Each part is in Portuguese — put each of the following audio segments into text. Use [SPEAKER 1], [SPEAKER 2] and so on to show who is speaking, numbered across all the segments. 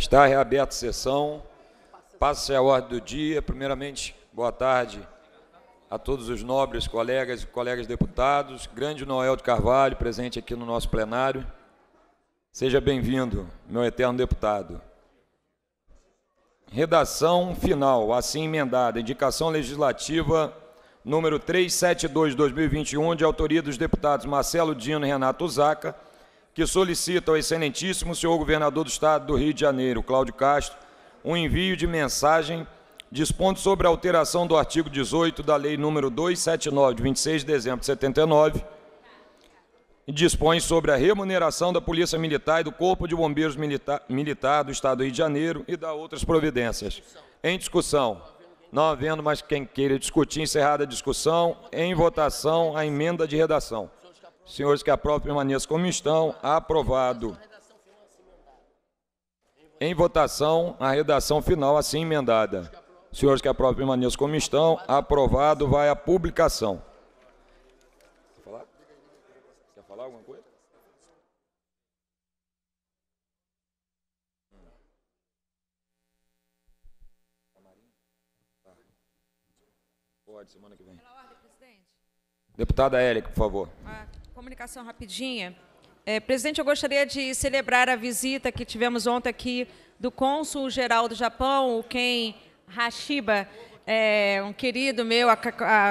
[SPEAKER 1] Está reaberta a sessão. Passa-se a ordem do dia. Primeiramente, boa tarde a todos os nobres colegas e colegas deputados. Grande Noel de Carvalho, presente aqui no nosso plenário. Seja bem-vindo, meu eterno deputado. Redação final, assim emendada. Indicação legislativa número 372-2021, de autoria dos deputados Marcelo Dino e Renato Zaca que solicita ao excelentíssimo senhor governador do Estado do Rio de Janeiro, Cláudio Castro, um envio de mensagem dispondo sobre a alteração do artigo 18 da Lei Número 279, de 26 de dezembro de 79, e dispõe sobre a remuneração da Polícia Militar e do Corpo de Bombeiros Milita Militar do Estado do Rio de Janeiro e da outras providências. Em discussão. Não havendo mais quem queira discutir, encerrada a discussão, em votação, a emenda de redação. Senhores que a própria permaneça como estão. Aprovado. Em votação, a redação final assim emendada. Senhores que a própria permaneça como estão. Aprovado, vai à publicação. Quer falar? Quer falar alguma coisa? Pode, semana que vem. Deputada Érica, por favor. Ah,
[SPEAKER 2] comunicação rapidinha. É, presidente, eu gostaria de celebrar a visita que tivemos ontem aqui do cônsul-geral do Japão, o Ken Hashiba, é, um querido meu,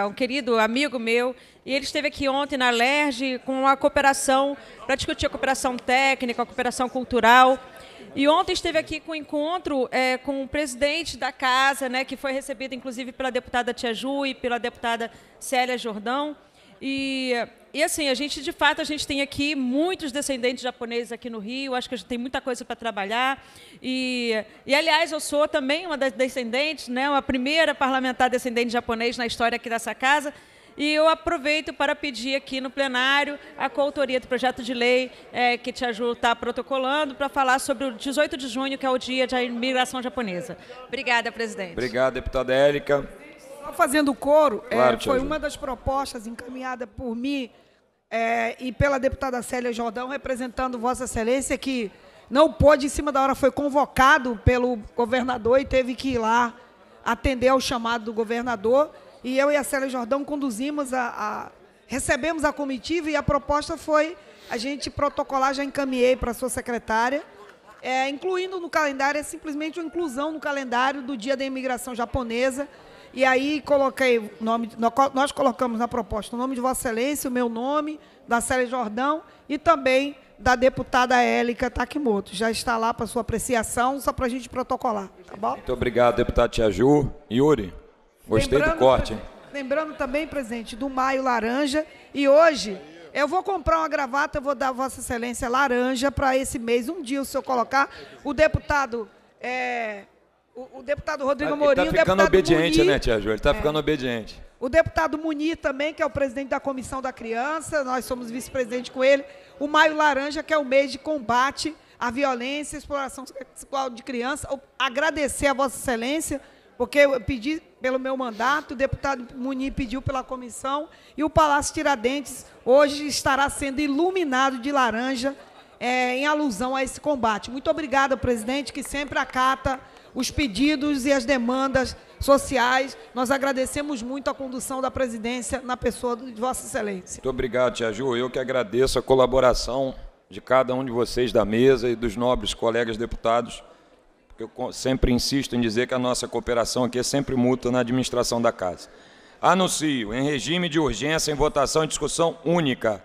[SPEAKER 2] um querido amigo meu, e ele esteve aqui ontem na LERJ com a cooperação, para discutir a cooperação técnica, a cooperação cultural. E ontem esteve aqui com um encontro é, com o presidente da casa, né, que foi recebido inclusive pela deputada Tia Ju e pela deputada Célia Jordão. E e assim, a gente de fato, a gente tem aqui muitos descendentes japoneses aqui no Rio, acho que a gente tem muita coisa para trabalhar. E, e aliás, eu sou também uma das descendentes, né, a primeira parlamentar descendente japonês na história aqui dessa casa. E eu aproveito para pedir aqui no plenário a coautoria do projeto de lei é, que te ajuda está protocolando para falar sobre o 18 de junho, que é o dia da imigração japonesa. Obrigada, presidente.
[SPEAKER 1] Obrigado, deputada Érica.
[SPEAKER 2] Só fazendo
[SPEAKER 3] coro, é, claro, é, foi uma das propostas encaminhada por mim é, e pela deputada Célia Jordão, representando Vossa Excelência, que não pôde, em cima da hora, foi convocado pelo governador e teve que ir lá atender ao chamado do governador. E eu e a Célia Jordão conduzimos a, a recebemos a comitiva e a proposta foi a gente protocolar, já encaminhei para a sua secretária, é, incluindo no calendário, é simplesmente uma inclusão no calendário do Dia da Imigração Japonesa, e aí coloquei nome, nós colocamos na proposta o nome de Vossa Excelência, o meu nome, da Célia Jordão e também da deputada Élica Takimoto. Já está lá para sua apreciação, só para a gente protocolar, tá bom?
[SPEAKER 1] Muito obrigado, deputado Tiaju. Yuri, gostei lembrando, do corte.
[SPEAKER 3] Lembrando também, presidente, do Maio Laranja. E hoje eu vou comprar uma gravata, eu vou dar a Vossa Excelência laranja para esse mês. Um dia, o senhor colocar, o deputado... É, o, deputado Rodrigo tá Amorim. Está ficando obediente, né, Muni, né, Tia Jô? Ele está é. ficando obediente. O deputado Muni também, que é o presidente da Comissão da Criança, nós somos vice-presidente com ele. O Maio Laranja, que é o mês de combate à violência e exploração sexual de criança. Agradecer a Vossa Excelência, porque eu pedi pelo meu mandato, o deputado Muni pediu pela comissão, e o Palácio Tiradentes hoje estará sendo iluminado de laranja é, em alusão a esse combate. Muito obrigada, presidente, que sempre acata os pedidos e as demandas sociais. Nós agradecemos muito a condução da presidência na pessoa de Vossa Excelência.
[SPEAKER 1] Muito obrigado, Tia Ju. Eu que agradeço a colaboração de cada um de vocês da mesa e dos nobres colegas deputados. Eu sempre insisto em dizer que a nossa cooperação aqui é sempre mútua na administração da casa. Anuncio, em regime de urgência, em votação e discussão única,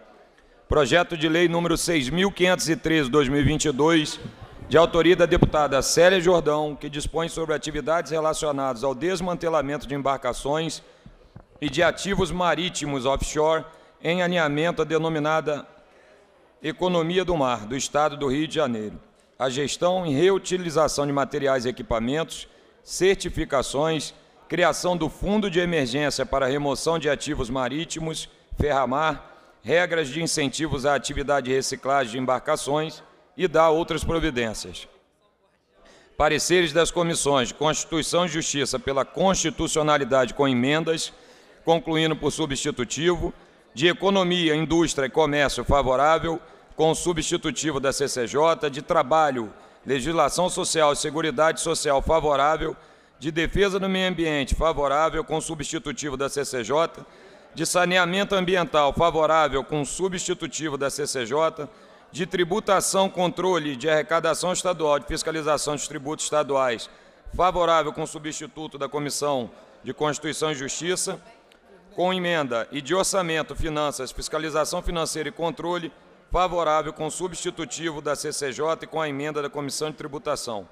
[SPEAKER 1] projeto de lei número 6.513, 2022, de autoria da deputada Célia Jordão, que dispõe sobre atividades relacionadas ao desmantelamento de embarcações e de ativos marítimos offshore em alinhamento à denominada Economia do Mar do Estado do Rio de Janeiro, a gestão e reutilização de materiais e equipamentos, certificações, criação do Fundo de Emergência para Remoção de Ativos Marítimos, Ferramar, regras de incentivos à atividade de reciclagem de embarcações e dá outras providências. Pareceres das comissões de Constituição e Justiça pela constitucionalidade com emendas, concluindo por substitutivo, de Economia, Indústria e Comércio favorável, com substitutivo da CCJ, de Trabalho, Legislação Social e Seguridade Social favorável, de Defesa do Meio Ambiente favorável, com substitutivo da CCJ, de Saneamento Ambiental favorável, com substitutivo da CCJ, de tributação, controle de arrecadação estadual, de fiscalização dos tributos estaduais, favorável com substituto da Comissão de Constituição e Justiça, com emenda e de orçamento, finanças, fiscalização financeira e controle, favorável com substitutivo da CCJ e com a emenda da Comissão de Tributação,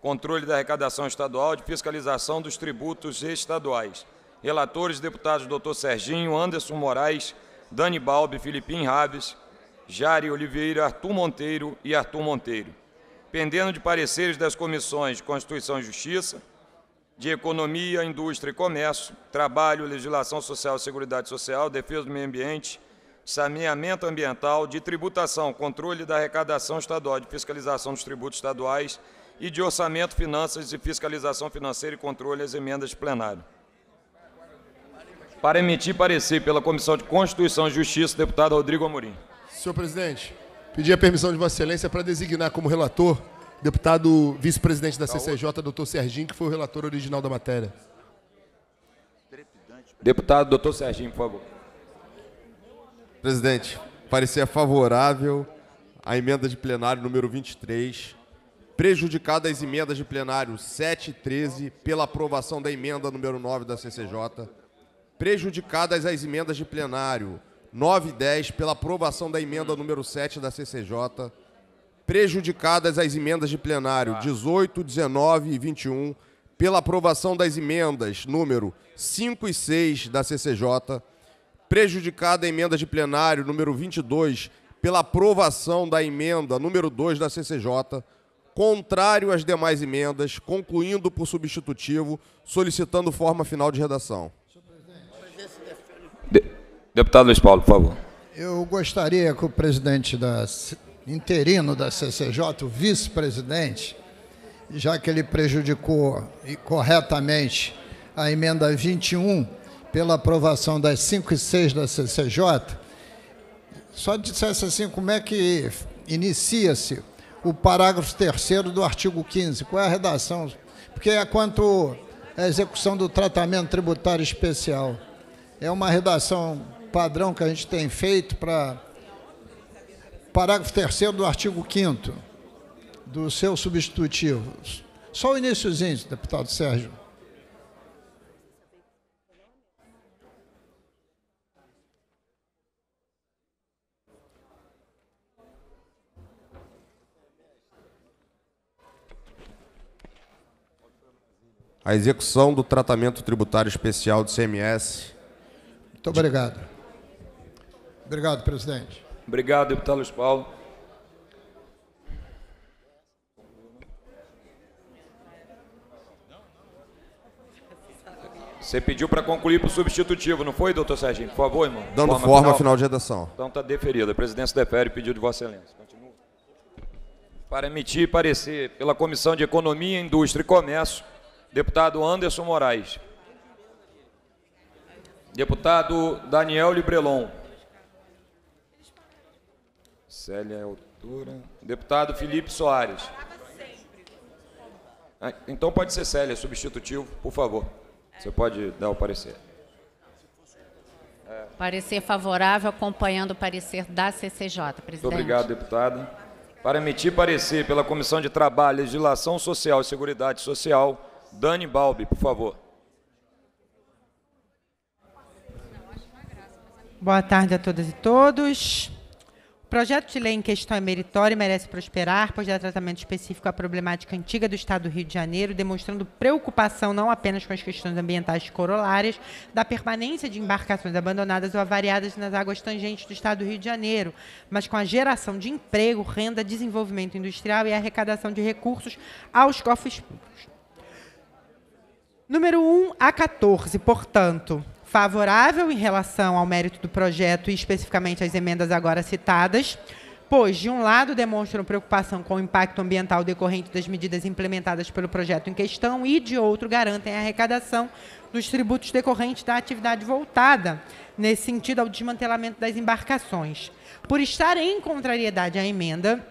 [SPEAKER 1] controle da arrecadação estadual, de fiscalização dos tributos estaduais. Relatores, deputados doutor Serginho, Anderson Moraes, Dani Balbi, Filipim Raves. Jari Oliveira, Arthur Monteiro e Arthur Monteiro. Pendendo de pareceres das comissões de Constituição e Justiça, de Economia, Indústria e Comércio, Trabalho, Legislação Social e Seguridade Social, Defesa do Meio Ambiente, Saneamento Ambiental, de Tributação, Controle da Arrecadação Estadual, de Fiscalização dos Tributos Estaduais e de Orçamento, Finanças e Fiscalização Financeira e Controle às Emendas de Plenário. Para emitir parecer pela Comissão de Constituição e Justiça, deputado Rodrigo Amorim. Senhor
[SPEAKER 4] presidente, pedi a permissão de Vossa Excelência para designar como relator deputado vice-presidente da CCJ, doutor Serginho, que foi o relator original da matéria.
[SPEAKER 1] Deputado doutor Serginho, por favor.
[SPEAKER 4] Presidente,
[SPEAKER 5] parecer favorável à emenda de plenário número 23, prejudicada as emendas de plenário 7 e 13 pela aprovação da emenda número 9 da CCJ, prejudicadas as emendas de plenário 9 e 10 pela aprovação da emenda hum. número 7 da CCJ, prejudicadas as emendas de plenário 18, tá. 19 e 21 pela aprovação das emendas número 5 e 6 da CCJ, prejudicada a emenda de plenário número 22 pela aprovação da emenda número 2 da CCJ, contrário às demais emendas, concluindo por substitutivo, solicitando forma final de redação.
[SPEAKER 1] De Deputado Luiz Paulo, por favor.
[SPEAKER 6] Eu gostaria que o presidente da, interino da CCJ, o vice-presidente, já que ele prejudicou corretamente a emenda 21 pela aprovação das 5 e 6 da CCJ, só dissesse assim como é que inicia-se o parágrafo 3 do artigo 15, qual é a redação, porque é quanto à execução do tratamento tributário especial. É uma redação padrão que a gente tem feito para parágrafo terceiro do artigo 5 do seu substitutivo. Só o iníciozinho, deputado Sérgio.
[SPEAKER 5] A execução do tratamento tributário especial do CMS.
[SPEAKER 6] Muito obrigado Obrigado, presidente.
[SPEAKER 1] Obrigado, deputado Luiz Paulo. Você pediu para concluir para o substitutivo, não foi, doutor Serginho? Por favor, irmão. Dando forma, forma final. final de redação. Então está deferida. A presidência defere o pedido de Vossa Excelência. Continua. Para emitir parecer pela Comissão de Economia, Indústria e Comércio, deputado Anderson Moraes. Deputado Daniel Librelon. Célia é autora. Deputado Felipe Soares. Ah, então pode ser Célia, substitutivo, por favor. Você pode dar o parecer.
[SPEAKER 7] Parecer favorável, acompanhando o parecer da CCJ, presidente. Muito obrigado,
[SPEAKER 1] deputada. Para emitir parecer pela Comissão de Trabalho, Legislação Social e Seguridade Social, Dani Balbi, por favor.
[SPEAKER 7] Boa tarde a todas e todos projeto de lei em questão é meritório e merece prosperar, pois dá tratamento específico à problemática antiga do Estado do Rio de Janeiro, demonstrando preocupação não apenas com as questões ambientais corolárias da permanência de embarcações abandonadas ou avariadas nas águas tangentes do Estado do Rio de Janeiro, mas com a geração de emprego, renda, desenvolvimento industrial e arrecadação de recursos aos cofres públicos. Número 1 a 14, portanto, favorável em relação ao mérito do projeto e especificamente às emendas agora citadas, pois, de um lado, demonstram preocupação com o impacto ambiental decorrente das medidas implementadas pelo projeto em questão e, de outro, garantem a arrecadação dos tributos decorrentes da atividade voltada, nesse sentido, ao desmantelamento das embarcações. Por estar em contrariedade à emenda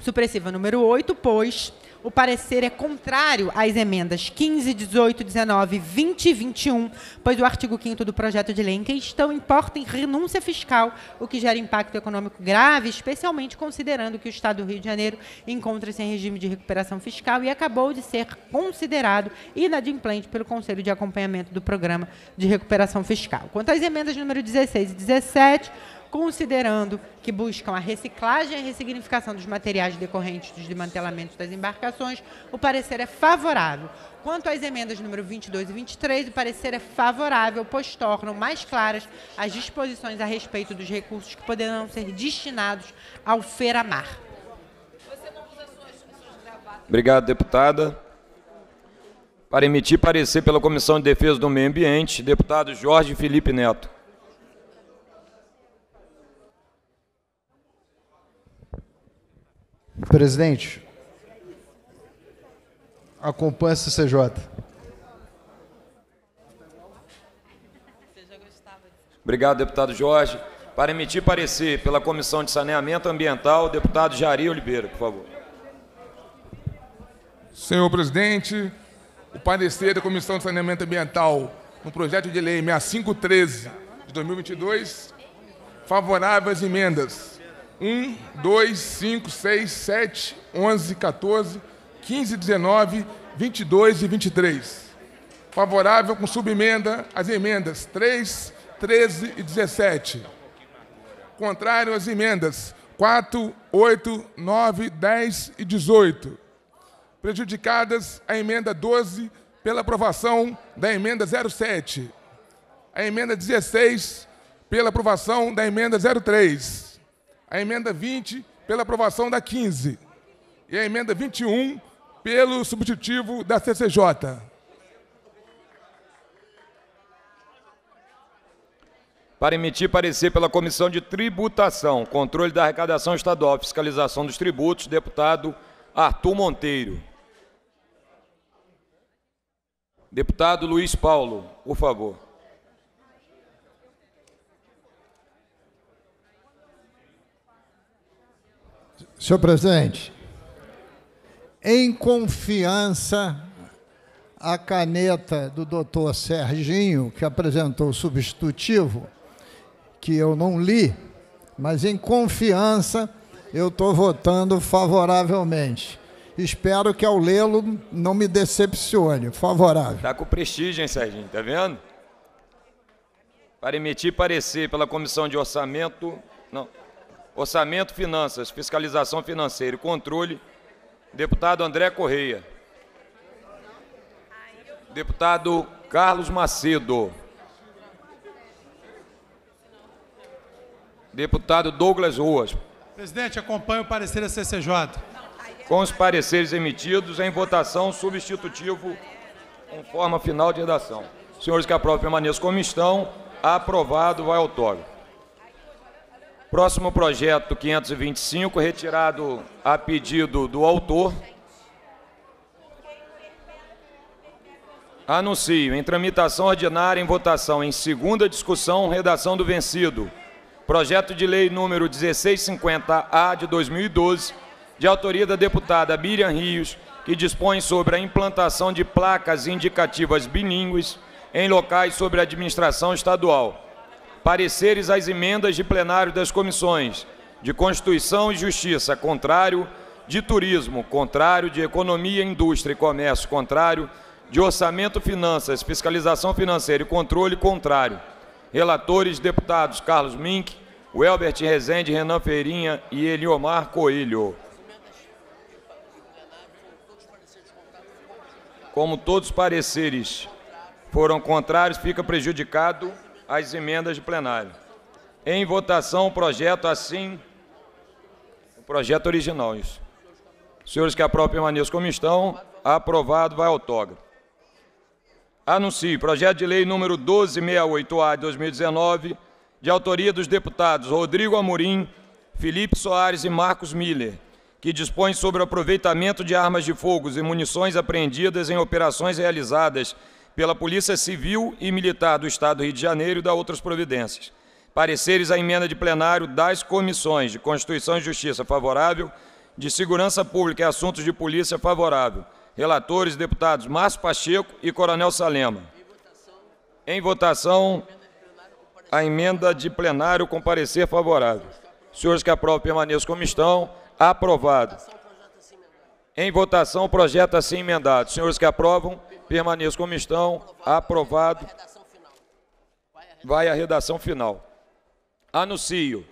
[SPEAKER 7] supressiva número 8, pois o parecer é contrário às emendas 15, 18, 19, 20 e 21, pois o artigo 5 do projeto de lei em questão importa em renúncia fiscal, o que gera impacto econômico grave, especialmente considerando que o Estado do Rio de Janeiro encontra-se em regime de recuperação fiscal e acabou de ser considerado inadimplente pelo Conselho de Acompanhamento do Programa de Recuperação Fiscal. Quanto às emendas número 16 e 17, considerando que buscam a reciclagem e a ressignificação dos materiais decorrentes dos desmantelamentos das embarcações, o parecer é favorável. Quanto às emendas número 22 e 23, o parecer é favorável, pois tornam mais claras as disposições a respeito dos recursos que poderão ser destinados ao Feramar.
[SPEAKER 1] Obrigado, deputada. Para emitir parecer pela Comissão de Defesa do Meio Ambiente, deputado Jorge Felipe Neto.
[SPEAKER 8] Presidente, acompanhe a CCJ.
[SPEAKER 1] Obrigado, deputado Jorge. Para emitir parecer pela Comissão de Saneamento Ambiental, deputado Jari Oliveira, por favor.
[SPEAKER 9] Senhor presidente, o parecer da Comissão de Saneamento Ambiental no projeto de lei 6513 de 2022, favorável às emendas 1, 2, 5, 6, 7, 11, 14, 15, 19, 22 e 23. Favorável com subemenda às emendas 3, 13 e 17. Contrário às emendas 4, 8, 9, 10 e 18. Prejudicadas a emenda 12 pela aprovação da emenda 07. A emenda 16 pela aprovação da emenda 03 a emenda 20 pela aprovação da 15 e a emenda 21 pelo substitutivo da CCJ.
[SPEAKER 1] Para emitir parecer pela Comissão de Tributação, Controle da Arrecadação Estadual e Fiscalização dos Tributos, deputado Arthur Monteiro. Deputado Luiz Paulo, por favor.
[SPEAKER 6] Senhor presidente, em confiança, a caneta do doutor Serginho, que apresentou o substitutivo, que eu não li, mas em confiança eu estou votando favoravelmente. Espero que ao lê-lo não me decepcione. Favorável.
[SPEAKER 1] Está com prestígio, hein, Serginho? Está vendo? Para emitir parecer pela Comissão de Orçamento. Não. Orçamento, Finanças, Fiscalização Financeira e Controle, deputado André Correia. Deputado Carlos Macedo. Deputado Douglas Ruas. Presidente, acompanho o parecer da CCJ. Com os pareceres emitidos, em votação substitutivo, com forma final de redação. Senhores que aprovam, permaneçam como estão. Aprovado, vai ao autógrafo. Próximo projeto 525, retirado a pedido do autor. Anuncio em tramitação ordinária em votação em segunda discussão, redação do vencido. Projeto de lei número 1650-A de 2012, de autoria da deputada Miriam Rios, que dispõe sobre a implantação de placas indicativas bilíngues em locais sobre a administração estadual pareceres às emendas de plenário das comissões de Constituição e Justiça, contrário, de Turismo, contrário, de Economia, Indústria e Comércio, contrário, de Orçamento, Finanças, Fiscalização Financeira e Controle, contrário. Relatores, deputados Carlos Mink, Welbert Rezende, Renan Feirinha e Eliomar Coelho. Como todos os pareceres foram contrários, fica prejudicado as emendas de plenário. Em votação, o projeto assim, o projeto original, isso. Senhores que aprovam permaneçam como estão, aprovado, vai autógrafo. Anuncio, projeto de lei número 1268-A de 2019, de autoria dos deputados Rodrigo Amorim, Felipe Soares e Marcos Miller, que dispõe sobre o aproveitamento de armas de fogo e munições apreendidas em operações realizadas pela Polícia Civil e Militar do Estado do Rio de Janeiro e da outras providências. Pareceres à emenda de plenário das comissões de Constituição e Justiça favorável, de Segurança Pública e Assuntos de Polícia favorável. Relatores, deputados Márcio Pacheco e Coronel Salema. Em votação, a emenda de plenário com parecer favorável. Senhores que aprovam, permaneçam como estão. Aprovado. Em votação, o projeto assim emendado. Senhores que aprovam, permaneçam como estão. Aprovado. Vai à redação final. Anuncio.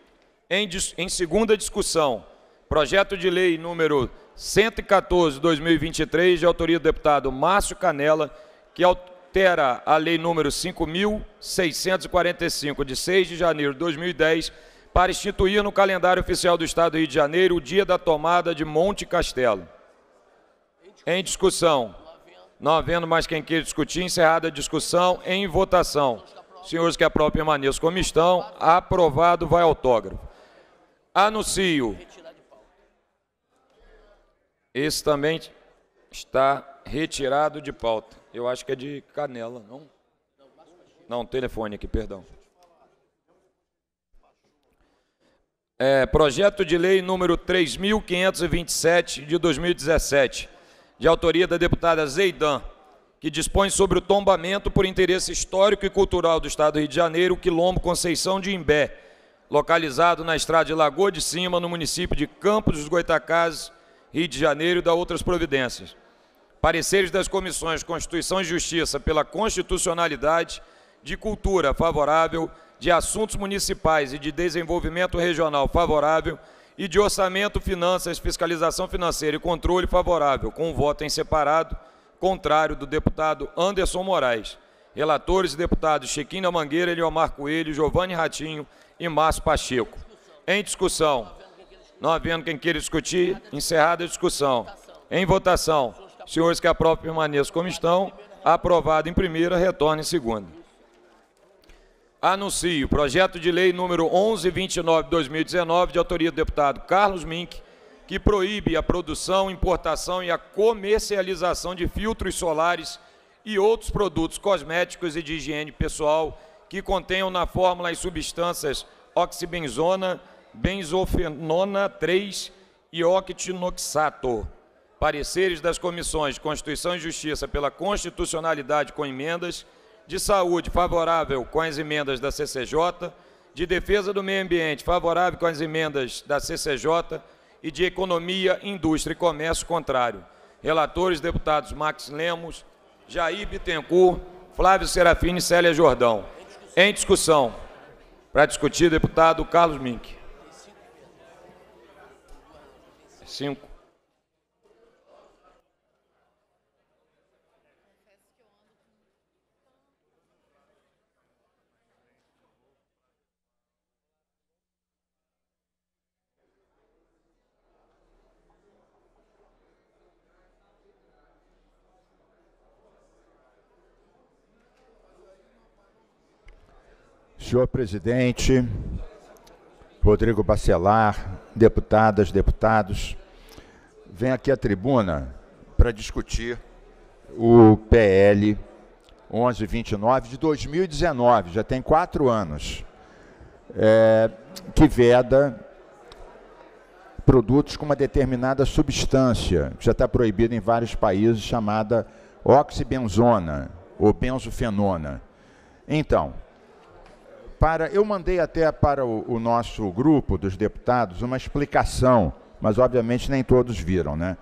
[SPEAKER 1] Em, em segunda discussão, projeto de lei número 114-2023, de autoria do deputado Márcio Canela, que altera a lei número 5.645, de 6 de janeiro de 2010, para instituir no calendário oficial do Estado do Rio de Janeiro o dia da tomada de Monte Castelo. Em discussão. Não havendo mais quem queira discutir, encerrada a discussão em votação. Senhores que aprovam permaneçam como estão. Aprovado, vai autógrafo. Anuncio. Esse também está retirado de pauta. Eu acho que é de canela, não? Não, telefone aqui, perdão. É, projeto de lei número 3.527 de 2017 de autoria da deputada Zeidan, que dispõe sobre o tombamento por interesse histórico e cultural do Estado do Rio de Janeiro, o Quilombo Conceição de Imbé, localizado na estrada de Lagoa de Cima, no município de Campos dos Goitacazes, Rio de Janeiro e da outras providências. Pareceres das comissões Constituição e Justiça pela constitucionalidade, de cultura favorável, de assuntos municipais e de desenvolvimento regional favorável, e de Orçamento, Finanças, Fiscalização Financeira e Controle favorável, com voto em separado, contrário do deputado Anderson Moraes. Relatores deputados Chiquinho da Mangueira, Eliomar Coelho, Giovanni Ratinho e Márcio Pacheco. Em discussão. Não havendo quem queira discutir, encerrada a discussão. Em votação. Senhores que aprovam permaneçam como estão. Aprovado em primeira, retorna em segunda anuncio projeto de lei número 1129/2019 de autoria do deputado Carlos Mink, que proíbe a produção, importação e a comercialização de filtros solares e outros produtos cosméticos e de higiene pessoal que contenham na fórmula as substâncias oxibenzona, benzofenona 3 e octinoxato. Pareceres das comissões de Constituição e Justiça pela constitucionalidade com emendas de saúde favorável com as emendas da CCJ, de defesa do meio ambiente favorável com as emendas da CCJ e de economia, indústria e comércio contrário. Relatores, deputados Max Lemos, Jair Bittencourt, Flávio Serafini e Célia Jordão. Em discussão. Para discutir, deputado Carlos Mink. Cinco.
[SPEAKER 10] Senhor presidente, Rodrigo Bacelar, deputadas, deputados, vem aqui à tribuna para discutir o PL 1129 de 2019, já tem quatro anos, é, que veda produtos com uma determinada substância, que já está proibida em vários países, chamada oxibenzona ou benzofenona. Então, para. Eu mandei até para o, o nosso grupo dos deputados uma explicação, mas obviamente nem todos viram, né?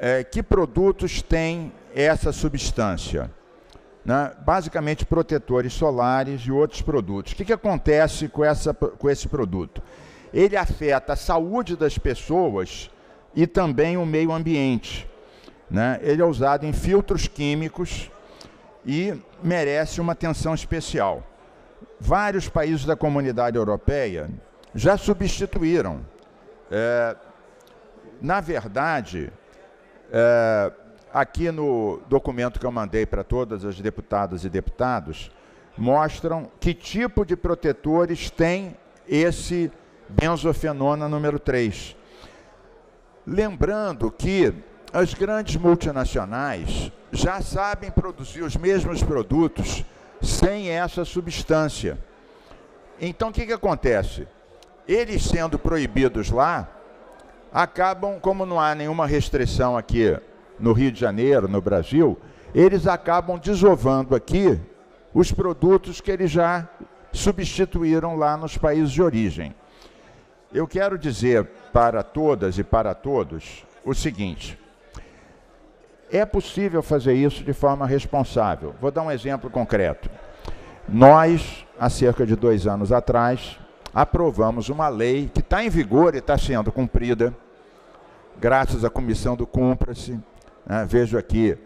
[SPEAKER 10] É, que produtos tem essa substância? Né? Basicamente protetores solares e outros produtos. O que, que acontece com, essa, com esse produto? Ele afeta a saúde das pessoas e também o meio ambiente. Né? Ele é usado em filtros químicos e merece uma atenção especial vários países da comunidade europeia já substituíram. É, na verdade, é, aqui no documento que eu mandei para todas as deputadas e deputados, mostram que tipo de protetores tem esse benzofenona número 3. Lembrando que as grandes multinacionais já sabem produzir os mesmos produtos sem essa substância. Então o que, que acontece? Eles sendo proibidos lá, acabam, como não há nenhuma restrição aqui no Rio de Janeiro, no Brasil, eles acabam desovando aqui os produtos que eles já substituíram lá nos países de origem. Eu quero dizer para todas e para todos o seguinte: é possível fazer isso de forma responsável. Vou dar um exemplo concreto. Nós, há cerca de dois anos atrás, aprovamos uma lei que está em vigor e está sendo cumprida, graças à comissão do Cumpra-se. Né? Vejo aqui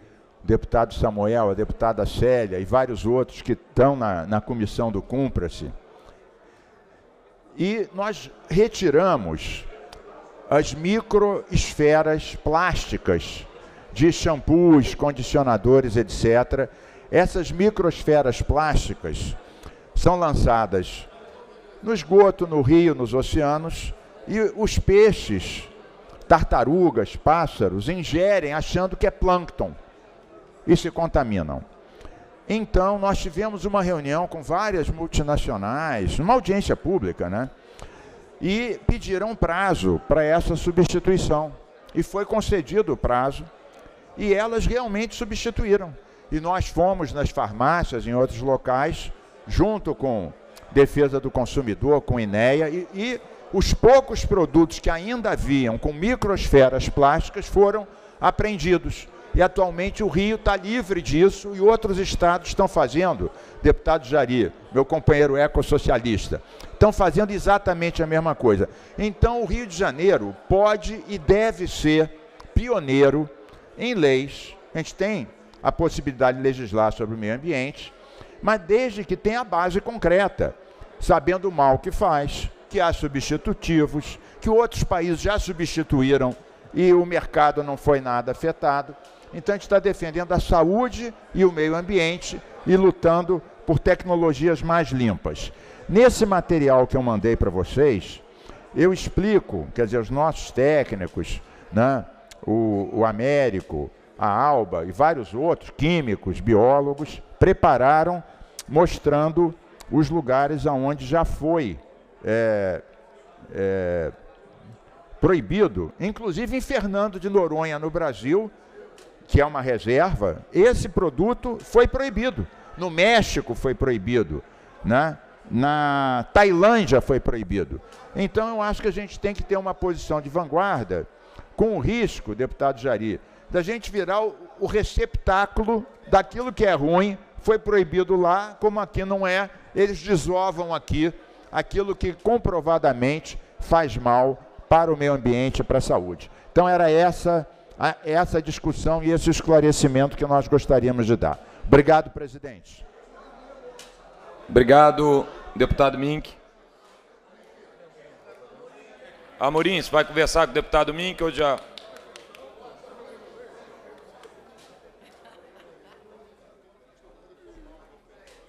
[SPEAKER 10] o deputado Samuel, a deputada Célia e vários outros que estão na, na comissão do Cumpra-se. E nós retiramos as microesferas plásticas de shampoos, condicionadores, etc. Essas microsferas plásticas são lançadas no esgoto, no rio, nos oceanos, e os peixes, tartarugas, pássaros, ingerem achando que é plâncton e se contaminam. Então, nós tivemos uma reunião com várias multinacionais, uma audiência pública, né? E pediram prazo para essa substituição. E foi concedido o prazo e elas realmente substituíram. E nós fomos nas farmácias, em outros locais, junto com Defesa do Consumidor, com INEA, e, e os poucos produtos que ainda haviam com microsferas plásticas foram apreendidos. E atualmente o Rio está livre disso e outros estados estão fazendo, deputado Jari, meu companheiro ecossocialista, estão fazendo exatamente a mesma coisa. Então o Rio de Janeiro pode e deve ser pioneiro em leis. A gente tem a possibilidade de legislar sobre o meio ambiente, mas desde que tenha a base concreta, sabendo o mal que faz, que há substitutivos, que outros países já substituíram e o mercado não foi nada afetado. Então a gente está defendendo a saúde e o meio ambiente e lutando por tecnologias mais limpas. Nesse material que eu mandei para vocês, eu explico, quer dizer, os nossos técnicos, né, o, o Américo, a Alba e vários outros químicos, biólogos, prepararam mostrando os lugares aonde já foi é, é, proibido, inclusive em Fernando de Noronha, no Brasil, que é uma reserva, esse produto foi proibido. No México foi proibido, né? na Tailândia foi proibido. Então eu acho que a gente tem que ter uma posição de vanguarda com o risco, deputado Jari, da gente virar o, receptáculo daquilo que é ruim, foi proibido lá, como aqui não é, eles desovam aqui aquilo que comprovadamente faz mal para o meio ambiente e para a saúde. Então era essa a, essa discussão e esse esclarecimento que nós gostaríamos de dar. Obrigado,
[SPEAKER 1] presidente. Obrigado, deputado Mink. Amorim, você vai conversar com o deputado Mink ou já...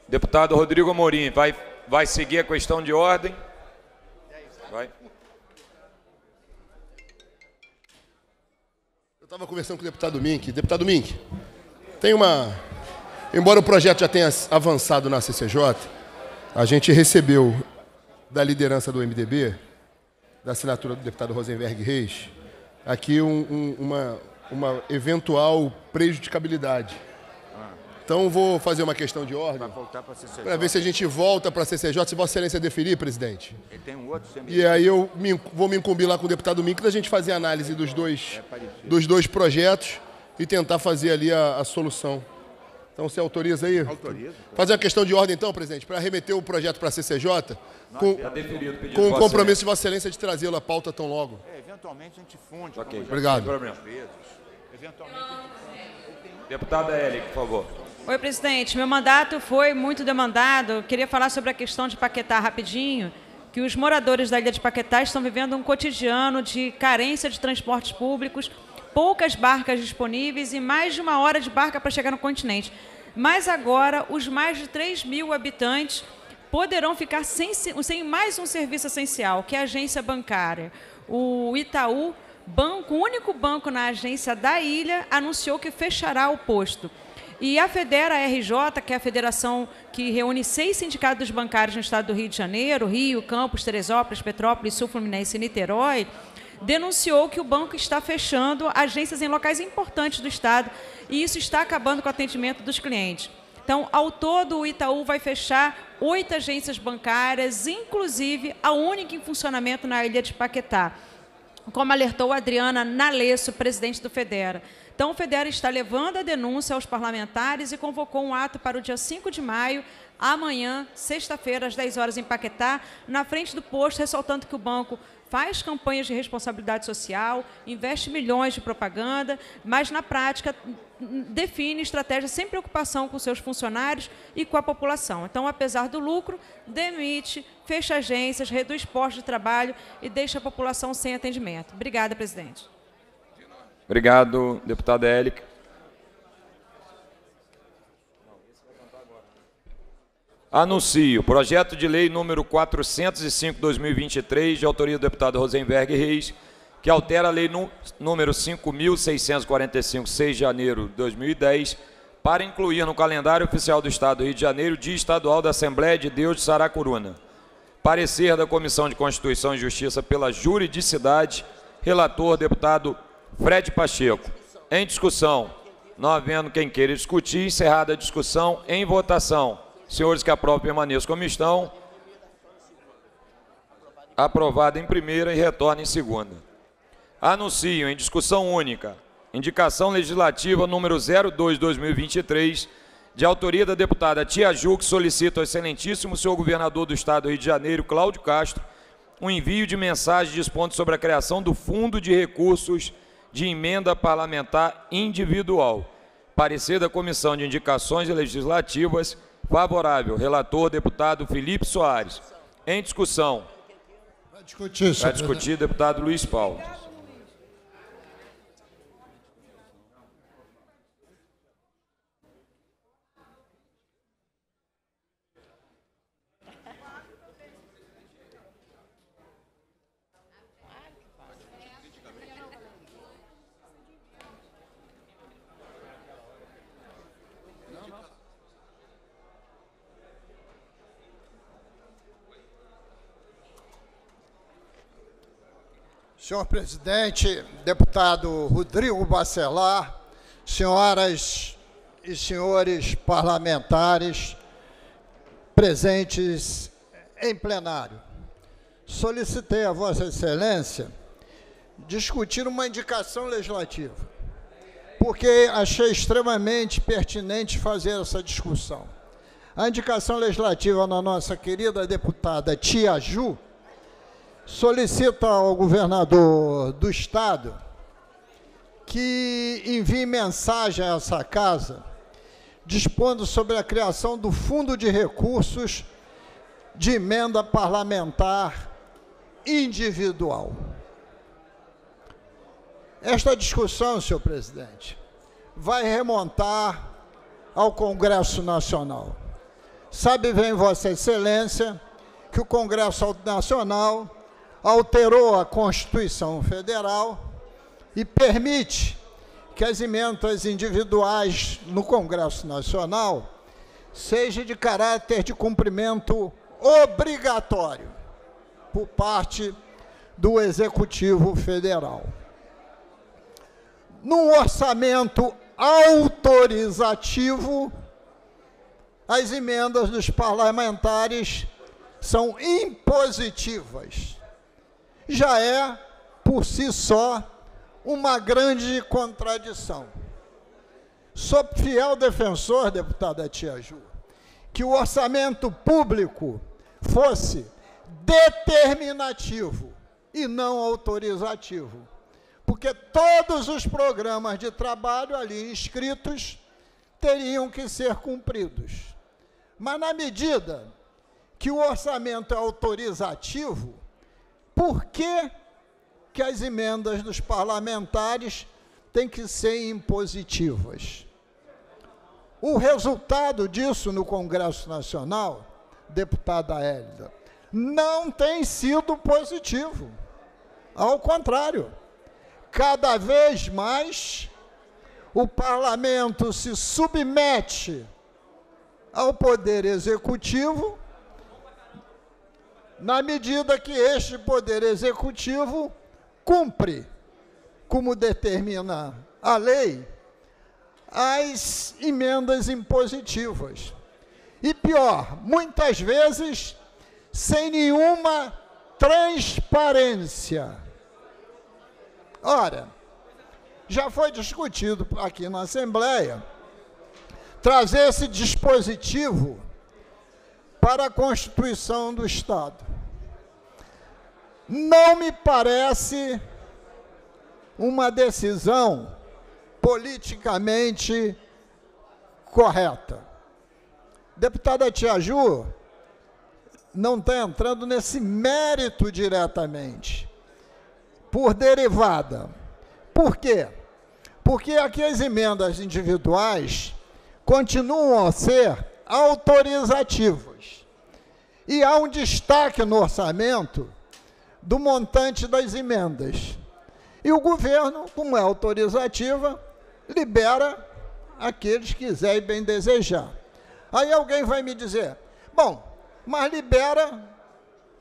[SPEAKER 1] Deputado Rodrigo Amorim, vai, vai seguir a questão de ordem? Vai.
[SPEAKER 4] Eu estava conversando com o deputado Mink. Deputado Mink, tem uma... Embora o projeto já tenha avançado na CCJ, a gente recebeu da liderança do MDB da assinatura do deputado Rosenberg Reis, aqui um, um, uma, uma eventual prejudicabilidade. Então vou fazer uma questão de ordem. Para ver se a gente volta para a CCJ, se Vossa Excelência deferir, presidente. Um e aí eu me, vou me incumbir lá com o deputado Mink da gente fazer a análise dos dois, é, é dos dois projetos e tentar fazer ali a, a solução. Então você autoriza aí? Autoriza. Fazer uma questão de ordem, então, presidente, para remeter o projeto para a CCJ, com, tá com o compromisso de Vossa Excelência de trazê-lo à pauta
[SPEAKER 2] tão logo.
[SPEAKER 10] É, eventualmente a gente funde. Ok, obrigado. Eventualmente...
[SPEAKER 1] Deputada Eli, por favor.
[SPEAKER 2] Oi, presidente. Meu mandato foi muito demandado. queria falar sobre a questão de Paquetá rapidinho que os moradores da ilha de Paquetá estão vivendo um cotidiano de carência de transportes públicos poucas barcas disponíveis e mais de uma hora de barca para chegar no continente. Mas agora, os mais de 3 mil habitantes poderão ficar sem, sem mais um serviço essencial, que é a agência bancária. O Itaú, banco, o único banco na agência da ilha, anunciou que fechará o posto. E a Federa RJ, que é a federação que reúne seis sindicatos bancários no estado do Rio de Janeiro, Rio, Campos, Teresópolis, Petrópolis, Sul Fluminense e Niterói, denunciou que o banco está fechando agências em locais importantes do Estado e isso está acabando com o atendimento dos clientes. Então, ao todo, o Itaú vai fechar oito agências bancárias, inclusive a única em funcionamento na ilha de Paquetá, como alertou Adriana Nalesso, presidente do Federa. Então, o Federa está levando a denúncia aos parlamentares e convocou um ato para o dia 5 de maio, amanhã, sexta-feira, às 10 horas, em Paquetá, na frente do posto, ressaltando que o banco faz campanhas de responsabilidade social, investe milhões de propaganda, mas na prática define estratégias sem preocupação com seus funcionários e com a população. Então, apesar do lucro, demite, fecha agências, reduz postos de trabalho e deixa a população sem atendimento. Obrigada, presidente.
[SPEAKER 1] Obrigado, deputada Élica. Anuncio o projeto de lei número 405/2023, de autoria do deputado Rosenberg Reis, que altera a lei número 5645, 6 de janeiro de 2010, para incluir no calendário oficial do Estado do Rio de Janeiro o Dia Estadual da Assembleia de Deus de Saracuruna. Parecer da Comissão de Constituição e Justiça pela Juridicidade, relator deputado Fred Pacheco. Em discussão, não havendo quem queira discutir, encerrada a discussão em votação. Senhores que aprovam, permaneçam como estão. aprovada em primeira e retorna em segunda. Anuncio em discussão única, indicação legislativa número 02-2023, de autoria da deputada Tia Ju, que solicita ao excelentíssimo senhor governador do Estado do Rio de Janeiro, Cláudio Castro, um envio de mensagem dispondo sobre a criação do Fundo de Recursos de Emenda Parlamentar Individual. Parecer da Comissão de Indicações Legislativas Favorável. Relator, deputado Felipe Soares. Em discussão.
[SPEAKER 6] Para discutir, Para discutir,
[SPEAKER 1] deputado Luiz Paulo.
[SPEAKER 6] Senhor presidente, deputado Rodrigo Bacelar, senhoras e senhores parlamentares presentes em plenário, solicitei a Vossa Excelência discutir uma indicação legislativa, porque achei extremamente pertinente fazer essa discussão. A indicação legislativa na nossa querida deputada Tia Ju solicita ao governador do estado que envie mensagem a essa casa dispondo sobre a criação do Fundo de Recursos de Emenda Parlamentar Individual. Esta discussão, senhor presidente, vai remontar ao Congresso Nacional. Sabe bem Vossa Excelência que o Congresso Nacional alterou a Constituição Federal e permite que as emendas individuais no Congresso Nacional seja de caráter de cumprimento obrigatório por parte do Executivo Federal. Num orçamento autorizativo, as emendas dos parlamentares são impositivas já é, por si só, uma grande contradição. Sou fiel defensor, deputada Tia Ju, que o orçamento público fosse determinativo e não autorizativo. Porque todos os programas de trabalho ali inscritos teriam que ser cumpridos. Mas, na medida que o orçamento é autorizativo, por que, que as emendas dos parlamentares têm que ser impositivas? O resultado disso no Congresso Nacional, deputada Hélida, não tem sido positivo. Ao contrário, cada vez mais o parlamento se submete ao poder executivo na medida que este Poder Executivo cumpre, como determina a lei, as emendas impositivas. E pior, muitas vezes sem nenhuma transparência. Ora, já foi discutido aqui na Assembleia trazer esse dispositivo para a Constituição do Estado. Não me parece uma decisão politicamente correta. Deputada Tia Ju não está entrando nesse mérito diretamente, por derivada. Por quê? Porque aqui as emendas individuais continuam a ser autorizativas. E há um destaque no orçamento do montante das emendas. E o governo, como é autorizativa, libera aqueles que quiserem bem desejar. Aí alguém vai me dizer, bom, mas libera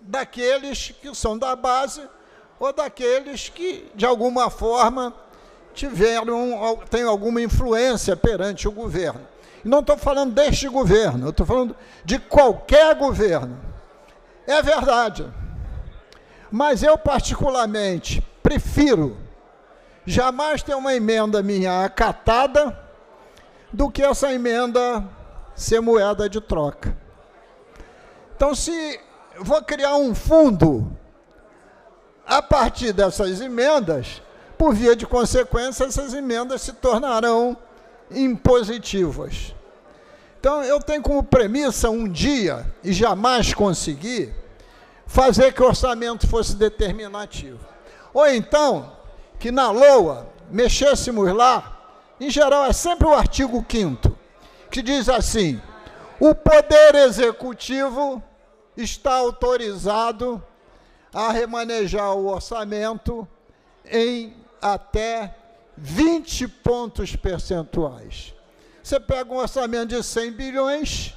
[SPEAKER 6] daqueles que são da base ou daqueles que, de alguma forma, tiveram, têm alguma influência perante o governo não estou falando deste governo, estou falando de qualquer governo. É verdade. Mas eu, particularmente, prefiro jamais ter uma emenda minha acatada do que essa emenda ser moeda de troca. Então, se vou criar um fundo a partir dessas emendas, por via de consequência, essas emendas se tornarão impositivas. Então, eu tenho como premissa um dia, e jamais consegui, fazer que o orçamento fosse determinativo. Ou então, que na LOA mexêssemos lá, em geral é sempre o artigo 5 que diz assim: o poder executivo está autorizado a remanejar o orçamento em até 20 pontos percentuais. Você pega um orçamento de 100 bilhões,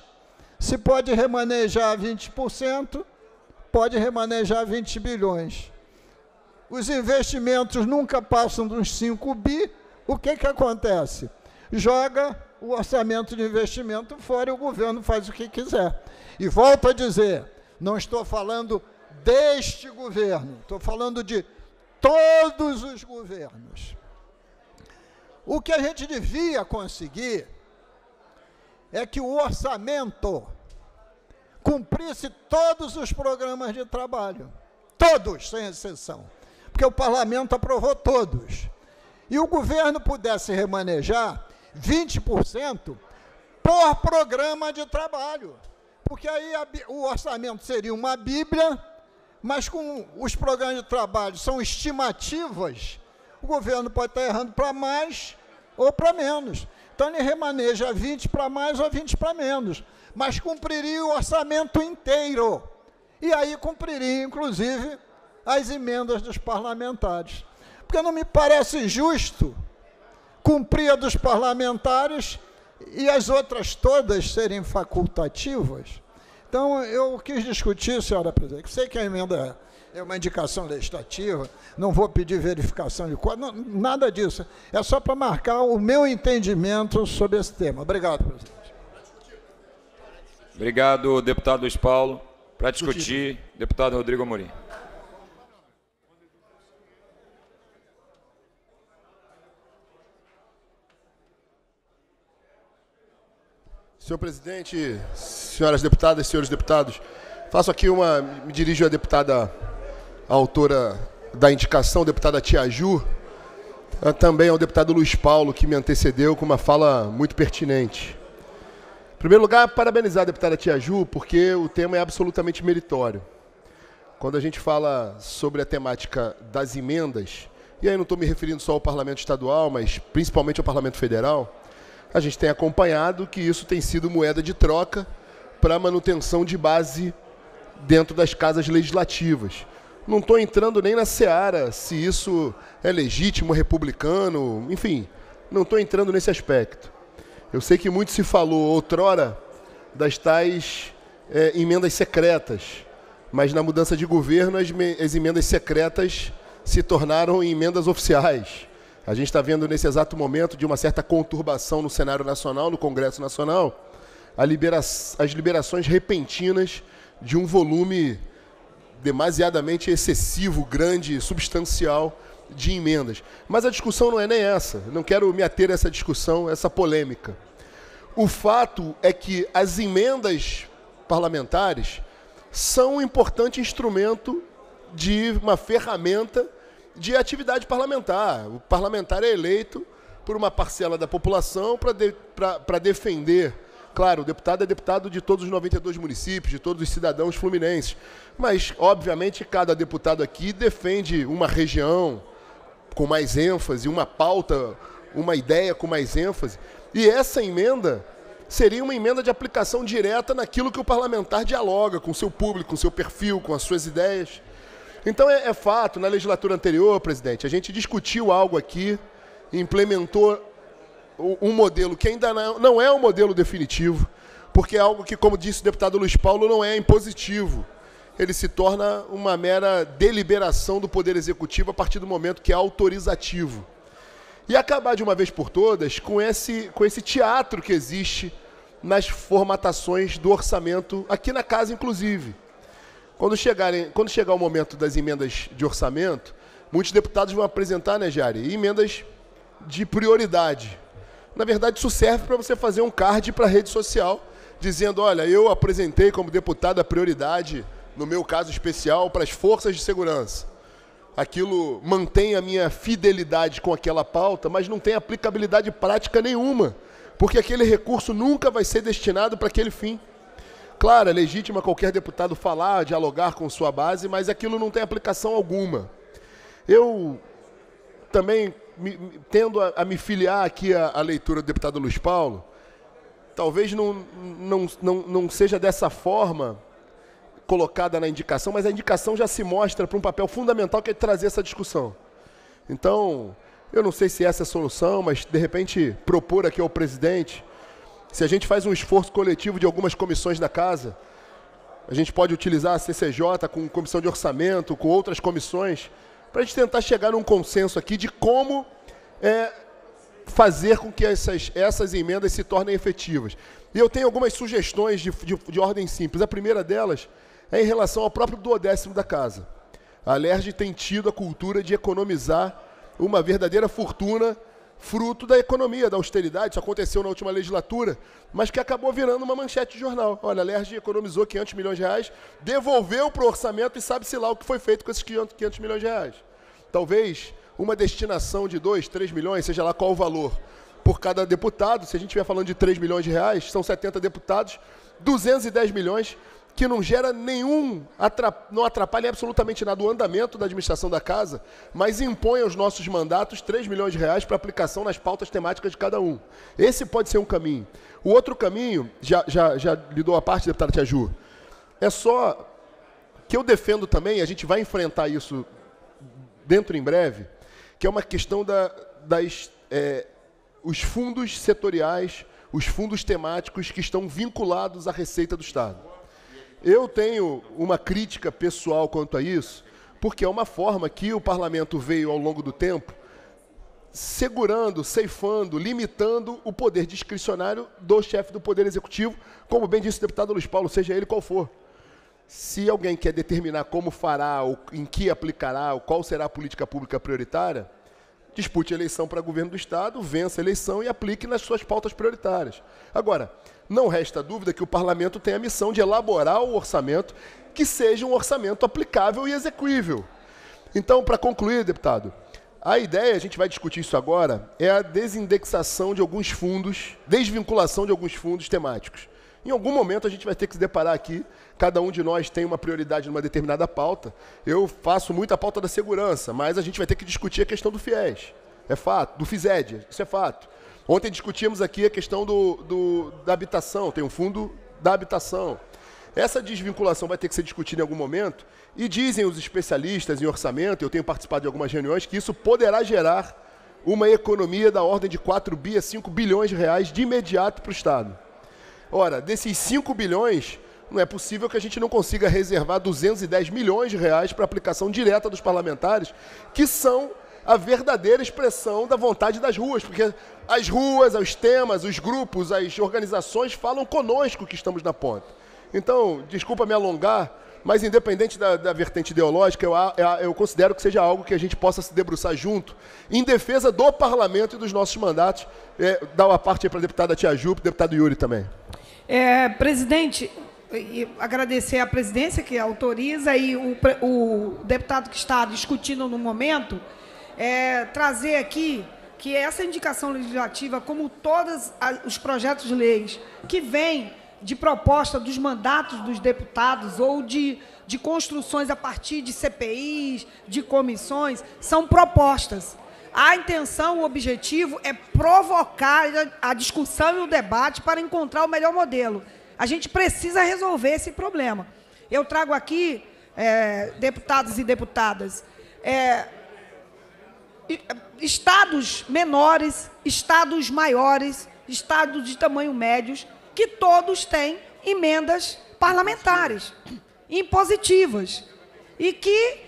[SPEAKER 6] se pode remanejar 20%, pode remanejar 20 bilhões. Os investimentos nunca passam dos 5 bi, o que, que acontece? Joga o orçamento de investimento fora e o governo faz o que quiser. E volto a dizer, não estou falando deste governo, estou falando de todos os governos. O que a gente devia conseguir é que o orçamento cumprisse todos os programas de trabalho, todos, sem exceção, porque o parlamento aprovou todos. E o governo pudesse remanejar 20% por programa de trabalho, porque aí a, o orçamento seria uma bíblia, mas com os programas de trabalho são estimativas o governo pode estar errando para mais ou para menos. Então ele remaneja 20 para mais ou 20 para menos, mas cumpriria o orçamento inteiro. E aí cumpriria, inclusive, as emendas dos parlamentares. Porque não me parece justo cumprir a dos parlamentares e as outras todas serem facultativas. Então, eu quis discutir, senhora presidente, sei que a emenda é é uma indicação legislativa, não vou pedir verificação de quadro, nada disso. É só para marcar o meu entendimento sobre esse tema. Obrigado, presidente.
[SPEAKER 1] Obrigado, deputado Luiz Paulo. Para discutir, deputado Rodrigo Amorim.
[SPEAKER 4] Senhor presidente, senhoras deputadas, senhores deputados, faço aqui uma. me dirijo à deputada a autora da indicação, deputada Tia Ju, ah, também ao deputado Luiz Paulo, que me antecedeu com uma fala muito pertinente. Em primeiro lugar, parabenizar a deputada Tia Ju, porque o tema é absolutamente meritório. Quando a gente fala sobre a temática das emendas, e aí não estou me referindo só ao parlamento estadual, mas principalmente ao parlamento federal, a gente tem acompanhado que isso tem sido moeda de troca para manutenção de base dentro das casas legislativas não estou entrando nem na seara se isso é legítimo, republicano, enfim, não estou entrando nesse aspecto. Eu sei que muito se falou outrora das tais é, emendas secretas, mas na mudança de governo as, as emendas secretas se tornaram emendas oficiais. A gente está vendo nesse exato momento de uma certa conturbação no cenário nacional, no Congresso Nacional, libera as liberações repentinas de um volume demasiadamente excessivo, grande, substancial de emendas. Mas a discussão não é nem essa. Não quero me ater a essa discussão, a essa polêmica. O fato é que as emendas parlamentares são um importante instrumento de uma ferramenta de atividade parlamentar. O parlamentar é eleito por uma parcela da população para de, defender Claro, o deputado é deputado de todos os 92 municípios, de todos os cidadãos fluminenses. Mas, obviamente, cada deputado aqui defende uma região com mais ênfase, uma pauta, uma ideia com mais ênfase. E essa emenda seria uma emenda de aplicação direta naquilo que o parlamentar dialoga com o seu público, com o seu perfil, com as suas ideias. Então é, é fato, na legislatura anterior, presidente, a gente discutiu algo aqui, implementou um modelo que ainda não é um modelo definitivo, porque é algo que, como disse o deputado Luiz Paulo, não é impositivo. Ele se torna uma mera deliberação do Poder Executivo a partir do momento que é autorizativo. E acabar de uma vez por todas com esse, com esse teatro que existe nas formatações do orçamento, aqui na casa, inclusive. Quando, chegarem, quando chegar o momento das emendas de orçamento, muitos deputados vão apresentar, né, Jari, emendas de prioridade. Na verdade, isso serve para você fazer um card para a rede social, dizendo, olha, eu apresentei como deputado a prioridade, no meu caso especial, para as forças de segurança. Aquilo mantém a minha fidelidade com aquela pauta, mas não tem aplicabilidade prática nenhuma, porque aquele recurso nunca vai ser destinado para aquele fim. Claro, é legítima qualquer deputado falar, dialogar com sua base, mas aquilo não tem aplicação alguma. Eu também me, tendo a, a, me filiar aqui à, à, leitura do deputado Luiz Paulo, talvez não, não, não, não seja dessa forma colocada na indicação, mas a indicação já se mostra para um papel fundamental que é trazer essa discussão. Então, eu não sei se é essa é a solução, mas de repente propor aqui ao presidente, se a gente faz um esforço coletivo de algumas comissões da casa, a gente pode utilizar a CCJ com comissão de orçamento, com outras comissões para a gente tentar chegar num consenso aqui de como é, fazer com que essas, essas emendas se tornem efetivas. E eu tenho algumas sugestões de, de, de ordem simples. A primeira delas é em relação ao próprio duodécimo da casa. A LERJ tem tido a cultura de economizar uma verdadeira fortuna fruto da economia, da austeridade, isso aconteceu na última legislatura, mas que acabou virando uma manchete de jornal. Olha, a Lerge economizou 500 milhões de reais, devolveu para o orçamento e sabe-se lá o que foi feito com esses 500 milhões de reais. Talvez uma destinação de 2, 3 milhões, seja lá qual o valor, por cada deputado, se a gente estiver falando de 3 milhões de reais, são 70 deputados, 210 milhões que não gera nenhum, não atrapalha absolutamente nada o andamento da administração da casa, mas impõe aos nossos mandatos 3 milhões de reais para aplicação nas pautas temáticas de cada um. Esse pode ser um caminho. O outro caminho, já, já, já lhe dou a parte, deputada Tia Ju, é só que eu defendo também, a gente vai enfrentar isso dentro em breve, que é uma questão da, das... É, os fundos setoriais, os fundos temáticos que estão vinculados à receita do Estado. Eu tenho uma crítica pessoal quanto a isso, porque é uma forma que o parlamento veio ao longo do tempo segurando, ceifando, limitando o poder discricionário do chefe do Poder Executivo, como bem disse o deputado Luiz Paulo, seja ele qual for. Se alguém quer determinar como fará, em que aplicará, qual será a política pública prioritária, dispute a eleição para governo do Estado, vença a eleição e aplique nas suas pautas prioritárias. Agora, não resta dúvida que o parlamento tem a missão de elaborar o orçamento que seja um orçamento aplicável e execuível. Então, para concluir, deputado, a ideia, a gente vai discutir isso agora, é a desindexação de alguns fundos, desvinculação de alguns fundos temáticos. Em algum momento a gente vai ter que se deparar aqui Cada um de nós tem uma prioridade numa determinada pauta. Eu faço muito a pauta da segurança, mas a gente vai ter que discutir a questão do FIES. É fato. Do FISED, isso é fato. Ontem discutimos aqui a questão do, do, da habitação, tem um fundo da habitação. Essa desvinculação vai ter que ser discutida em algum momento, e dizem os especialistas em orçamento, eu tenho participado de algumas reuniões, que isso poderá gerar uma economia da ordem de 4 bi a 5 bilhões de reais de imediato para o Estado. Ora, desses 5 bilhões, não é possível que a gente não consiga reservar 210 milhões de reais para aplicação direta dos parlamentares, que são a verdadeira expressão da vontade das ruas, porque as ruas, os temas, os grupos, as organizações falam conosco que estamos na ponta. Então, desculpa me alongar, mas independente da, da vertente ideológica, eu, eu considero que seja algo que a gente possa se debruçar junto em defesa do parlamento e dos nossos mandatos. É, dá uma parte aí para a deputada Tia o deputado Yuri também.
[SPEAKER 3] É, presidente, e agradecer à presidência que autoriza e o, o deputado que está discutindo no momento, é, trazer aqui que essa indicação legislativa, como todos os projetos de leis que vêm de proposta dos mandatos dos deputados ou de, de construções a partir de CPIs, de comissões, são propostas. A intenção, o objetivo é provocar a discussão e o debate para encontrar o melhor modelo. A gente precisa resolver esse problema. Eu trago aqui, é, deputados e deputadas, é, é, estados menores, estados maiores, estados de tamanho médios, que todos têm emendas parlamentares impositivas. E que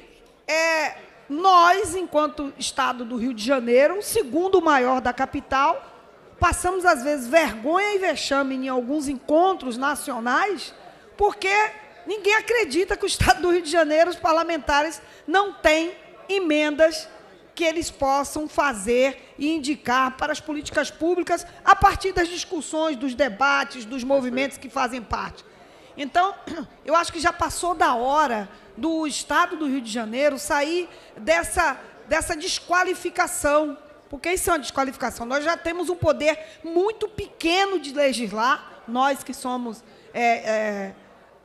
[SPEAKER 3] é, nós, enquanto Estado do Rio de Janeiro, o segundo maior da capital, Passamos, às vezes, vergonha e vexame em alguns encontros nacionais, porque ninguém acredita que o Estado do Rio de Janeiro, os parlamentares, não têm emendas que eles possam fazer e indicar para as políticas públicas a partir das discussões, dos debates, dos movimentos que fazem parte. Então, eu acho que já passou da hora do Estado do Rio de Janeiro sair dessa, dessa desqualificação porque isso é uma desqualificação. Nós já temos um poder muito pequeno de legislar, nós que somos é, é,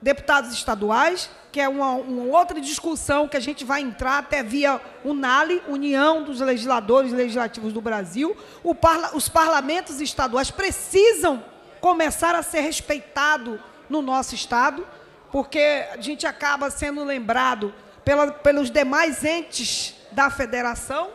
[SPEAKER 3] deputados estaduais, que é uma, uma, outra discussão que a gente vai entrar até via UNALE, União dos Legisladores Legislativos do Brasil. Parla, os parlamentos estaduais precisam começar a ser respeitados no nosso Estado, porque a gente acaba sendo lembrado pela, pelos demais entes da federação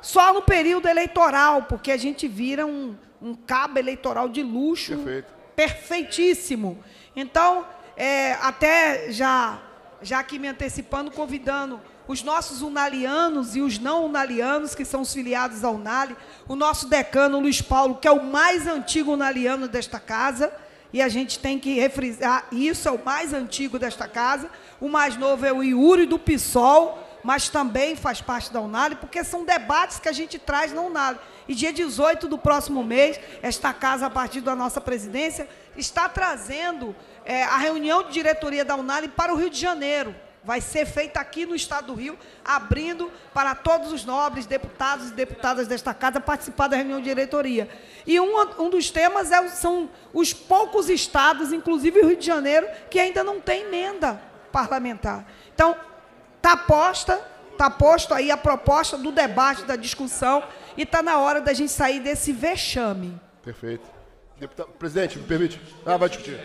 [SPEAKER 3] só no período eleitoral, porque a gente vira um, um cabo eleitoral de luxo. Perfeito. Perfeitíssimo. Então, é, até já, já aqui me antecipando, convidando os nossos unalianos e os não unalianos, que são os filiados ao Unali, o nosso decano Luiz Paulo, que é o mais antigo unaliano desta casa, e a gente tem que refrisar, isso é o mais antigo desta casa, o mais novo é o Iuri do PSOL, mas também faz parte da Unale, porque são debates que a gente traz na Unale. E dia 18 do próximo mês, esta casa, a partir da nossa presidência, está trazendo é, a reunião de diretoria da Unale para o Rio de Janeiro. Vai ser feita aqui no Estado do Rio, abrindo para todos os nobres, deputados e deputadas desta casa participar da reunião de diretoria. E um, um dos temas é, são os poucos estados, inclusive o Rio de Janeiro, que ainda não tem emenda parlamentar. Então, Está posta, tá posto aí a proposta do debate, da discussão, e está na hora da gente sair desse vexame.
[SPEAKER 4] Perfeito. Deputado, presidente, me permite? Ah, vai discutir.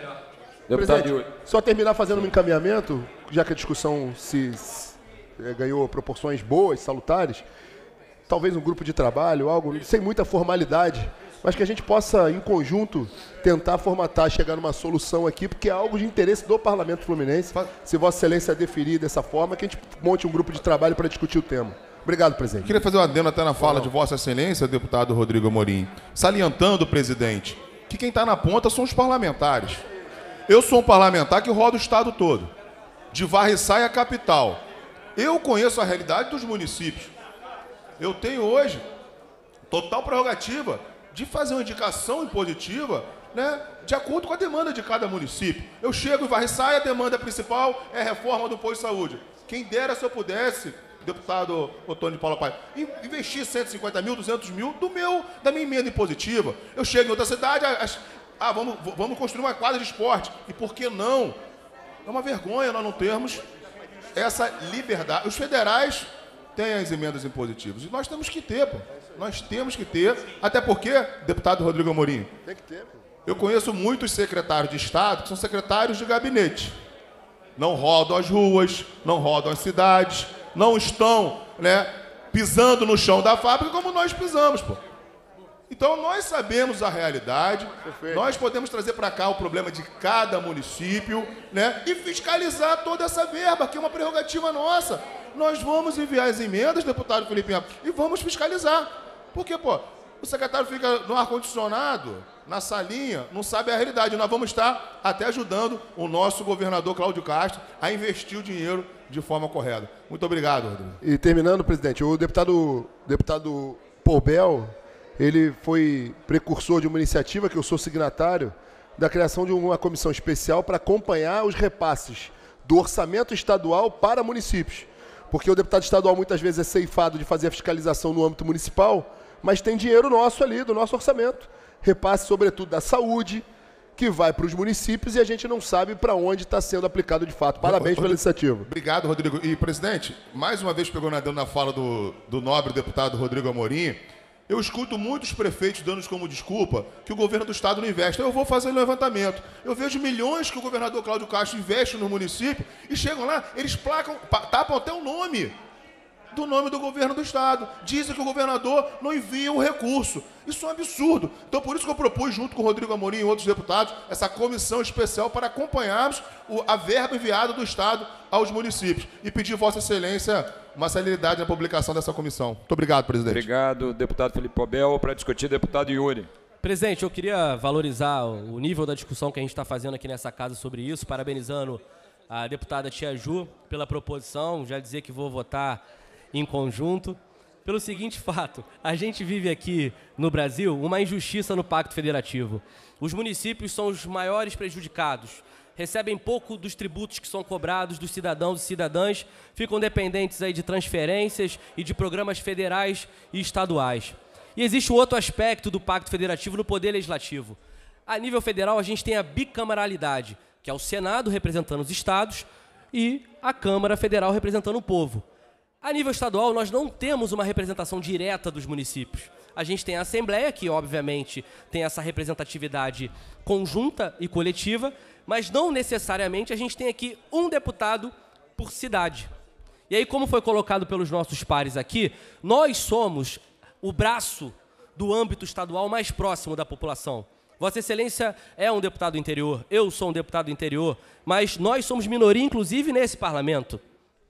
[SPEAKER 4] Deputado presidente, só terminar fazendo um encaminhamento, já que a discussão se, eh, ganhou proporções boas, salutares, talvez um grupo de trabalho, algo sem muita formalidade, mas que a gente possa, em conjunto, tentar formatar, chegar numa solução aqui, porque é algo de interesse do Parlamento Fluminense, se Vossa Excelência é deferir dessa forma, que a gente monte um grupo de trabalho para discutir o tema. Obrigado, presidente.
[SPEAKER 5] Queria fazer um adendo até na fala de Vossa Excelência, deputado Rodrigo Amorim, salientando, presidente, que quem está na ponta são os parlamentares. Eu sou um parlamentar que roda o estado todo, de varre-sai à capital. Eu conheço a realidade dos municípios. Eu tenho hoje total prerrogativa de fazer uma indicação impositiva né, de acordo com a demanda de cada município. Eu chego e varre a demanda principal é reforma do posto de saúde. Quem dera se eu pudesse, deputado Antônio de Paula Paz, investir 150 mil, 200 mil do meu, da minha emenda impositiva. Eu chego em outra cidade, as, ah, vamos, vamos construir uma quadra de esporte. E por que não? É uma vergonha nós não termos essa liberdade. Os federais têm as emendas impositivas. E nós temos que ter, pô. Nós temos que ter, até porque, deputado Rodrigo Amorim, tem que ter. Eu conheço muitos secretários de Estado que são secretários de gabinete. Não rodam as ruas, não rodam as cidades, não estão né, pisando no chão da fábrica como nós pisamos, pô. Então nós sabemos a realidade, Perfeito. nós podemos trazer para cá o problema de cada município, né? E fiscalizar toda essa verba, que é uma prerrogativa nossa. Nós vamos enviar as emendas, deputado Felipe Neto, e vamos fiscalizar. Porque, pô, o secretário fica no ar-condicionado, na salinha, não sabe a realidade. Nós vamos estar até ajudando o nosso governador Cláudio Castro a investir o dinheiro de forma correta. Muito obrigado, Rodrigo.
[SPEAKER 4] E terminando, presidente, o deputado, deputado ele foi precursor de uma iniciativa que eu sou signatário, da criação de uma comissão especial para acompanhar os repasses do orçamento estadual para municípios. Porque o deputado estadual muitas vezes é ceifado de fazer a fiscalização no âmbito municipal, mas tem dinheiro nosso ali, do nosso orçamento. Repasse, sobretudo, da saúde, que vai para os municípios e a gente não sabe para onde está sendo aplicado de fato. Parabéns Rodrigo, pela iniciativa. Obrigado, Rodrigo. E, presidente,
[SPEAKER 5] mais uma vez pegou na fala do, do nobre deputado Rodrigo Amorim. Eu escuto muitos prefeitos dando como desculpa que o governo do estado não investe. Eu vou fazer um levantamento. Eu vejo milhões que o governador Cláudio Castro investe no município e chegam lá, eles placam, tapam até o nome do nome do governo do estado. Dizem que o governador não envia o recurso. Isso é um absurdo. Então, por isso que eu propus, junto com o Rodrigo Amorim e outros deputados, essa comissão especial para acompanharmos o, a verba enviada do estado aos municípios. E pedir, Vossa Excelência, uma celeridade na publicação dessa comissão.
[SPEAKER 1] Muito obrigado, presidente. Obrigado, deputado Felipe Pobel. Para discutir, deputado Yuri. Presidente, eu queria
[SPEAKER 11] valorizar o nível da discussão que a gente está fazendo aqui nessa casa sobre isso, parabenizando a deputada Tia Ju pela proposição, já dizer que vou votar em conjunto, pelo seguinte fato: a gente vive aqui no Brasil uma injustiça no Pacto Federativo. Os municípios são os maiores prejudicados, recebem pouco dos tributos que são cobrados dos cidadãos e cidadãs, ficam dependentes aí de transferências e de programas federais e estaduais. E existe um outro aspecto do Pacto Federativo no Poder Legislativo. A nível federal, a gente tem a bicameralidade, que é o Senado representando os estados e a Câmara Federal representando o povo. A nível estadual, nós não temos uma representação direta dos municípios. A gente tem a Assembleia, que obviamente tem essa representatividade conjunta e coletiva, mas não necessariamente a gente tem aqui um deputado por cidade. E aí, como foi colocado pelos nossos pares aqui, nós somos o braço do âmbito estadual mais próximo da população. Vossa Excelência é um deputado interior, eu sou um deputado interior, mas nós somos minoria, inclusive, nesse parlamento.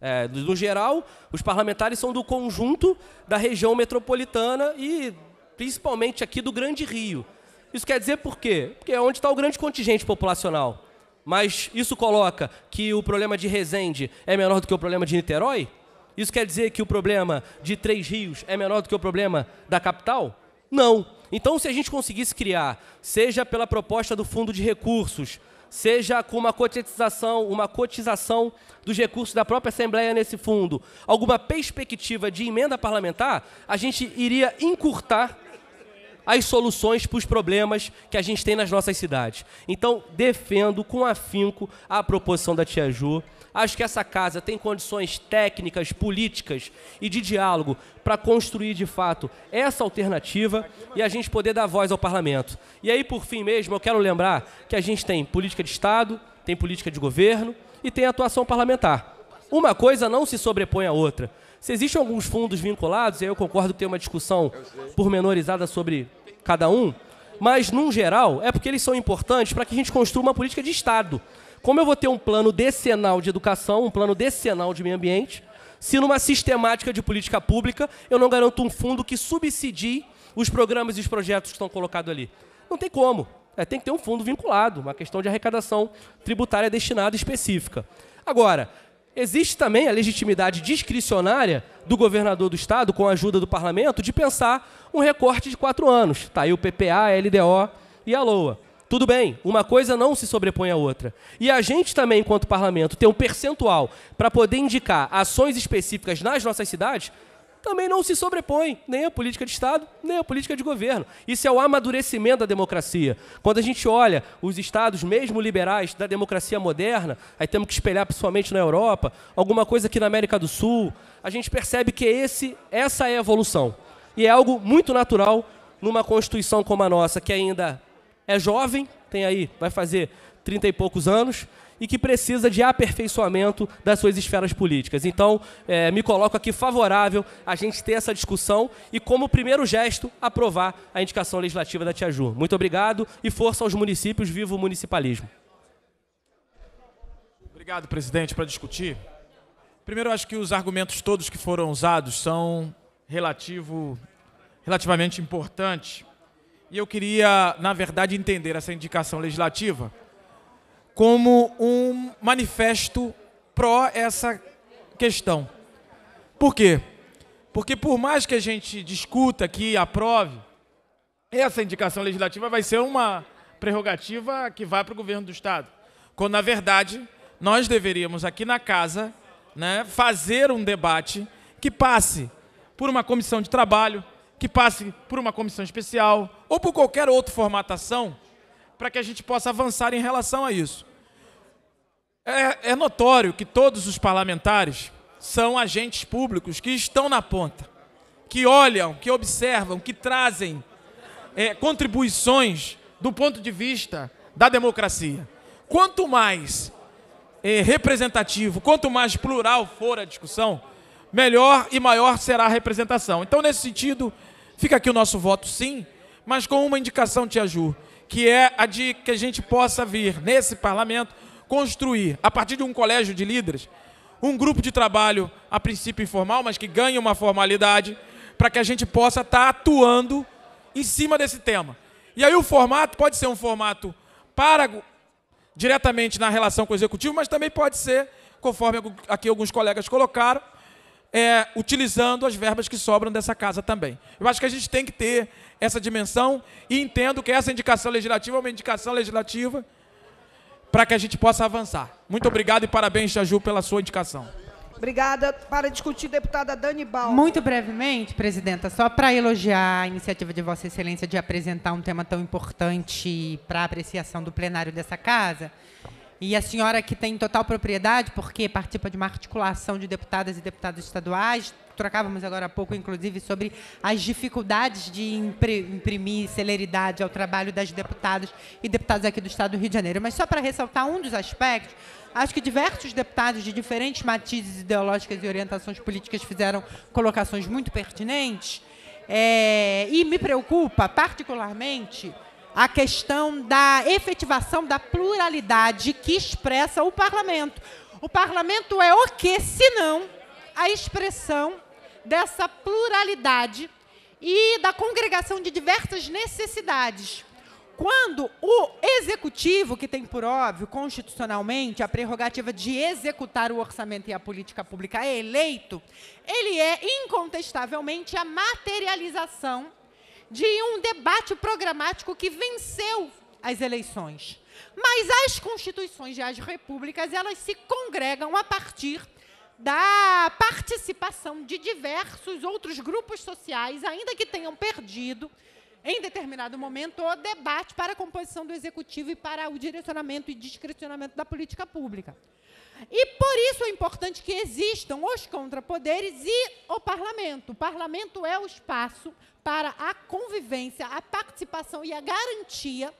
[SPEAKER 11] É, no geral, os parlamentares são do conjunto da região metropolitana e principalmente aqui do Grande Rio. Isso quer dizer por quê? Porque é onde está o grande contingente populacional. Mas isso coloca que o problema de Resende é menor do que o problema de Niterói? Isso quer dizer que o problema de Três Rios é menor do que o problema da capital? Não. Então, se a gente conseguisse criar, seja pela proposta do fundo de recursos, seja com uma cotização, uma cotização dos recursos da própria Assembleia nesse fundo, alguma perspectiva de emenda parlamentar, a gente iria encurtar as soluções para os problemas que a gente tem nas nossas cidades. Então, defendo com afinco a proposição da Tia Ju. Acho que essa casa tem condições técnicas, políticas e de diálogo para construir de fato essa alternativa e a gente poder dar voz ao parlamento. E aí, por fim mesmo, eu quero lembrar que a gente tem política de Estado, tem política de governo e tem atuação parlamentar. Uma coisa não se sobrepõe à outra. Se existem alguns fundos vinculados, e aí eu concordo que tem uma discussão pormenorizada sobre cada um, mas, num geral, é porque eles são importantes para que a gente construa uma política de Estado. Como eu vou ter um plano decenal de educação, um plano decenal de meio ambiente, se numa sistemática de política pública eu não garanto um fundo que subsidie os programas e os projetos que estão colocados ali? Não tem como. É, tem que ter um fundo vinculado, uma questão de arrecadação tributária destinada específica. Agora, existe também a legitimidade discricionária do governador do Estado, com a ajuda do parlamento, de pensar um recorte de quatro anos. Está aí o PPA, a LDO e a LOA. Tudo bem, uma coisa não se sobrepõe à outra. E a gente também, enquanto parlamento, tem um percentual para poder indicar ações específicas nas nossas cidades, também não se sobrepõe nem a política de Estado, nem a política de governo. Isso é o amadurecimento da democracia. Quando a gente olha os estados, mesmo liberais, da democracia moderna, aí temos que espelhar principalmente na Europa, alguma coisa aqui na América do Sul, a gente percebe que esse, essa é a evolução. E é algo muito natural numa Constituição como a nossa, que ainda é jovem, tem aí, vai fazer trinta e poucos anos, e que precisa de aperfeiçoamento das suas esferas políticas. Então, é, me coloco aqui favorável a gente ter essa discussão e, como primeiro gesto, aprovar a indicação legislativa da Tia Ju. Muito obrigado e força aos municípios, viva o municipalismo. Obrigado,
[SPEAKER 12] presidente, para discutir. Primeiro, acho que os argumentos todos que foram usados são relativo, relativamente importantes e eu queria, na verdade, entender essa indicação legislativa como um manifesto pró essa questão. Por quê? Porque por mais que a gente discuta aqui, aprove, essa indicação legislativa vai ser uma prerrogativa que vai para o governo do Estado. Quando, na verdade, nós deveríamos aqui na casa né, fazer um debate que passe por uma comissão de trabalho, que passe por uma comissão especial, ou por qualquer outra formatação, para que a gente possa avançar em relação a isso. É, é, notório que todos os parlamentares são agentes públicos que estão na ponta, que olham, que observam, que trazem é, contribuições do ponto de vista da democracia. Quanto mais é, representativo, quanto mais plural for a discussão, melhor e maior será a representação. Então, nesse sentido, fica aqui o nosso voto sim mas com uma indicação, Tia Ju, que é a de que a gente possa vir nesse parlamento construir, a partir de um colégio de líderes, um grupo de trabalho a princípio informal, mas que ganhe uma formalidade, para que a gente possa estar tá atuando em cima desse tema. E aí o formato pode ser um formato para diretamente na relação com o executivo, mas também pode ser, conforme aqui alguns colegas colocaram, é, utilizando as verbas que sobram dessa casa também. Eu acho que a gente tem que ter essa dimensão e entendo que essa indicação legislativa é uma indicação legislativa para que a gente possa avançar. Muito obrigado e parabéns, Jaju, pela sua indicação.
[SPEAKER 7] Obrigada. Para discutir, deputada Dani Bal. Muito brevemente, presidenta, só para elogiar a iniciativa de Vossa Excelência de apresentar um tema tão importante para a apreciação do plenário dessa casa. E a senhora que tem total propriedade, porque participa de uma articulação de deputadas e deputados estaduais, trocávamos agora há pouco, inclusive, sobre as dificuldades de imprimir celeridade ao trabalho das deputadas e deputados aqui do Estado do Rio de Janeiro. Mas só para ressaltar um dos aspectos, acho que diversos deputados de diferentes matizes ideológicas e orientações políticas fizeram colocações muito pertinentes. É, e me preocupa particularmente a questão da efetivação da pluralidade que expressa o parlamento. O parlamento é o que, se não a expressão dessa pluralidade e da congregação de diversas necessidades. Quando o executivo, que tem por óbvio constitucionalmente a prerrogativa de executar o orçamento e a política pública, é eleito, ele é incontestavelmente a materialização de um debate programático que venceu as eleições. Mas as constituições e as repúblicas, elas se congregam a partir da participação de diversos outros grupos sociais, ainda que tenham perdido, em determinado momento, o debate para a composição do executivo e para o direcionamento e discricionamento da política pública. E por isso é importante que existam os contrapoderes e o parlamento. O parlamento é o espaço para a convivência, a participação e a garantia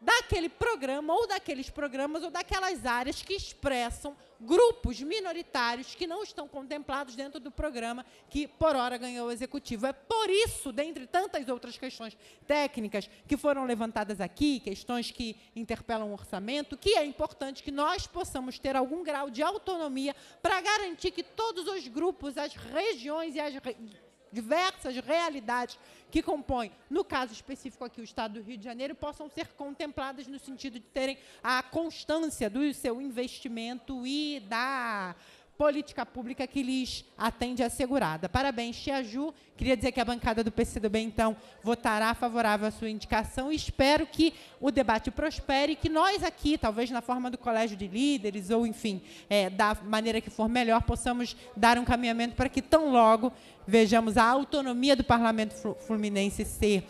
[SPEAKER 7] daquele programa ou daqueles programas ou daquelas áreas que expressam grupos minoritários que não estão contemplados dentro do programa que, por hora, ganhou o executivo. É por isso, dentre tantas outras questões técnicas que foram levantadas aqui, questões que interpelam o orçamento, que é importante que nós possamos ter algum grau de autonomia para garantir que todos os grupos, as regiões e as diversas realidades que compõem, no caso específico aqui, o Estado do Rio de Janeiro, possam ser contempladas no sentido de terem a constância do seu investimento e da política pública que lhes atende assegurada. Parabéns, Tia Ju. Queria dizer que a bancada do PCdoB, então, votará favorável à sua indicação e espero que o debate prospere, e que nós aqui, talvez na forma do colégio de líderes ou, enfim, é, da maneira que for melhor, possamos dar um caminhamento para que tão logo vejamos a autonomia do parlamento fluminense ser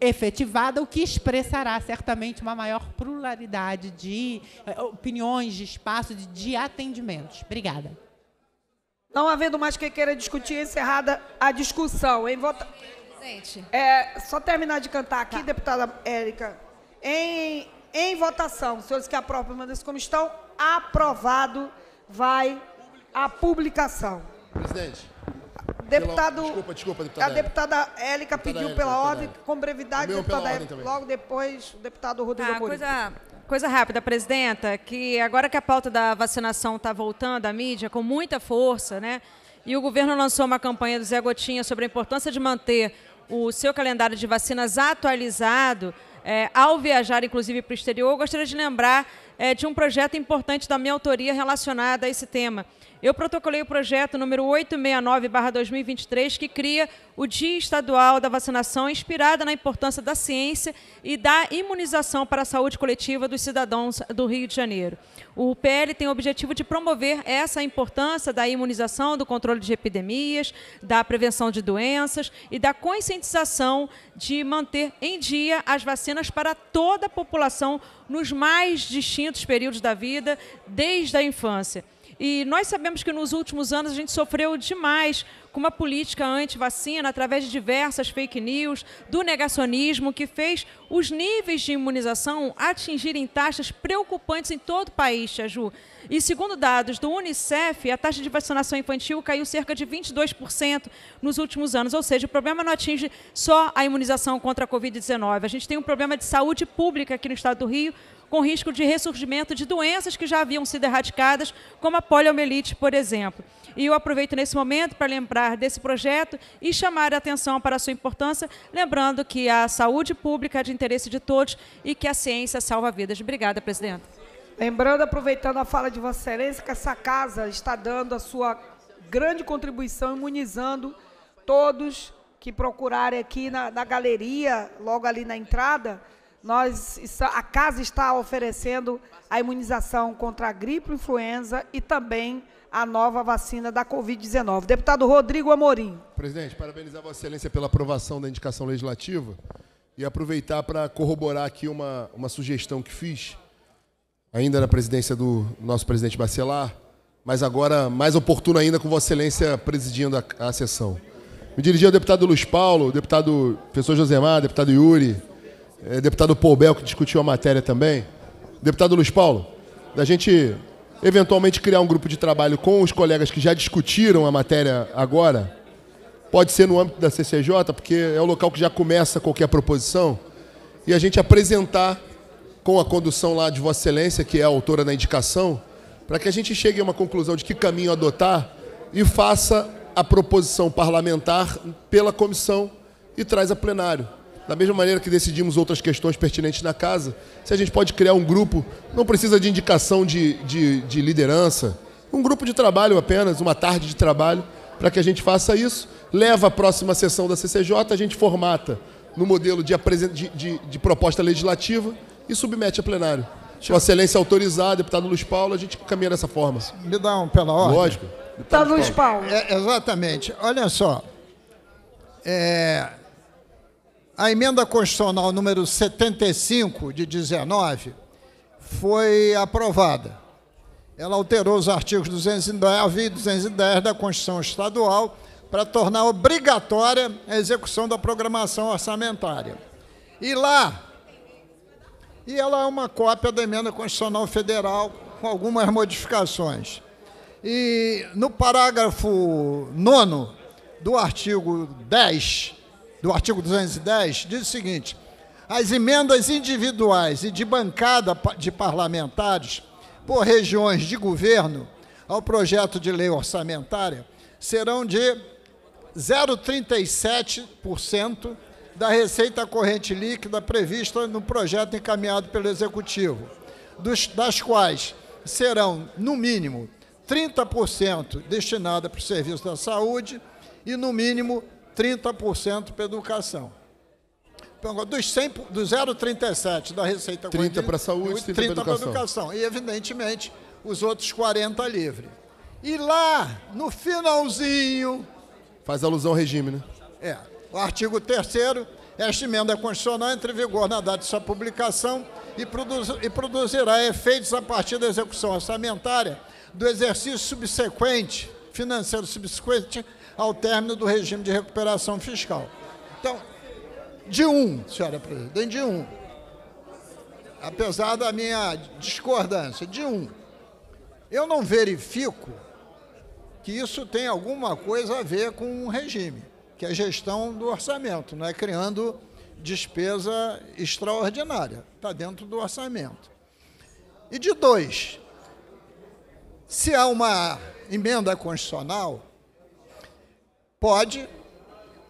[SPEAKER 7] efetivada, o que expressará certamente uma maior pluralidade de eh, opiniões, de espaço, de, de atendimentos. Obrigada.
[SPEAKER 3] Não havendo mais quem queira discutir, encerrada a
[SPEAKER 7] discussão.
[SPEAKER 3] Em vota... Presidente. É, só terminar de cantar aqui, tá. deputada Érica. Em, em votação, senhores que aprovam ande-se como estão, aprovado vai a publicação. Presidente. Deputado, pela, desculpa, desculpa, deputada. A deputada Élica pediu pela ordem, com brevidade, deputada Élica. Logo depois, o deputado Rodrigo ah, Coisa,
[SPEAKER 2] coisa rápida, presidenta, que agora que a pauta da vacinação está voltando à mídia com muita força, né? E o governo lançou uma campanha do Zé Gotinha sobre a importância de manter o seu calendário de vacinas atualizado. É, ao viajar, inclusive, para o exterior, eu gostaria de lembrar é, de um projeto importante da minha autoria relacionado a esse tema eu protocolei o projeto número 869-2023, que cria o Dia Estadual da Vacinação, inspirada na importância da ciência e da imunização para a saúde coletiva dos cidadãos do Rio de Janeiro. O PL tem o objetivo de promover essa importância da imunização, do controle de epidemias, da prevenção de doenças e da conscientização de manter em dia as vacinas para toda a população nos mais distintos períodos da vida, desde a infância. E nós sabemos que nos últimos anos a gente sofreu demais com uma política anti-vacina, através de diversas fake news, do negacionismo, que fez os níveis de imunização atingirem taxas preocupantes em todo o país, Ju. E segundo dados do Unicef, a taxa de vacinação infantil caiu cerca de 22% nos últimos anos. Ou seja, o problema não atinge só a imunização contra a Covid-19. A gente tem um problema de saúde pública aqui no estado do Rio, com risco de ressurgimento de doenças que já haviam sido erradicadas, como a poliomielite, por exemplo. E eu aproveito nesse momento para lembrar desse projeto e chamar a atenção para a sua importância, lembrando que a saúde pública é de interesse de todos e que a ciência salva vidas. Obrigada, presidenta. Lembrando, aproveitando a fala de Vossa Excelência, que essa
[SPEAKER 3] casa está dando a sua grande contribuição, imunizando todos que procurarem aqui na, na galeria, logo ali na entrada, nós a casa está oferecendo a imunização contra a gripe influenza e também a nova vacina da Covid-19. Deputado Rodrigo Amorim.
[SPEAKER 4] Presidente, parabenizar Vossa Excelência pela aprovação da indicação legislativa e aproveitar para corroborar aqui uma, uma sugestão que fiz, ainda na presidência do nosso presidente Bacelar, mas agora mais oportuna ainda com Vossa Excelência presidindo a, a sessão. Me dirigi ao deputado Luiz Paulo, deputado professor Josemar, deputado Yuri, é, deputado Paul Bell, que discutiu a matéria também, deputado Luiz Paulo, da gente eventualmente criar um grupo de trabalho com os colegas que já discutiram a matéria agora, pode ser no âmbito da CCJ, porque é o local que já começa qualquer proposição, e a gente apresentar com a condução lá de Vossa Excelência, que é a autora da indicação, para que a gente chegue a uma conclusão de que caminho adotar e faça a proposição parlamentar pela comissão e traz a plenário. Da mesma maneira que decidimos outras questões pertinentes na casa, se a gente pode criar um grupo, não precisa de indicação de, de, de liderança, um grupo de trabalho apenas, uma tarde de trabalho, para que a gente faça isso, leva a próxima sessão da CCJ, a gente formata no modelo de, de, de proposta legislativa e submete a plenário. Sua Excelência autorizar, deputado Luiz Paulo, a gente caminha dessa forma. Me
[SPEAKER 6] dá um pela ordem. Lógico. Deputado Luiz Paulo. É, exatamente. Olha só. É, a emenda constitucional número 75 de 19 foi aprovada. Ela alterou os artigos 209 e 210 da Constituição Estadual para tornar obrigatória a execução da programação orçamentária. E lá, e ela é uma cópia da emenda constitucional federal com algumas modificações. E no parágrafo 9 do artigo 10 do artigo 210 diz o seguinte: as emendas individuais e de bancada de parlamentares por regiões de governo ao projeto de lei orçamentária serão de 0,37% da receita corrente líquida prevista no projeto encaminhado pelo Executivo, dos, das quais serão, no mínimo, 30% destinada para o serviço da saúde e, no mínimo, 30% para educação. Então, dos, 100, do 0,37 da Receita 30 para a saúde, 30, 30 para a educação. E, evidentemente, os outros 40 livre. E lá, no finalzinho. Faz alusão ao regime, né? É. O artigo 3 esta emenda constitucional entre em vigor na data de sua publicação e, produz, e produzirá efeitos a partir da execução orçamentária do exercício subsequente, financeiro subsequente, ao término do regime de recuperação fiscal. Então, de um, senhora presidente, de um. Apesar da minha discordância, de um. Eu não verifico que isso tem alguma coisa a ver com o regime, que é a gestão do orçamento, não é criando despesa extraordinária, está dentro do orçamento. E de dois, se há uma emenda constitucional, Pode,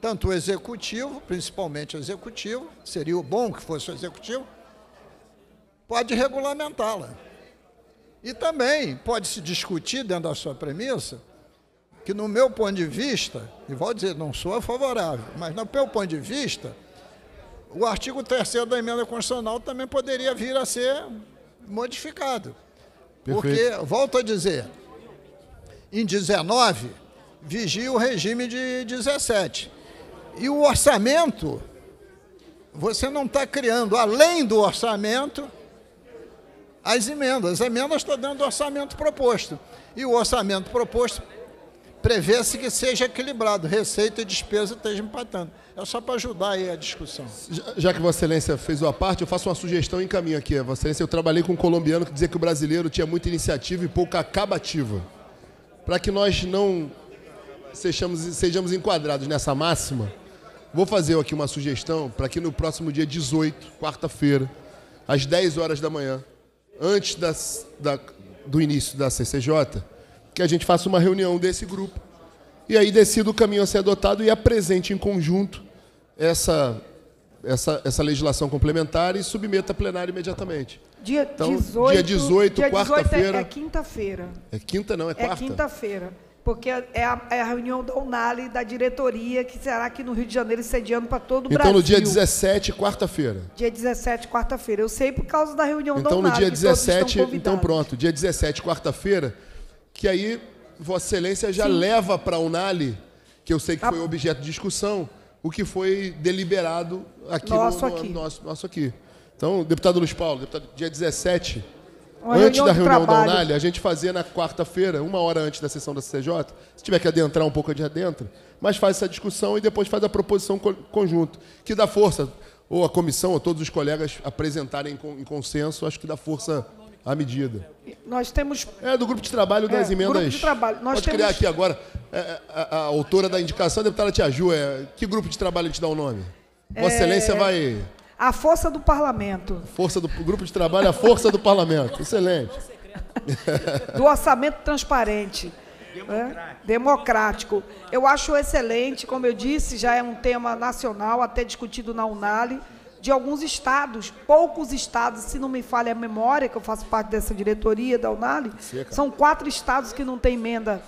[SPEAKER 6] tanto o executivo, principalmente o executivo, seria o bom que fosse o executivo, pode regulamentá-la. E também pode se discutir dentro da sua premissa que no meu ponto de vista, e vou dizer, não sou favorável, mas no meu ponto de vista, o artigo 3 da emenda constitucional também poderia vir a ser modificado. Perfeito. Porque, volto a dizer, em 19, vigia o regime de 17. E o orçamento, você não está criando, além do orçamento, as emendas. As emendas estão dando o orçamento proposto. E o orçamento proposto prevê-se que seja equilibrado, receita e despesa estejam empatando. É só para ajudar aí a discussão.
[SPEAKER 4] Já, que Vossa Excelência fez uma parte, eu faço uma sugestão em caminho aqui. Vossa Excelência, eu trabalhei com um colombiano que dizia que o brasileiro tinha muita iniciativa e pouca acabativa. Para que nós não sejamos, sejamos enquadrados nessa máxima, vou fazer aqui uma sugestão para que no próximo dia 18, quarta-feira, às 10 horas da manhã, antes das, da, do início da CCJ, que a gente faça uma reunião desse grupo. E aí decida o caminho a ser adotado e apresente em conjunto essa, essa, essa legislação complementar e submeta a plenário imediatamente. Dia então, 18, dia 18 é- quarta-feira. É, é
[SPEAKER 3] quinta-feira.
[SPEAKER 4] É quinta, não, é, é quarta. É
[SPEAKER 3] quinta-feira porque é, é a, é a, reunião da Unali da diretoria, que será aqui no Rio de Janeiro, sediando é para todo o então, Brasil. Então, no dia
[SPEAKER 4] 17, quarta-feira.
[SPEAKER 3] Dia 17, quarta-feira. Eu sei por causa da reunião então, da Unali. Então, no dia 17,
[SPEAKER 4] então pronto, dia 17, quarta-feira, que aí Vossa Excelência já Sim. leva para a Unali, que eu sei que tá foi objeto de discussão, o que foi deliberado aqui nosso no, no, aqui. Nosso, nosso aqui. Então, deputado Luiz Paulo, deputado, dia 17. Uma antes reunião da reunião trabalho. da Unalha, a gente fazia na quarta-feira, uma hora antes da sessão da CCJ, se tiver que adentrar um pouco adentro, mas faz essa discussão e depois faz a proposição co conjunto, que dá força, ou a comissão, ou todos os colegas apresentarem em consenso, acho que dá força à medida. Nós temos. É, do grupo de trabalho das é, emendas. Grupo de trabalho. Nós Pode temos... criar aqui agora. É, é, a, a, autora da indicação, a deputada Tia Ju, é, que grupo de trabalho a gente dá o nome? Vossa é, Excelência vai.
[SPEAKER 3] A força do parlamento. Força do grupo de
[SPEAKER 4] trabalho, a força do parlamento. Excelente.
[SPEAKER 3] É do orçamento transparente. Né? Democrático. É? Democrático. Eu acho excelente, como eu disse, já é um tema nacional, até discutido na Unali, de alguns estados, poucos estados, se não me falha a memória, que eu faço parte dessa diretoria da Unali, Seca. são quatro estados que não têm emenda.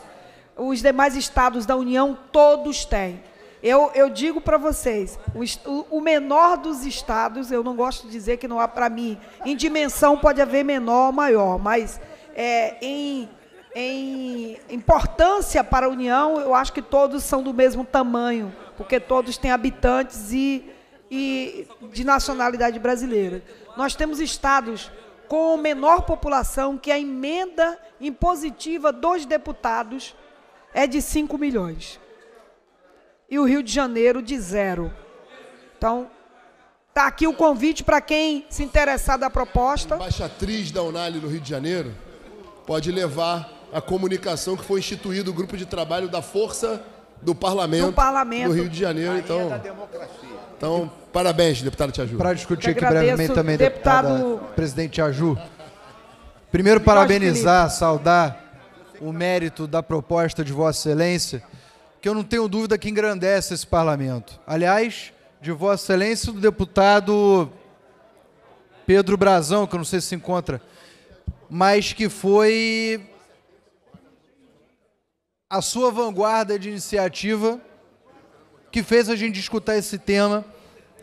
[SPEAKER 3] Os demais estados da União, todos têm. Eu, eu digo para vocês, o, o, menor dos estados, eu não gosto de dizer que não há para mim, em dimensão pode haver menor ou maior, mas é, em, em importância para a União, eu acho que todos são do mesmo tamanho, porque todos têm habitantes e, e de nacionalidade brasileira. Nós temos estados com menor população que a emenda impositiva dos deputados é de 5 milhões e o Rio de Janeiro de zero. Então, está aqui o convite para quem se interessar
[SPEAKER 4] da proposta. A embaixatriz da Unali no Rio de Janeiro pode levar a comunicação que foi instituído o grupo de trabalho da Força do Parlamento, do parlamento. Do Rio de Janeiro. É então,
[SPEAKER 8] da democracia. Então, parabéns, deputado Tiaju. Para discutir aqui brevemente também, deputado... deputada, presidente Tiaju. Primeiro, parabenizar, saudar o mérito da proposta de Vossa Excelência que eu não tenho dúvida que engrandece esse parlamento. Aliás, de Vossa Excelência, do deputado Pedro Brazão, que eu não sei se se encontra, mas que foi a sua vanguarda de iniciativa que fez a gente discutir esse tema,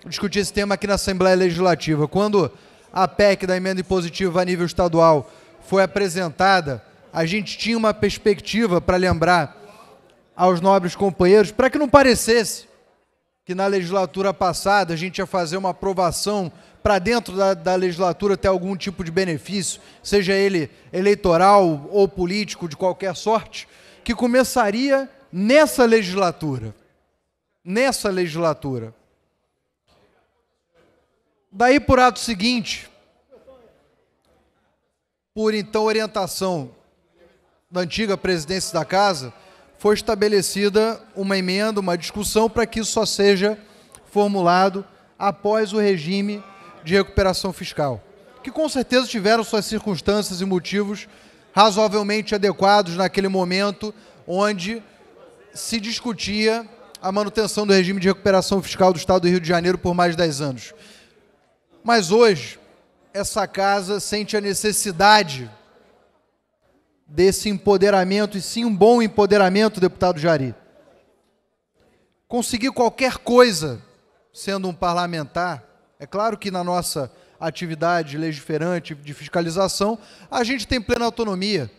[SPEAKER 8] discutir esse tema aqui na Assembleia Legislativa. Quando a PEC da emenda impositiva a nível estadual foi apresentada, a gente tinha uma perspectiva para lembrar aos nobres companheiros, para que não parecesse que na legislatura passada a gente ia fazer uma aprovação para dentro da, da, legislatura ter algum tipo de benefício, seja ele eleitoral ou político de qualquer sorte, que começaria nessa legislatura. Nessa legislatura. Daí por ato seguinte, por então orientação da antiga presidência da casa, foi estabelecida uma emenda, uma discussão para que isso só seja formulado após o regime de recuperação fiscal, que com certeza tiveram suas circunstâncias e motivos razoavelmente adequados naquele momento onde se discutia a manutenção do regime de recuperação fiscal do Estado do Rio de Janeiro por mais de 10 anos. Mas hoje, essa casa sente a necessidade desse empoderamento, e sim um bom empoderamento, deputado Jari. Conseguir qualquer coisa sendo um parlamentar, é claro que na nossa atividade legiferante de fiscalização, a gente tem plena autonomia.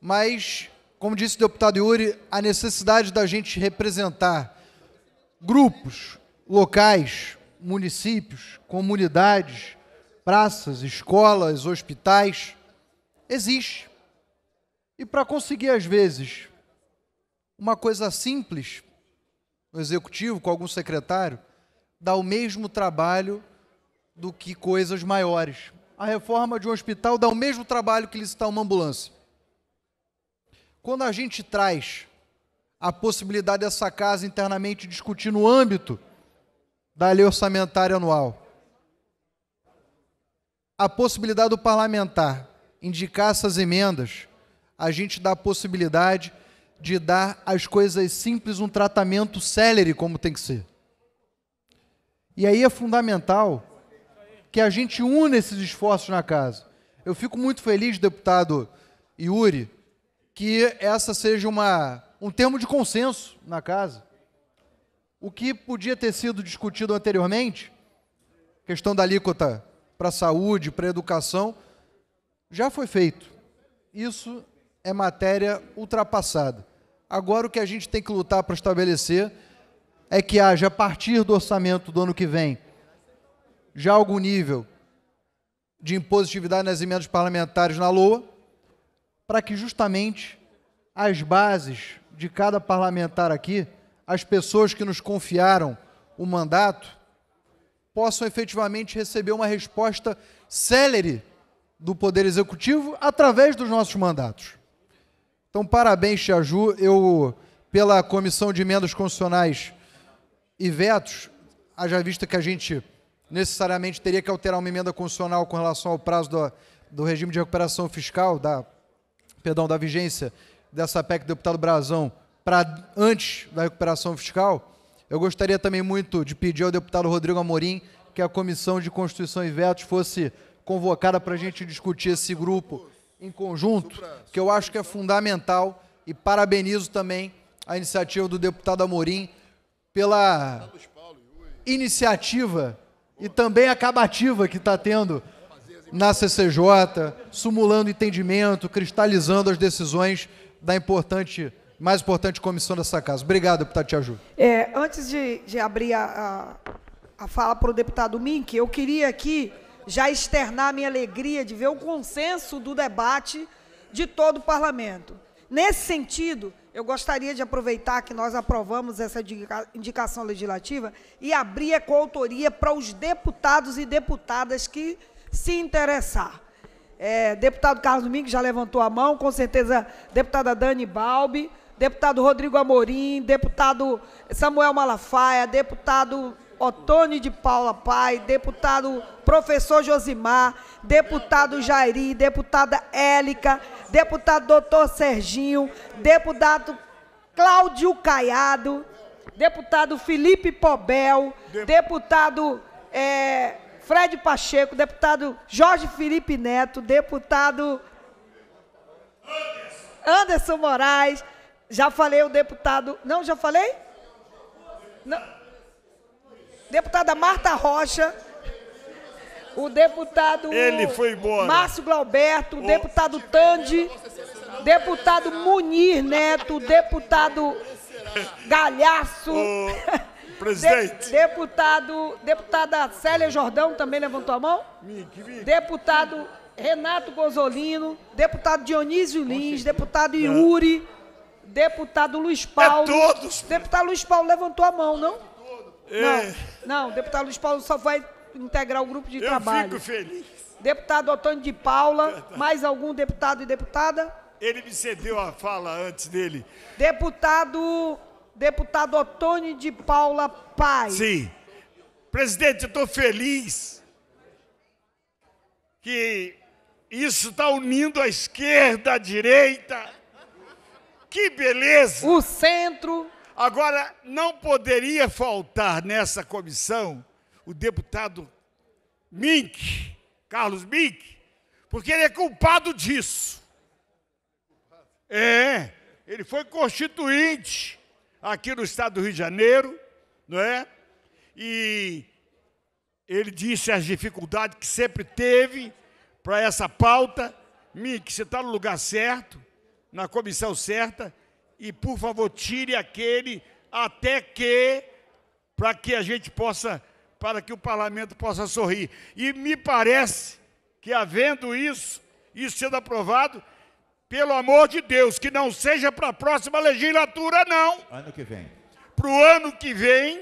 [SPEAKER 8] Mas, como disse o deputado Yuri, a necessidade da gente representar grupos, locais, municípios, comunidades, praças, escolas, hospitais existe. E para conseguir, às vezes, uma coisa simples o executivo, com algum secretário, dá o mesmo trabalho do que coisas maiores. A reforma de um hospital dá o mesmo trabalho que licitar uma ambulância. Quando a gente traz a possibilidade dessa casa internamente discutir no âmbito da lei orçamentária anual, a possibilidade do parlamentar indicar essas emendas, a gente dá a possibilidade de dar às coisas simples um tratamento célere, como tem que ser. E aí é fundamental que a gente une esses esforços na casa. Eu fico muito feliz, deputado Yuri, que essa seja uma, um termo de consenso na casa. O que podia ter sido discutido anteriormente, questão da alíquota para a saúde, para a educação, já foi feito. Isso é matéria ultrapassada. Agora o que a gente tem que lutar para estabelecer é que haja, a partir do orçamento do ano que vem, já algum nível de impositividade nas emendas parlamentares na LOA, para que justamente as bases de cada parlamentar aqui, as pessoas que nos confiaram o mandato, possam efetivamente receber uma resposta célere do Poder Executivo através dos nossos mandatos. Então, parabéns, Tiaju. Eu, pela Comissão de Emendas Constitucionais e Vetos, haja vista que a gente necessariamente teria que alterar uma emenda constitucional com relação ao prazo do, do regime de recuperação fiscal, da, perdão, da vigência dessa PEC do deputado Brazão para antes da recuperação fiscal, eu gostaria também muito de pedir ao deputado Rodrigo Amorim que a Comissão de Constituição e Vetos fosse convocada para a gente discutir esse grupo em conjunto, que eu acho que é fundamental e parabenizo também a iniciativa do deputado Amorim pela iniciativa e também acabativa que está tendo na CCJ, sumulando entendimento, cristalizando as decisões da importante, mais importante comissão dessa casa. Obrigado, deputado Tiaju.
[SPEAKER 3] É, antes de, de abrir a, a, a fala para o deputado Mink, eu queria aqui já externar minha alegria de ver o consenso do debate de todo o parlamento. Nesse sentido, eu gostaria de aproveitar que nós aprovamos essa indicação legislativa e abrir a coautoria para os deputados e deputadas que se interessar. É, deputado Carlos Domingos já levantou a mão, com certeza deputada Dani Balbi, deputado Rodrigo Amorim, deputado Samuel Malafaia, deputado Otônio de Paula Pai, deputado professor Josimar, deputado Jairi, deputada Élica, deputado doutor Serginho, deputado Cláudio Caiado, deputado Felipe Pobel, deputado é, Fred Pacheco, deputado Jorge Felipe Neto, deputado Anderson Moraes, já falei o deputado. Não, já falei? Não deputada Marta Rocha, o deputado Ele foi embora. Márcio Glauberto, o deputado Tandi, deputado Munir Neto, deputado Galhaço. Presidente. deputado, deputada Célia Jordão também levantou a mão. Deputado Renato Gozolino, deputado Dionísio Lins, deputado é. Yuri, deputado Luiz Paulo. É todos. Deputado Luiz Paulo levantou a mão, não? Não, é. não, deputado Luiz Paulo só vai integrar o grupo de Eu trabalho. Eu fico feliz. Deputado Otônio de Paula, mais algum deputado e deputada? Ele me cedeu a fala antes dele. Deputado, deputado Otônio de
[SPEAKER 13] Paula pai. Sim. Presidente, eu estou feliz que isso está unindo a esquerda, a direita. Que beleza! O centro. Agora, não poderia faltar nessa comissão o deputado Mink, Carlos Mink, porque ele é culpado disso. É, ele foi constituinte aqui no estado do Rio de Janeiro, não é? E ele disse as dificuldades que sempre teve para essa pauta. Mink, você está no lugar certo, na comissão certa, e por favor tire aquele até que para que a gente possa para que o parlamento possa sorrir. E me parece que havendo isso, isso sendo aprovado, pelo amor de Deus, que não seja para a próxima legislatura não. Ano que vem. Para o ano que vem,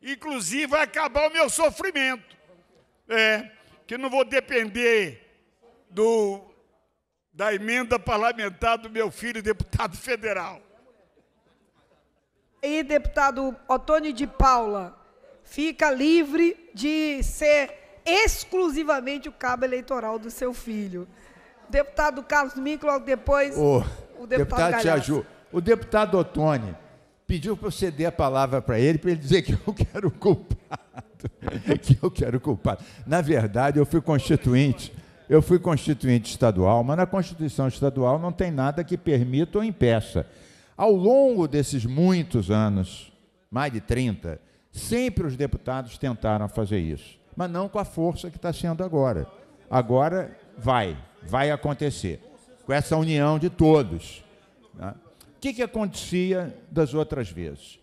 [SPEAKER 13] inclusive vai acabar o meu sofrimento. É, que não vou depender do da emenda parlamentar do meu
[SPEAKER 3] filho, deputado federal. E deputado Otônio de Paula, fica livre de ser exclusivamente o cabo eleitoral do seu filho. O deputado Carlos Mico, logo depois o, o deputado, deputado
[SPEAKER 10] O deputado Otone pediu para eu ceder a palavra para ele, para ele dizer que eu quero o culpado. que eu quero o culpado. Na verdade, eu fui constituinte eu fui constituinte estadual, mas na Constituição Estadual não tem nada que permita ou impeça. Ao longo desses muitos anos, mais de 30, sempre os deputados tentaram fazer isso, mas não com a força que está sendo agora. Agora vai, vai acontecer, com essa união de todos. Né? O que, que acontecia das outras vezes?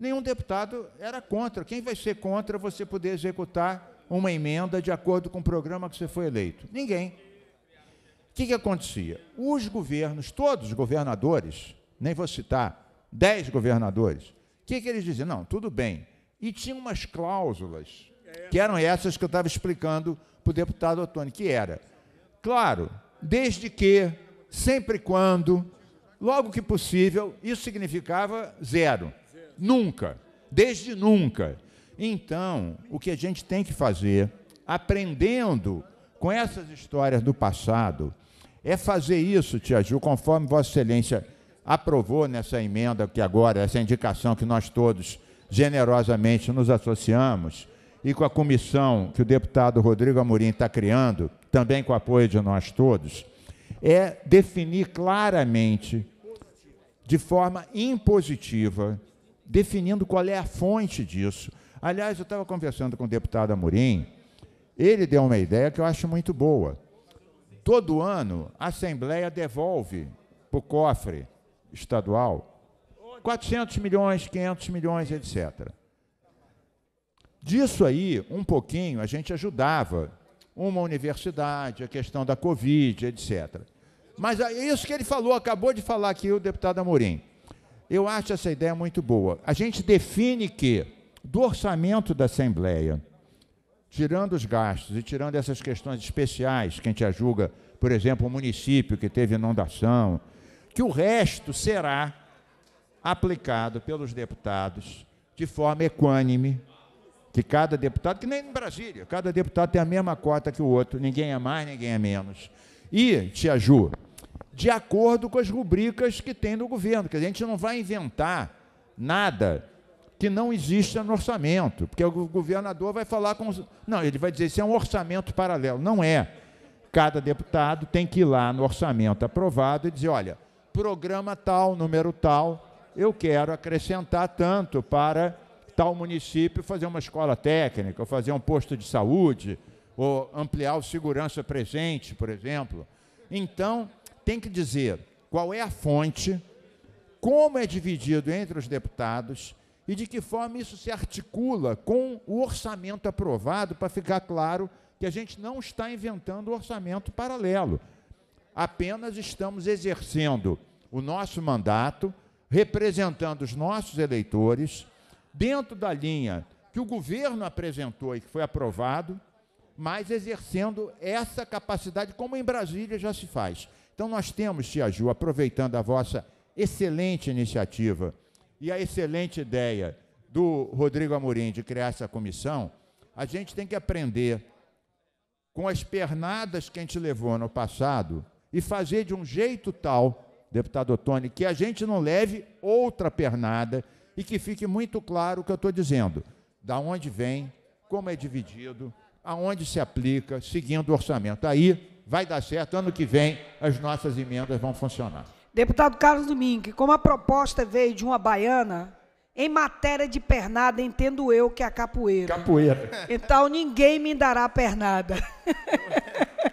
[SPEAKER 10] Nenhum deputado era contra. Quem vai ser contra você poder executar uma emenda de acordo com o programa que você foi eleito. Ninguém. O que, que acontecia? Os governos, todos os governadores, nem vou citar, dez governadores, o que, que eles diziam? Não, tudo bem. E tinha umas cláusulas, que eram essas que eu estava explicando para o deputado Otônio, que era, claro, desde que, sempre quando, logo que possível, isso significava zero. Nunca. Desde nunca. Então, o que a gente tem que fazer, aprendendo com essas histórias do passado, é fazer isso, Tia Ju, conforme Vossa Excelência aprovou nessa emenda que agora, essa indicação que nós todos generosamente nos associamos, e com a comissão que o deputado Rodrigo Amorim está criando, também com o apoio de nós todos, é definir claramente, de forma impositiva, definindo qual é a fonte disso, Aliás, eu estava conversando com o deputado Amorim, ele deu uma ideia que eu acho muito boa. Todo ano, a Assembleia devolve para o cofre estadual 400 milhões, 500 milhões, etc. Disso aí, um pouquinho, a gente ajudava uma universidade, a questão da Covid, etc. Mas é isso que ele falou, acabou de falar aqui o deputado Amorim. Eu acho essa ideia muito boa. A gente define que do orçamento da Assembleia, tirando os gastos e tirando essas questões especiais, que a gente ajuga, por exemplo, o município que teve inundação, que o resto será aplicado pelos deputados de forma equânime, que cada deputado, que nem em Brasília, cada deputado tem a mesma cota que o outro, ninguém é mais, ninguém é menos. E, Tia Ju, de acordo com as rubricas que tem no governo, que a gente não vai inventar nada que não exista no orçamento, porque o governador vai falar com. Os... Não, ele vai dizer isso é um orçamento paralelo. Não é. Cada deputado tem que ir lá no orçamento aprovado e dizer: olha, programa tal, número tal, eu quero acrescentar tanto para tal município fazer uma escola técnica, ou fazer um posto de saúde, ou ampliar o segurança presente, por exemplo. Então, tem que dizer qual é a fonte, como é dividido entre os deputados e de que forma isso se articula com o orçamento aprovado, para ficar claro que a gente não está inventando orçamento paralelo. Apenas estamos exercendo o nosso mandato, representando os nossos eleitores, dentro da linha que o governo apresentou e que foi aprovado, mas exercendo essa capacidade, como em Brasília já se faz. Então, nós temos, Tia Ju, aproveitando a vossa excelente iniciativa e a excelente ideia do Rodrigo Amorim de criar essa comissão, a gente tem que aprender com as pernadas que a gente levou no passado e fazer de um jeito tal, deputado Tony, que a gente não leve outra pernada e que fique muito claro o que eu estou dizendo, da onde vem, como é dividido, aonde se aplica, seguindo o orçamento. Aí vai dar certo, ano que vem as nossas emendas vão funcionar.
[SPEAKER 3] Deputado Carlos Domingues, como a proposta veio de uma baiana, em matéria de pernada, entendo eu que é a capoeira. Capoeira. Então ninguém me dará pernada.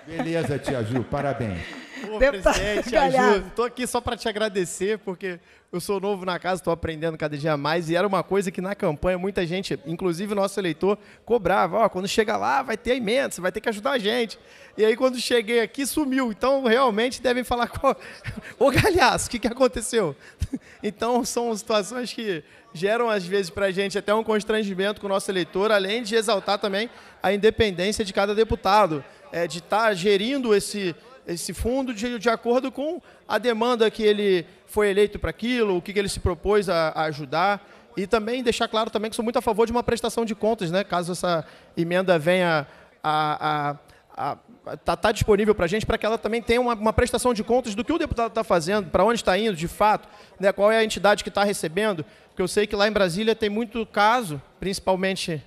[SPEAKER 10] Beleza, tia Ju, parabéns.
[SPEAKER 3] Ô, Deputado Ajuda.
[SPEAKER 14] Tô aqui só para te agradecer, porque eu sou novo na casa, estou aprendendo cada dia mais, e era uma coisa que na campanha muita gente, inclusive nosso eleitor, cobrava. Ó, quando chega lá, vai ter emenda, você vai ter que ajudar a gente. E aí, quando cheguei aqui, sumiu. Então, realmente, devem falar com... Ô, Galhaço, o que, que aconteceu? então, são situações que geram, às vezes, para a gente até um constrangimento com o nosso eleitor, além de exaltar também a independência de cada deputado, é, de estar tá gerindo esse esse fundo de, de acordo com a demanda que ele foi eleito para aquilo, o que, que ele se propôs a, a ajudar. E também deixar claro também que sou muito a favor de uma prestação de contas, né? caso essa emenda venha a, a, está tá disponível para a gente para que ela também tenha uma, uma, prestação de contas do que o deputado está fazendo, para onde está indo de fato, né, qual é a entidade que está recebendo, porque eu sei que lá em Brasília tem muito caso, principalmente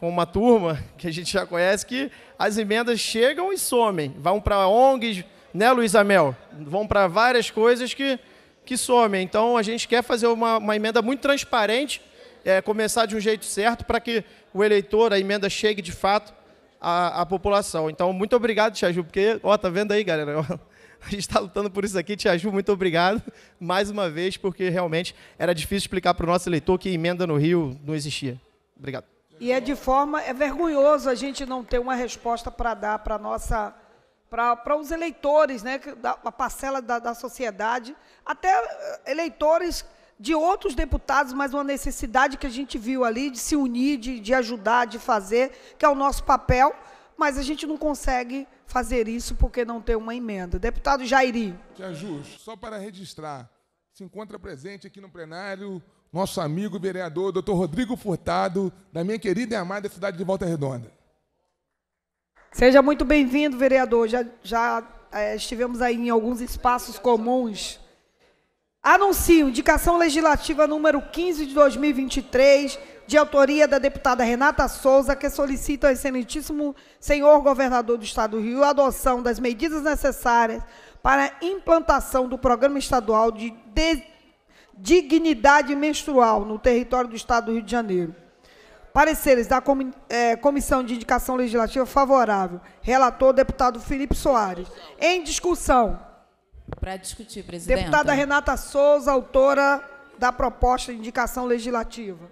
[SPEAKER 14] com uma turma que a gente já conhece que as emendas chegam e somem, vão para ONGs, né, Luiz Amel? Vão para várias coisas que, que somem. Então a gente quer fazer uma, uma emenda muito transparente, é, começar de um jeito certo para que o eleitor, a emenda chegue de fato à, à população. Então, muito obrigado, Tia Ju, porque, ó, tá vendo aí, galera? A gente está lutando por isso aqui. Tia Ju, muito obrigado mais uma vez, porque realmente era difícil explicar para o nosso eleitor que emenda no Rio não existia. Obrigado.
[SPEAKER 3] E é de forma é vergonhoso a gente não ter uma resposta para dar para nossa para os eleitores, né, a parcela da, da sociedade, até eh, eleitores de outros deputados, mas uma necessidade que a gente viu ali de se unir, de, de ajudar, de fazer, que é o nosso papel, mas a gente não consegue fazer isso porque não tem uma emenda. Deputado Jairi.
[SPEAKER 9] Tia é justo. Só para registrar, se encontra presente aqui no plenário
[SPEAKER 3] nosso amigo
[SPEAKER 9] vereador, doutor Rodrigo
[SPEAKER 3] Furtado, da minha querida e amada cidade de Volta Redonda. Seja muito bem-vindo, vereador. Já, já é, estivemos aí em alguns espaços comuns. Anuncio indicação legislativa número 15 de 2023, de autoria da deputada Renata Souza, que solicita ao excelentíssimo senhor governador do Estado do Rio a adoção das medidas necessárias para a implantação do Programa Estadual de dignidade menstrual no território do Estado do Rio de Janeiro. Pareceres da é, Comissão de Indicação Legislativa favorável. Relator, deputado Felipe Soares. Em discussão.
[SPEAKER 15] Para discutir, presidente. Deputada
[SPEAKER 3] Renata Souza, autora da proposta de indicação legislativa.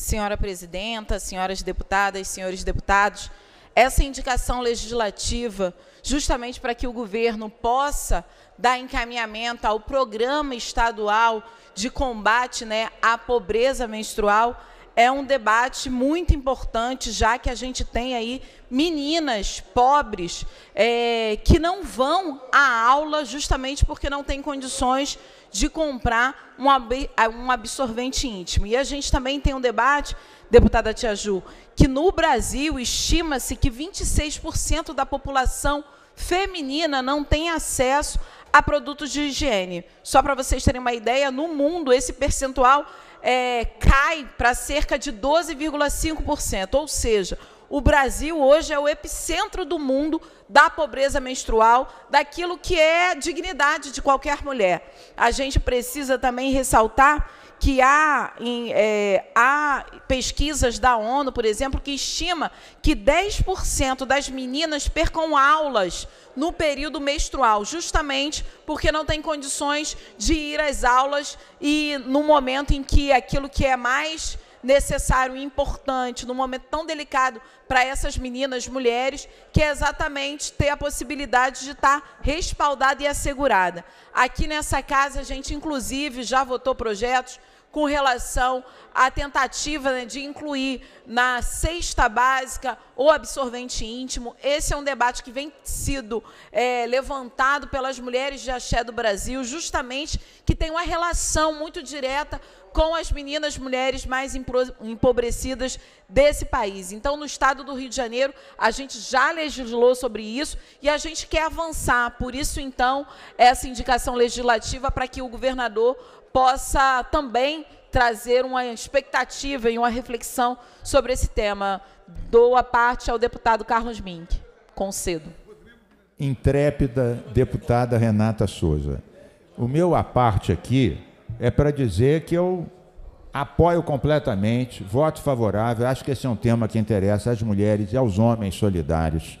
[SPEAKER 15] senhora presidenta, senhoras deputadas, senhores deputados, essa indicação legislativa, justamente para que o governo possa dar encaminhamento ao programa estadual de combate né, à pobreza menstrual, é um debate muito importante, já que a gente tem aí meninas pobres é, que não vão à aula justamente porque não têm condições de comprar ah, um absorvente íntimo. E a gente também tem um debate, deputada Tia Ju, que no Brasil estima-se que 26% da população feminina não tem acesso a produtos de higiene. Só para vocês terem uma ideia, no mundo esse percentual é, cai para cerca de 12,5%, ou seja, o Brasil hoje é o epicentro do mundo da pobreza menstrual, daquilo que é dignidade de qualquer mulher. A gente precisa também ressaltar que há, em, é, há pesquisas da ONU, por exemplo, que estima que 10% das meninas percam aulas no período menstrual, justamente porque não tem condições de ir às aulas e no momento em que aquilo que é mais necessário e importante, num momento tão delicado para essas meninas, mulheres, que é exatamente ter a possibilidade de estar tá respaldada e assegurada. Aqui nessa casa, a gente, inclusive, já votou projetos com relação à tentativa né, de incluir na cesta básica o absorvente íntimo. Esse é um debate que vem sido é, levantado pelas mulheres de axé do Brasil, justamente que tem uma relação muito direta com as meninas mulheres mais empobrecidas desse país. Então, no estado do Rio de Janeiro, a gente já legislou sobre isso e a gente quer avançar. Por isso, então, essa indicação legislativa para que o governador possa também trazer uma expectativa e uma reflexão sobre esse tema. Dou a parte ao deputado Carlos Mink. Concedo.
[SPEAKER 10] Intrépida deputada Renata Souza. O meu aparte aqui é para dizer que eu apoio completamente, voto favorável, acho que esse é um tema que interessa às mulheres e aos homens solidários.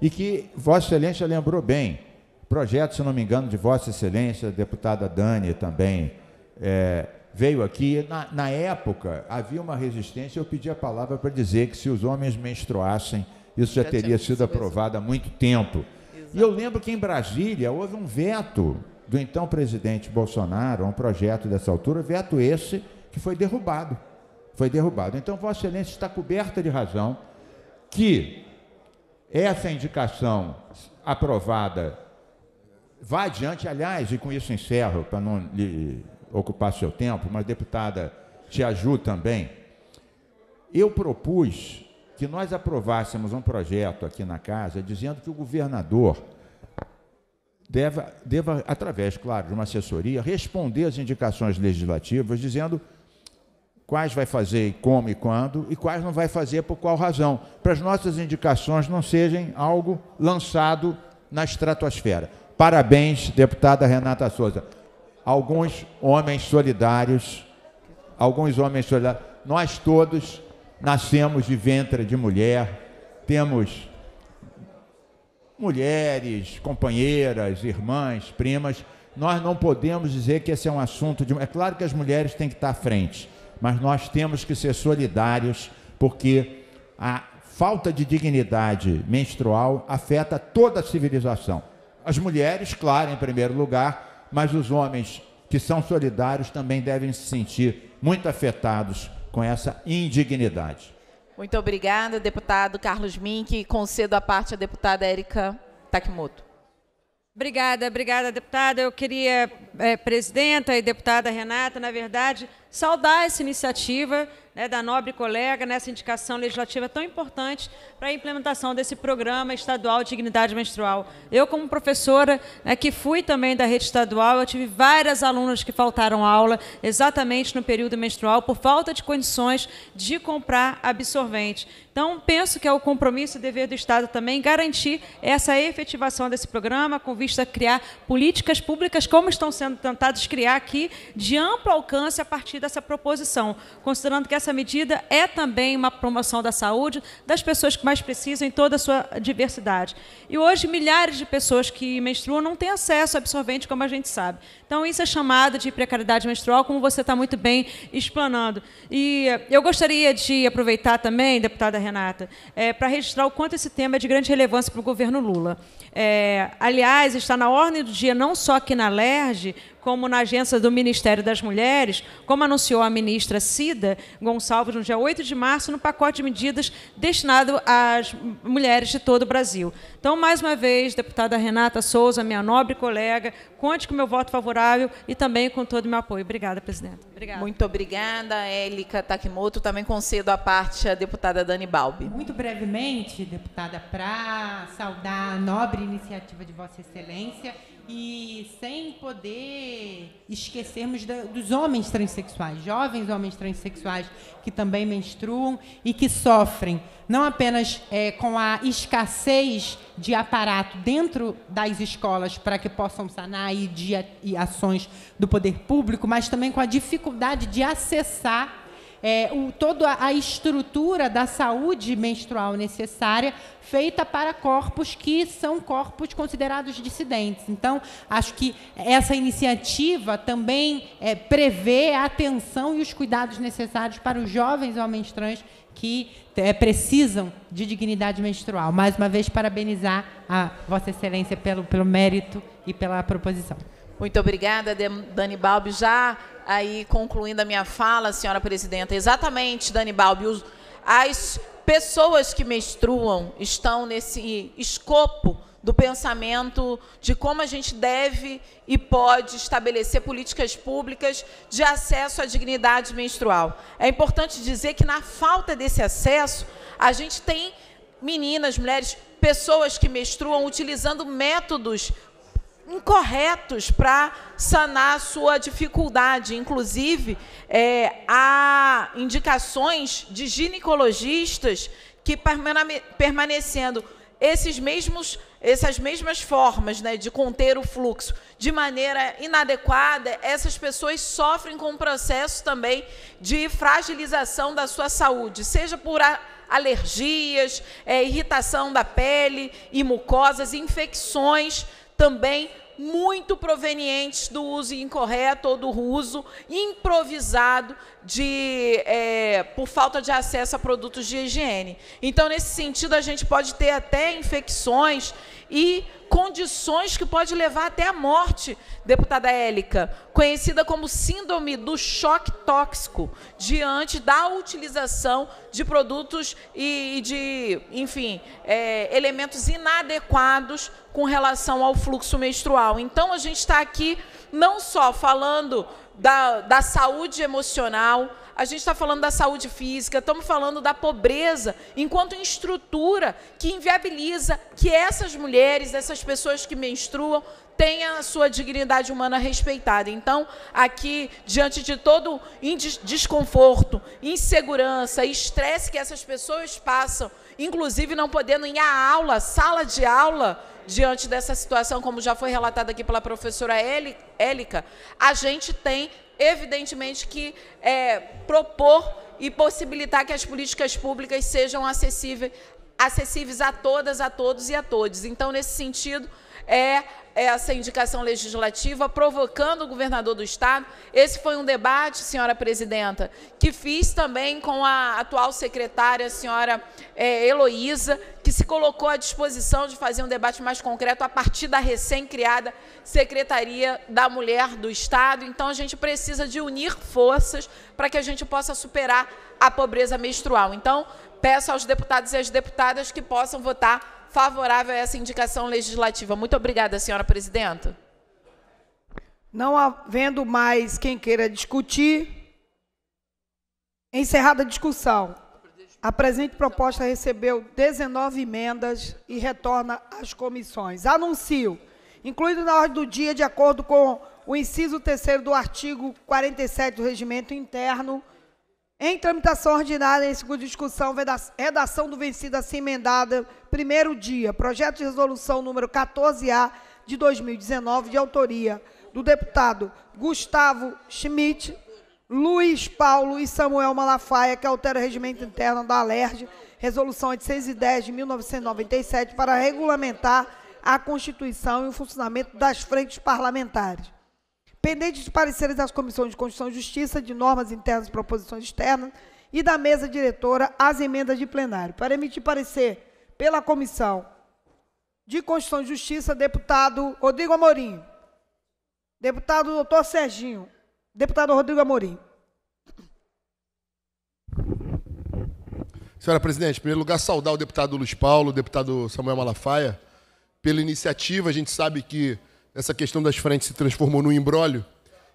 [SPEAKER 10] E que Vossa Excelência lembrou bem, projeto, se não me engano, de Vossa Excelência, deputada Dani também, é, veio aqui. Na, na, época, havia uma resistência, eu pedi a palavra para dizer que se os homens menstruassem, isso já, já teria sido aprovado há muito tempo. Exato. E eu lembro que em Brasília houve um veto do então presidente Bolsonaro, a um projeto dessa altura, veto esse que foi derrubado. Foi derrubado. Então, Vossa Excelência está coberta de razão que essa indicação aprovada vá adiante. Aliás, e com isso encerro, para não lhe ocupar seu tempo, mas, deputada Tiaju também, eu propus que nós aprovássemos um projeto aqui na casa dizendo que o governador deva deva, através, claro, de uma assessoria, responder às indicações legislativas, dizendo quais vai fazer e como e quando, e quais não vai fazer por qual razão, para as nossas indicações não sejam algo lançado na estratosfera. Parabéns, deputada Renata Souza. Alguns homens solidários, alguns homens solidários, nós todos nascemos de ventre de mulher, temos mulheres, companheiras, irmãs, primas. Nós não podemos dizer que esse é um assunto de. É claro que as mulheres têm que estar à frente, mas nós temos que ser solidários, porque a falta de dignidade menstrual afeta toda a civilização. As mulheres, claro, em primeiro lugar, mas os homens que são solidários também devem se sentir muito afetados com essa indignidade.
[SPEAKER 15] Muito obrigada, deputado Carlos Mink. Concedo a parte à deputada Érica Takimoto.
[SPEAKER 2] Obrigada, obrigada, deputada. Eu queria, é, presidenta e deputada Renata, na verdade, saudar essa iniciativa né, da nobre colega nessa indicação legislativa tão importante para a implementação desse programa estadual de Dignidade Menstrual. Eu, como professora, né, que fui também da rede estadual, eu tive várias alunas que faltaram aula exatamente no período menstrual por falta de condições de comprar absorvente. Então, penso que é o compromisso e dever do Estado também garantir essa efetivação desse programa, com vista a criar políticas públicas, como estão sendo tentadas criar aqui, de amplo alcance a partir dessa proposição, considerando que essa essa medida é também uma promoção da saúde das pessoas que mais precisam em toda a sua diversidade. E hoje, milhares de pessoas que menstruam não têm acesso a absorvente, como a gente sabe. Então, isso é chamado de precariedade menstrual, como você está muito bem explanando. E eu gostaria de aproveitar também, deputada Renata, é, para registrar o quanto esse tema é de grande relevância para o governo Lula. É, aliás, está na ordem do dia não só aqui na LERJ, como na agência do Ministério das Mulheres, como anunciou a ministra Cida Gonçalves no dia 8 de março, no pacote de medidas destinado às mulheres de todo o Brasil. Então, mais uma vez, deputada Renata Souza, minha nobre colega, conte com meu voto favorável e também com todo o meu apoio. Obrigada, presidente.
[SPEAKER 7] Obrigada. Muito
[SPEAKER 15] obrigada, Élica Takimoto. Também concedo a parte
[SPEAKER 7] à deputada Dani Balbi. Muito brevemente, deputada, para saudar a nobre iniciativa de Vossa Excelência e sem poder esquecermos dos homens transexuais, jovens homens transexuais que também menstruam e que sofrem, não apenas é, com a escassez de aparato dentro das escolas para que possam sanar e, de, e ações do poder público, mas também com a dificuldade de acessar é, o, toda a estrutura da saúde menstrual necessária feita para corpos que são corpos considerados dissidentes. Então, acho que essa iniciativa também é, prevê a atenção e os cuidados necessários para os jovens homens trans que é, precisam de dignidade menstrual. Mais uma vez, parabenizar a Vossa Excelência pelo, pelo mérito e pela proposição.
[SPEAKER 15] Muito obrigada, Dani Balbi. Já aí concluindo a minha fala, senhora presidenta, exatamente, Dani Balbi, as pessoas que menstruam estão nesse escopo do pensamento de como a gente deve e pode estabelecer políticas públicas de acesso à dignidade menstrual. É importante dizer que, na falta desse acesso, a gente tem meninas, mulheres, pessoas que menstruam utilizando métodos incorretos para sanar sua dificuldade. Inclusive, é, há indicações de ginecologistas que permanecendo esses mesmos, essas mesmas formas né, de conter o fluxo de maneira inadequada, essas pessoas sofrem com um processo também de fragilização da sua saúde, seja por alergias, é, irritação da pele e mucosas, infecções também muito provenientes do uso incorreto ou do uso improvisado de é, por falta de acesso a produtos de higiene. Então, nesse sentido, a gente pode ter até infecções e condições que pode levar até a morte, deputada Élica, conhecida como síndrome do choque tóxico diante da utilização de produtos e, de, enfim, é, elementos inadequados com relação ao fluxo menstrual. Então, a gente está aqui não só falando da, da saúde emocional, a gente está falando da saúde física, estamos falando da pobreza, enquanto estrutura que inviabiliza que essas mulheres, essas pessoas que menstruam, tenham a sua dignidade humana respeitada. Então, aqui, diante de todo desconforto, insegurança, estresse que essas pessoas passam, inclusive não podendo ir à aula, sala de aula, diante dessa situação, como já foi relatado aqui pela professora Élica, a gente tem, evidentemente, que é, propor e possibilitar que as políticas públicas sejam acessíveis acessíveis a todas, a todos e a todos. Então, nesse sentido, é, é essa indicação legislativa provocando o governador do Estado. Esse foi um debate, senhora presidenta, que fiz também com a atual secretária, a senhora é, Heloísa, que se colocou à disposição de fazer um debate mais concreto a partir da recém-criada Secretaria da Mulher do Estado. Então, a gente precisa de unir forças para que a gente possa superar a pobreza menstrual. Então, peço aos deputados e às deputadas que possam votar favorável a essa indicação legislativa. Muito obrigada, senhora presidenta.
[SPEAKER 3] Não havendo mais quem queira discutir, encerrada a discussão. A presente proposta recebeu 19 emendas e retorna às comissões. Anuncio, incluído na ordem do dia, de acordo com o inciso terceiro do artigo 47 do Regimento Interno, em tramitação ordinária, em segunda discussão, redação do vencido assim emendada, primeiro dia, projeto de resolução número 14A de 2019, de autoria do deputado Gustavo Schmidt, Luiz Paulo e Samuel Malafaia, que altera o regimento interno da ALERJ, resolução 810 de 1997, para regulamentar a constituição e o funcionamento das frentes parlamentares pendentes de pareceres das comissões de Constituição e Justiça, de normas internas e proposições externas, e da mesa diretora as emendas de plenário. Para emitir parecer pela Comissão de Constituição e Justiça, deputado Rodrigo Amorim. Deputado doutor Serginho. Deputado Rodrigo Amorim.
[SPEAKER 4] Senhora Presidente, em primeiro lugar, saudar o deputado Luiz Paulo, o deputado Samuel Malafaia, pela iniciativa. A gente sabe que essa questão das frentes se transformou num imbróglio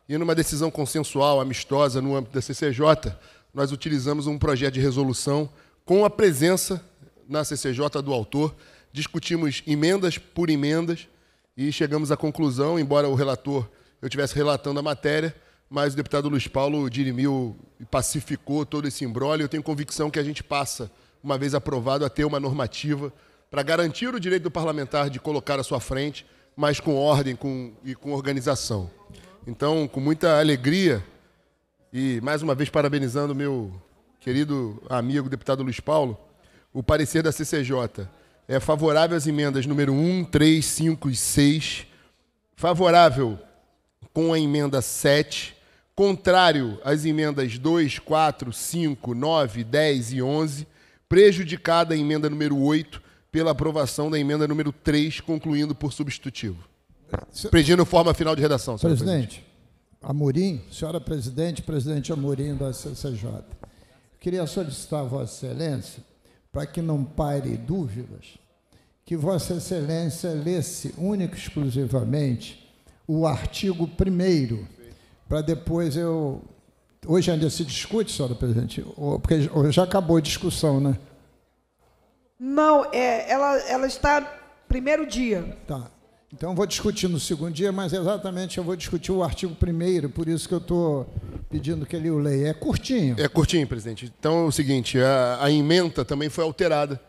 [SPEAKER 4] e numa decisão consensual, amistosa, no âmbito da CCJ, nós utilizamos um projeto de resolução com a presença na CCJ do autor, discutimos emendas por emendas e chegamos à conclusão, embora o relator eu estivesse relatando a matéria, mas o deputado Luiz Paulo dirimiu e pacificou todo esse imbróglio. Eu tenho convicção que a gente passa, uma vez aprovado, a ter uma normativa para garantir o direito do parlamentar de colocar à sua frente mas com ordem com, e com organização. Então, com muita alegria e mais uma vez parabenizando meu querido amigo deputado Luiz Paulo, o parecer da CCJ é favorável às emendas número 1, 3, 5 e 6, favorável com a emenda 7, contrário às emendas 2, 4, 5, 9, 10 e 11, prejudicada a emenda número 8, pela aprovação da emenda número 3, concluindo por substitutivo. Pedindo forma final de redação, senhor presidente.
[SPEAKER 6] presidente. Amorim, senhora presidente, presidente Amorim da CCJ. Queria solicitar a Vossa Excelência, para que não pare dúvidas, que Vossa Excelência lesse único e exclusivamente o artigo 1 para depois eu. Hoje ainda se discute, senhora presidente, porque já acabou a discussão, né?
[SPEAKER 3] Não, é, ela, ela está primeiro dia.
[SPEAKER 6] Tá. Então, vou discutir no segundo dia, mas exatamente eu vou discutir o artigo primeiro, por isso que eu estou pedindo que ele o leia. É curtinho. É curtinho, presidente.
[SPEAKER 4] Então, é o seguinte, a, a emenda também foi alterada.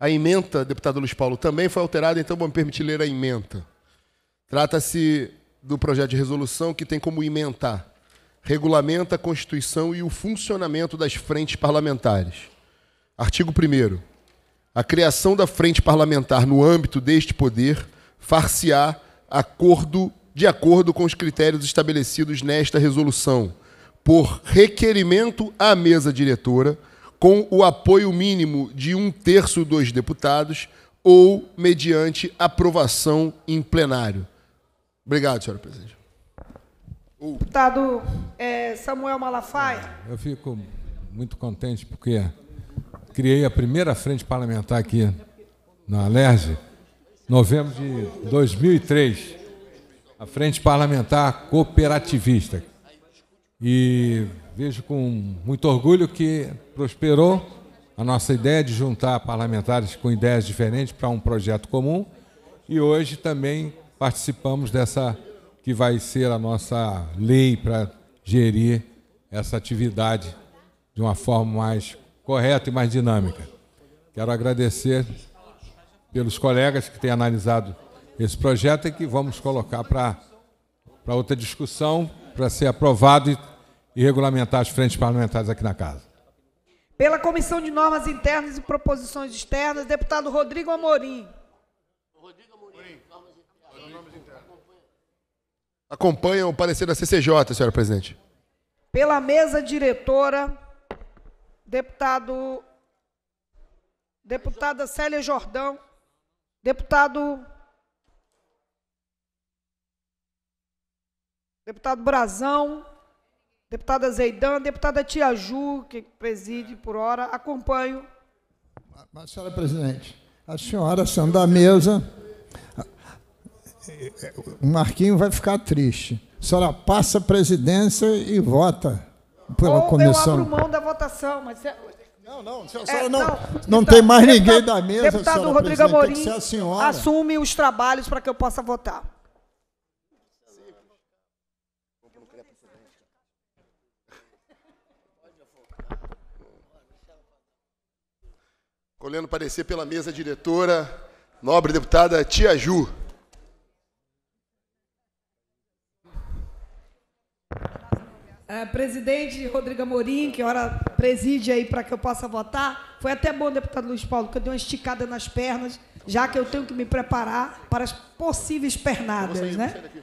[SPEAKER 4] A emenda, deputado Luiz Paulo, também foi alterada, então vou me permitir ler a emenda. Trata-se do projeto de resolução que tem como ementar. Regulamenta a Constituição e o funcionamento das frentes parlamentares. Artigo 1 a criação da frente parlamentar no âmbito deste poder far-se-á acordo, de acordo com os critérios estabelecidos nesta resolução, por requerimento à mesa diretora, com o apoio mínimo de um terço dos deputados ou mediante aprovação
[SPEAKER 9] em plenário. Obrigado, senhora presidente.
[SPEAKER 3] Deputado é, Samuel Malafaia.
[SPEAKER 9] Eu fico muito contente porque criei a primeira frente parlamentar aqui na Alerj, novembro de 2003, a Frente Parlamentar Cooperativista. E vejo com muito orgulho que prosperou a nossa ideia de juntar parlamentares com ideias diferentes para um projeto comum. E hoje também participamos dessa que vai ser a nossa lei para gerir essa atividade de uma forma mais correta e mais dinâmica. Quero agradecer pelos colegas que têm analisado esse projeto e que vamos colocar para, para outra discussão, para ser aprovado e, e regulamentar as frentes parlamentares aqui na Casa.
[SPEAKER 3] Pela Comissão de Normas Internas e Proposições Externas, deputado Rodrigo Amorim. Rodrigo Amorim,
[SPEAKER 4] normas internas. Acompanha o parecer da CCJ, senhora presidente.
[SPEAKER 3] Pela mesa diretora, deputado deputada Célia Jordão, deputado deputado Brazão, deputada Zeidan, deputada Tia Ju, que preside por hora, acompanho. Mas, senhora
[SPEAKER 6] presidente, a senhora sendo da mesa, o Marquinho vai ficar triste. A senhora passa a presidência e vota pela Ou comissão. Eu abro
[SPEAKER 3] mão da votação, mas é- não, não, senhora, é, não, não,
[SPEAKER 6] não então, tem mais ninguém da mesa. Deputado senhora, Rodrigo Amorim assume
[SPEAKER 3] os trabalhos para que eu possa votar.
[SPEAKER 4] Colhendo parecer pela mesa diretora, nobre deputada Tia Ju.
[SPEAKER 3] É, presidente Rodrigo Amorim, que hora preside aí para que eu possa votar. Foi até bom, deputado Luiz Paulo, que eu dei uma esticada nas pernas, já que eu tenho que me preparar para as possíveis pernadas, né? sair, né?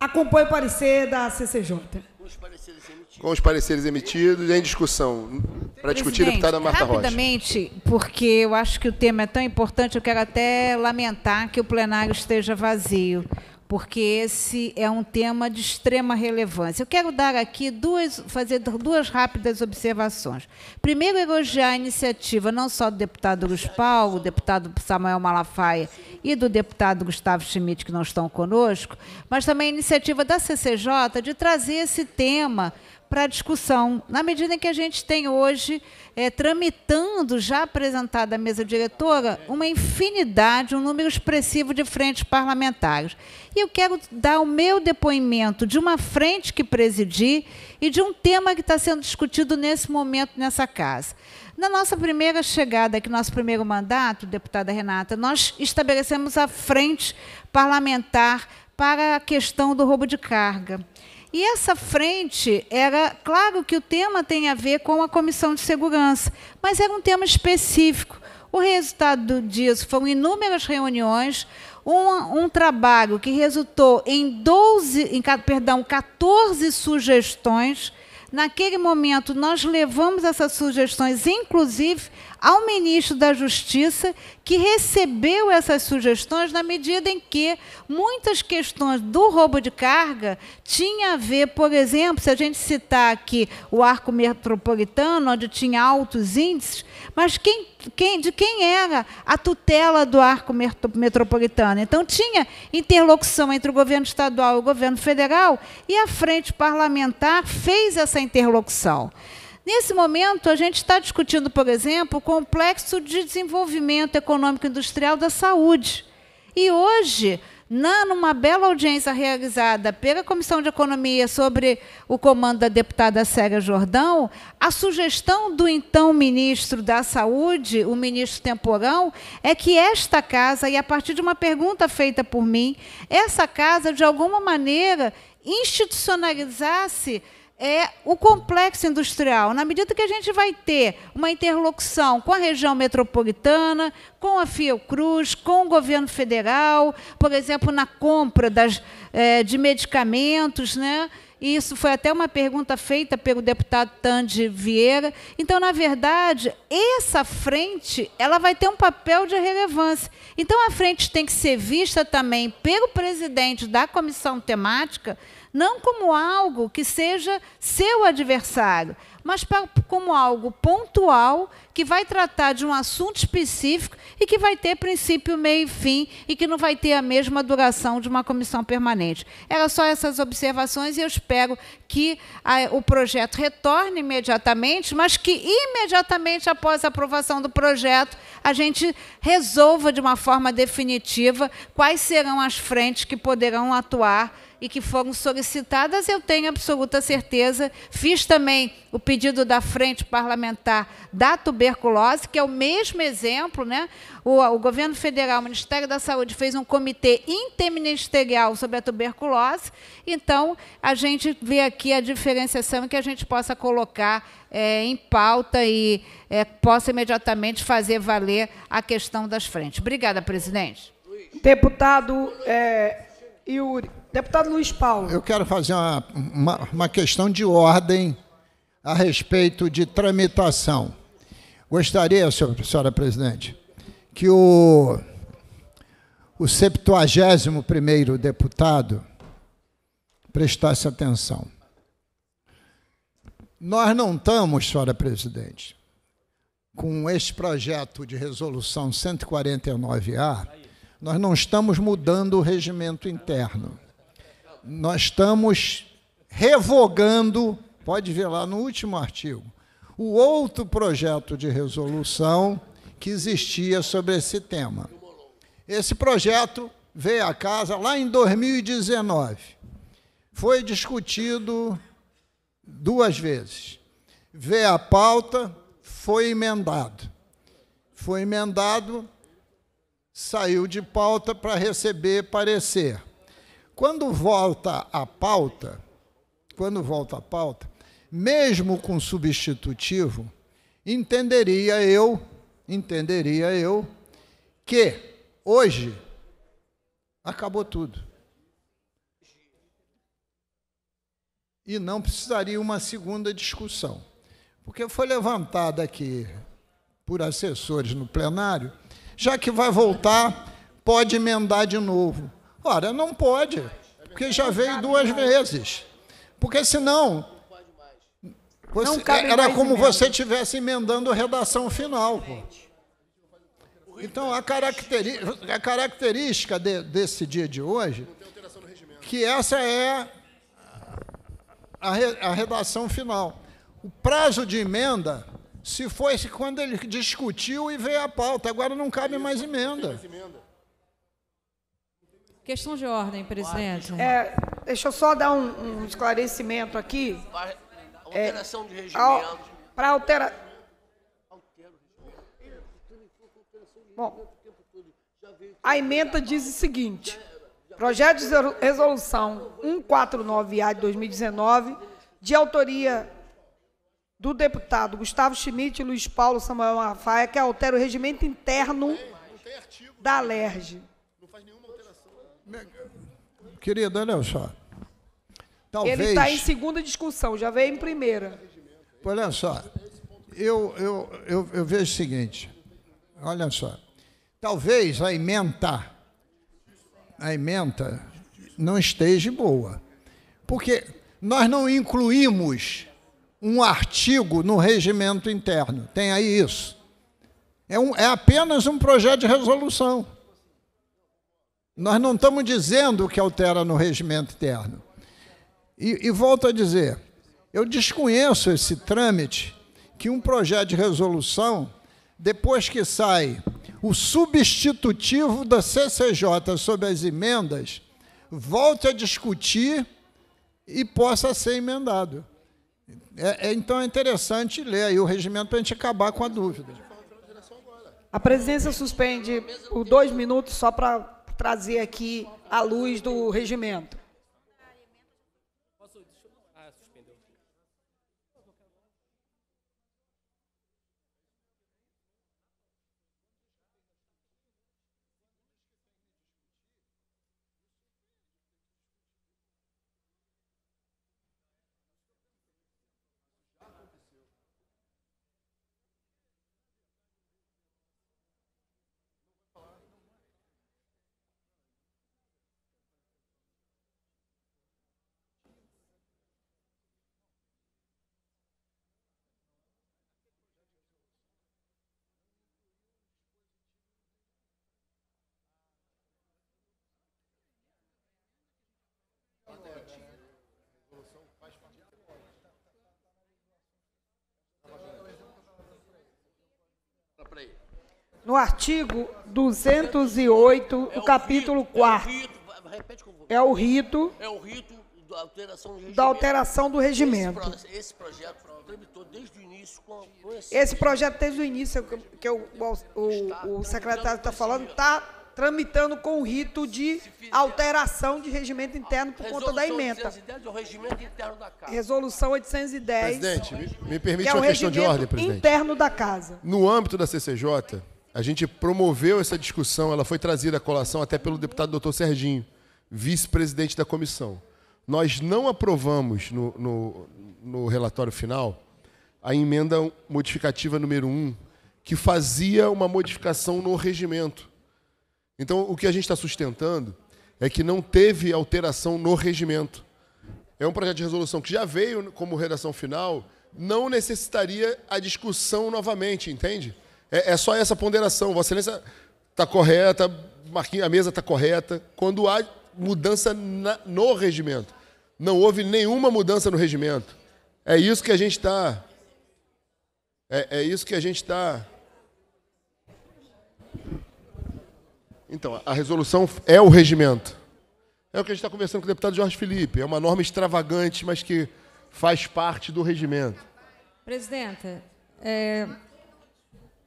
[SPEAKER 3] Acompanhe o parecer da CCJ. Com os pareceres
[SPEAKER 4] emitidos, Com os pareceres emitidos em discussão. Para discutir, deputada Marta rapidamente,
[SPEAKER 16] Rocha. Rapidamente, porque eu acho que o tema é tão importante, eu quero até lamentar que o plenário esteja vazio porque esse é um tema de extrema relevância. Eu quero dar aqui duas, fazer duas rápidas observações. Primeiro, elogiar a iniciativa não só do deputado Luiz Paulo, do deputado Samuel Malafaia e do deputado Gustavo Schmidt, que não estão conosco, mas também a iniciativa da CCJ de trazer esse tema para discussão. Na medida em que a gente tem hoje, é, tramitando, já apresentada à mesa diretora, uma infinidade, um número expressivo de frentes parlamentares. E eu quero dar o meu depoimento de uma frente que presidi e de um tema que está sendo discutido nesse momento nessa casa. Na nossa primeira chegada aqui, nosso primeiro mandato, deputada Renata, nós estabelecemos a frente parlamentar para a questão do roubo de carga. E essa frente era, claro que o tema tem a ver com a comissão de segurança, mas era um tema específico. O resultado disso foram inúmeras reuniões, um, um trabalho que resultou em 12, em, perdão, 14 sugestões. Naquele momento, nós levamos essas sugestões, inclusive, ao ministro da Justiça, que recebeu essas sugestões na medida em que muitas questões do roubo de carga tinha a ver, por exemplo, se a gente citar aqui o arco metropolitano, onde tinha altos índices, mas quem, quem, de quem era a tutela do arco metropolitano? Então, tinha interlocução entre o governo estadual e o governo federal, e a frente parlamentar fez essa interlocução. Nesse momento, a gente está discutindo, por exemplo, o complexo de desenvolvimento econômico industrial da saúde. E hoje, na, numa bela audiência realizada pela Comissão de Economia sobre o comando da deputada Célia Jordão, a sugestão do então ministro da Saúde, o ministro Temporão, é que esta casa, e a partir de uma pergunta feita por mim, essa casa, de alguma maneira, institucionalizasse é o complexo industrial. Na medida que a gente vai ter uma interlocução com a região metropolitana, com a Fiocruz, com o governo federal, por exemplo, na compra das, é, de medicamentos, né? isso foi até uma pergunta feita pelo deputado Tande Vieira. Então, na verdade, essa frente ela vai ter um papel de relevância. Então, a frente tem que ser vista também pelo presidente da comissão temática não como algo que seja seu adversário, mas como algo pontual que vai tratar de um assunto específico e que vai ter princípio, meio e fim e que não vai ter a mesma duração de uma comissão permanente. Era só essas observações e eu espero que a, o projeto retorne imediatamente, mas que imediatamente após a aprovação do projeto a gente resolva de uma forma definitiva quais serão as frentes que poderão atuar e que foram solicitadas, eu tenho absoluta certeza. Fiz também o pedido da Frente Parlamentar da Tuberculose, que é o mesmo exemplo. Né? O, o Governo Federal, o Ministério da Saúde, fez um comitê interministerial sobre a tuberculose. Então, a gente vê aqui a diferenciação que a gente possa colocar é, em pauta e é, possa imediatamente fazer valer a questão das frentes. Obrigada, presidente. Deputado
[SPEAKER 3] é, Yuri. Deputado Luiz Paulo. Eu quero fazer uma, uma, uma
[SPEAKER 6] questão de ordem a respeito de tramitação. Gostaria, senhora presidente, que o, o 71 deputado prestasse atenção. Nós não estamos, senhora presidente, com este projeto de resolução 149A, nós não estamos mudando o regimento interno nós estamos revogando, pode ver lá no último artigo, o outro projeto de resolução que existia sobre esse tema. Esse projeto veio à casa lá em 2019. Foi discutido duas vezes. Veio a pauta, foi emendado. Foi emendado, saiu de pauta para receber parecer. Quando volta à pauta, quando volta à pauta, mesmo com substitutivo, entenderia eu, entenderia eu que hoje acabou tudo. E não precisaria uma segunda discussão. Porque foi levantada aqui por assessores no plenário, já que vai voltar, pode emendar de novo. Ora, não pode, porque já veio duas vezes. Porque senão. Você, era como você estivesse emendando redação final. Pô. Então, a, característica, a característica de, desse dia de hoje, que essa é a, re, a redação final. O prazo de emenda se foi quando ele discutiu e veio a pauta. Agora não cabe mais emenda.
[SPEAKER 3] Questão de ordem, presidente. É, deixa eu só dar um, um esclarecimento aqui. É, alteração
[SPEAKER 11] de regimento.
[SPEAKER 3] Para alterar. Bom, a emenda diz o seguinte: projeto de resolução 149A de 2019, de autoria do deputado Gustavo Schmidt e Luiz Paulo Samuel Mafaia, que altera o regimento interno da LERJ.
[SPEAKER 6] Querida, olha só.
[SPEAKER 3] Talvez... Ele está em segunda discussão, já veio em primeira.
[SPEAKER 6] Olha só, eu, eu, eu, eu vejo o seguinte, olha só, talvez a emenda, a emenda não esteja boa, porque nós não incluímos um artigo no regimento interno, tem aí isso. É, um, é apenas um projeto de resolução. Nós não estamos dizendo que altera no regimento interno. E, e volto a dizer, eu desconheço esse trâmite que um projeto de resolução, depois que sai o substitutivo da CCJ sobre as emendas, volte a discutir e possa ser emendado. É, é, então é interessante ler aí o regimento para a gente acabar com a dúvida.
[SPEAKER 3] A presidência suspende por dois minutos só para trazer aqui a luz do regimento. no artigo 208, é o capítulo 4. É, é o rito.
[SPEAKER 13] É o rito da alteração do regimento. Da alteração do regimento. Esse, projeto tramitou desde o início com, esse, projeto
[SPEAKER 3] desde o início que, o, o, o secretário está falando está tramitando com o rito de alteração de regimento interno por conta da emenda. É resolução 810. Presidente, me, me permite é uma questão de ordem, presidente. Interno da casa. No âmbito da
[SPEAKER 4] CCJ, a gente promoveu essa discussão, ela foi trazida à colação até pelo deputado doutor Serginho, vice-presidente da comissão. Nós não aprovamos no, no, no, relatório final a emenda modificativa número 1, que fazia uma modificação no regimento. Então, o que a gente está sustentando é que não teve alteração no regimento. É um projeto de resolução que já veio como redação final, não necessitaria a discussão novamente, entende? É, é só essa ponderação. Vossa Excelência está correta, a mesa está correta. Quando há mudança na, no regimento, não houve nenhuma mudança no regimento. É isso que a gente está. É, é isso que a gente está. Então, a resolução é o regimento. É o que a gente está conversando com o deputado Jorge Felipe. É uma norma extravagante, mas que faz parte do regimento.
[SPEAKER 2] Presidenta, é,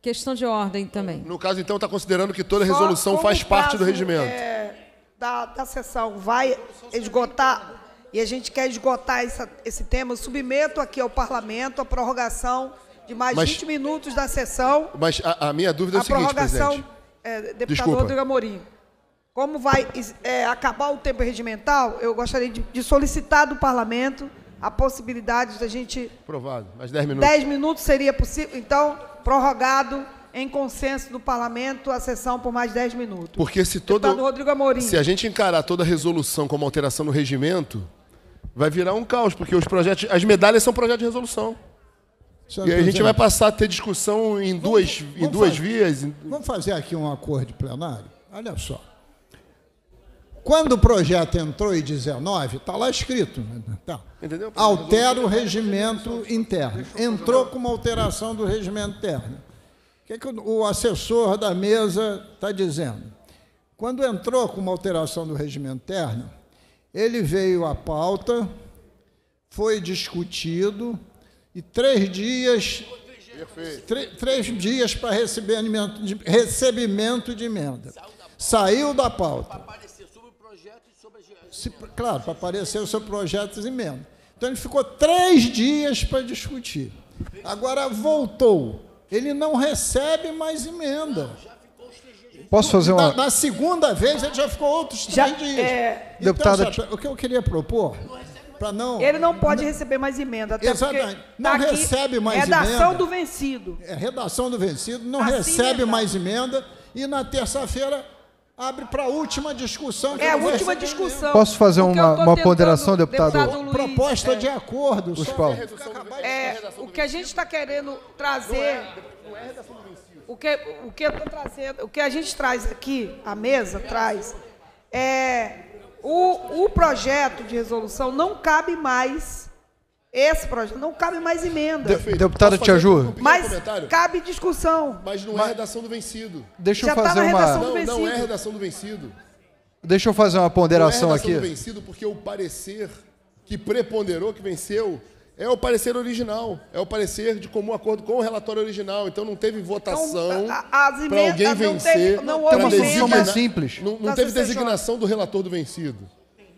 [SPEAKER 2] Questão de ordem também. No caso, então, está considerando que toda resolução faz parte do regimento.
[SPEAKER 4] É,
[SPEAKER 3] da, da sessão vai esgotar, e a gente quer esgotar essa, esse tema, submeto aqui ao parlamento a prorrogação de mais mas, 20 minutos da sessão.
[SPEAKER 4] Mas a, a minha dúvida é o seguinte, presidente. A prorrogação,
[SPEAKER 3] é, deputado Desculpa. Rodrigo Amorim. Como vai é, acabar o tempo regimental, eu gostaria de, de solicitar do parlamento a possibilidade da gente...
[SPEAKER 4] Aprovado, mais 10 minutos. 10
[SPEAKER 3] minutos seria possível, então prorrogado em consenso do parlamento a sessão por mais 10 minutos.
[SPEAKER 4] Porque se todo Deputado Rodrigo Amorim. se a gente encarar toda a resolução como alteração no regimento, vai virar um caos, porque os projetos, as medalhas são projeto de resolução. e aí a gente vai passar
[SPEAKER 6] a ter discussão em vamos, duas, vamos em duas fazer, vias. Vamos fazer aqui um acordo plenário? Olha só. Quando o projeto entrou em 19, está lá escrito, tá.
[SPEAKER 4] Entendeu? altera o
[SPEAKER 6] regimento interno. Entrou com uma alteração do regimento interno. O que, é que o assessor da mesa está dizendo? Quando entrou com uma alteração do regimento interno, ele veio à pauta, foi discutido e três dias Três, três dias para receber recebimento de emenda. Saiu da pauta se, claro, para aparecer o seu projeto de emenda. Então ele ficou três dias para discutir. Agora voltou. Ele não recebe mais emenda. Posso fazer uma. Na, na segunda vez ele já ficou outros já, três dias. É... Então, Deputada... o que eu queria propor.
[SPEAKER 3] Não, ele não pode não, receber mais emenda. Até exatamente. Tá não tá recebe é mais redação emenda. Redação do
[SPEAKER 6] vencido. É, redação do vencido, não assim recebe mais emenda. E na terça-feira abre para a última discussão. É a última discussão. Posso fazer uma, uma ponderação, deputado? deputado Luiz, Proposta é, de acordo. Os Paulo.
[SPEAKER 3] É, o que a gente está querendo é trazer... É o que, o que eu estou trazendo, o que a gente traz aqui, a mesa traz, é o, o projeto de resolução não cabe mais esse projeto não cabe mais emenda. Defeito. Deputada Tiaju. Mas comentário? cabe discussão. Mas
[SPEAKER 4] não é redação do vencido. Deixa Já eu tá fazer tá uma. Não, não é redação do vencido.
[SPEAKER 8] Deixa eu fazer uma ponderação não é redação aqui. Do
[SPEAKER 4] vencido porque o parecer que preponderou, que venceu, é o parecer original, é o parecer de comum acordo com o relatório original. Então não teve votação
[SPEAKER 3] então, para alguém vencer. Não teve, não, tem uma solução
[SPEAKER 4] mais simples. Não, não tá teve designação do relator do vencido.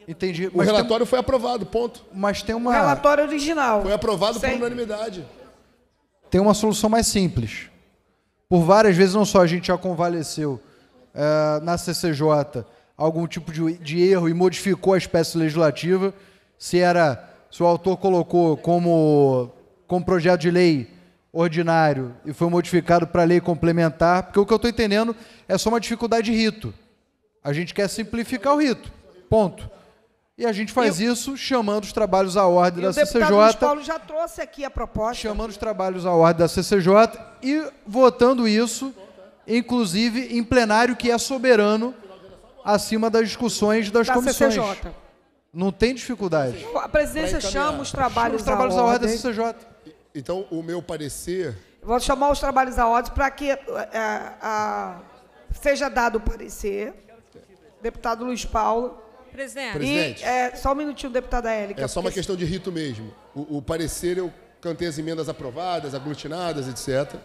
[SPEAKER 4] Entendi. O mas relatório tem... foi aprovado, ponto. Mas tem uma. relatório original. Foi aprovado por unanimidade.
[SPEAKER 8] Tem uma solução mais simples. Por várias vezes, não só a gente já convaleceu eh, na CCJ algum tipo de, de erro e modificou a espécie legislativa, se era. Se o autor colocou como, como projeto de lei ordinário e foi modificado para lei complementar, porque o que eu estou entendendo é só uma dificuldade de rito. A gente quer simplificar o rito. Ponto. E a gente faz isso chamando os trabalhos à ordem e da o CCJ. O Paulo já trouxe aqui a proposta. Chamando os trabalhos à ordem da CCJ e votando isso, inclusive em plenário que é soberano acima das discussões das da comissões. CCJ. Não tem dificuldade.
[SPEAKER 3] A presidência chama os trabalhos, os trabalhos à, ordem. da CCJ. Então, o meu
[SPEAKER 4] parecer.
[SPEAKER 3] Vou chamar os trabalhos à ordem para que é, a, seja dado o parecer. Deputado Luiz Paulo Presidente. Presidente. E, é, só um minutinho, deputada Élica. É só uma questão
[SPEAKER 4] de rito mesmo. O, o parecer, eu cantei as emendas aprovadas, aglutinadas, etc.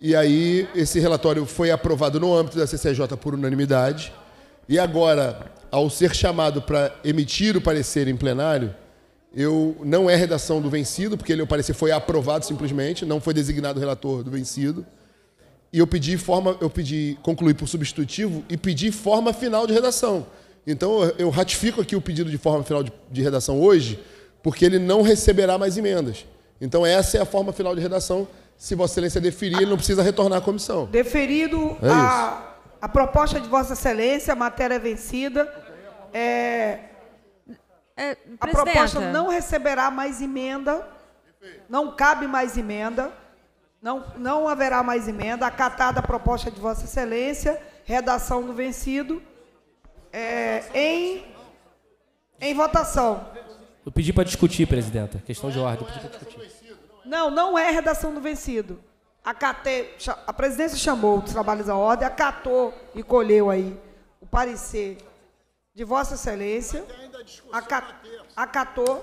[SPEAKER 4] E aí, esse relatório foi aprovado no âmbito da CCJ por unanimidade. E agora, ao ser chamado para emitir o parecer em plenário, eu não é redação do vencido, porque ele, o parecer foi aprovado simplesmente, não foi designado relator do vencido. E eu pedi forma, eu pedi concluir por substitutivo e pedi forma final de redação. Então eu ratifico aqui o pedido de forma final de, de redação hoje, porque ele não receberá mais emendas. Então essa é a forma final de redação. Se Vossa Excelência deferir, ele não precisa retornar à
[SPEAKER 3] comissão. Deferido é a, a, proposta de Vossa Excelência, a matéria é vencida. É, é, a proposta não receberá mais emenda, não cabe mais emenda, não, não haverá mais emenda. Acatada a proposta de Vossa Excelência, redação do vencido. É, em, em votação.
[SPEAKER 11] Eu pedi para discutir, presidenta. Questão
[SPEAKER 3] de ordem. Não, não é redação do vencido. Acatei, a presidência chamou os trabalhos à ordem, acatou e colheu aí o parecer de Vossa Excelência. acatou.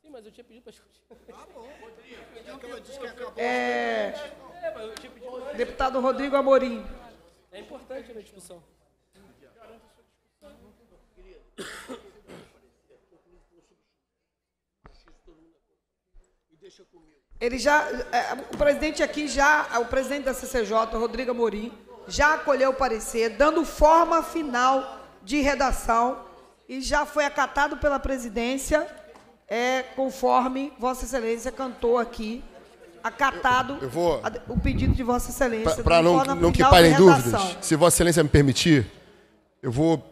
[SPEAKER 15] Sim, mas eu tinha
[SPEAKER 11] pedido para discutir. Tá bom, Rodrigo. É, é deputado Rodrigo Amorim. É importante a discussão.
[SPEAKER 3] Ele já, é, o presidente aqui já, é, o presidente da CCJ, Rodrigo Amorim, já acolheu o parecer, dando forma final de redação e já foi acatado pela presidência, é, conforme Vossa Excelência cantou aqui, acatado eu, eu vou, a, o pedido de Vossa Excelência. Para não, não que parem dúvidas, se
[SPEAKER 4] Vossa Excelência me permitir, eu vou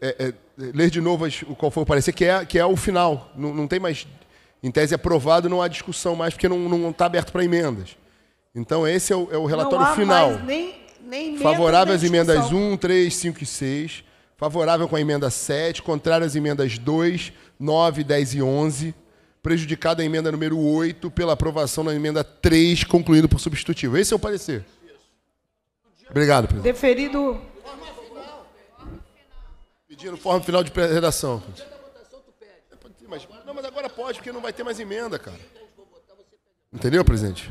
[SPEAKER 4] é, é, ler de novo as, qual foi o parecer, que é, que é o final. Não, não tem mais. Em tese aprovado, não há discussão mais, porque não está aberto para emendas. Então, esse é o, é o relatório não há final. Mais
[SPEAKER 8] nem, nem emenda Favorável às emendas
[SPEAKER 4] 1, 3, 5 e 6. Favorável com a emenda 7. Contrário às emendas 2, 9, 10 e 11. Prejudicada a emenda número 8 pela aprovação da emenda 3, concluído por substitutivo. Esse é o parecer. Obrigado, presidente.
[SPEAKER 3] Deferido
[SPEAKER 4] no forma final de redação. Mas, não, mas agora pode, porque não vai ter mais emenda, cara. Entendeu, presidente?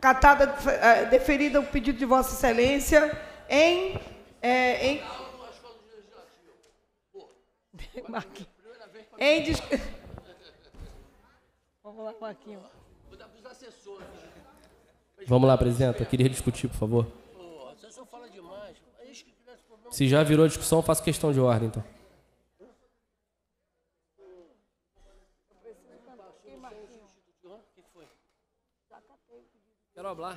[SPEAKER 3] Catada, é, deferida o pedido de Vossa Excelência em. É, em... Marquinhos. Em dis... Vamos lá, Marquinhos.
[SPEAKER 11] Vamos lá, presidente. Eu queria discutir, por favor. Se já virou discussão, faço questão de ordem, então. Quero falar.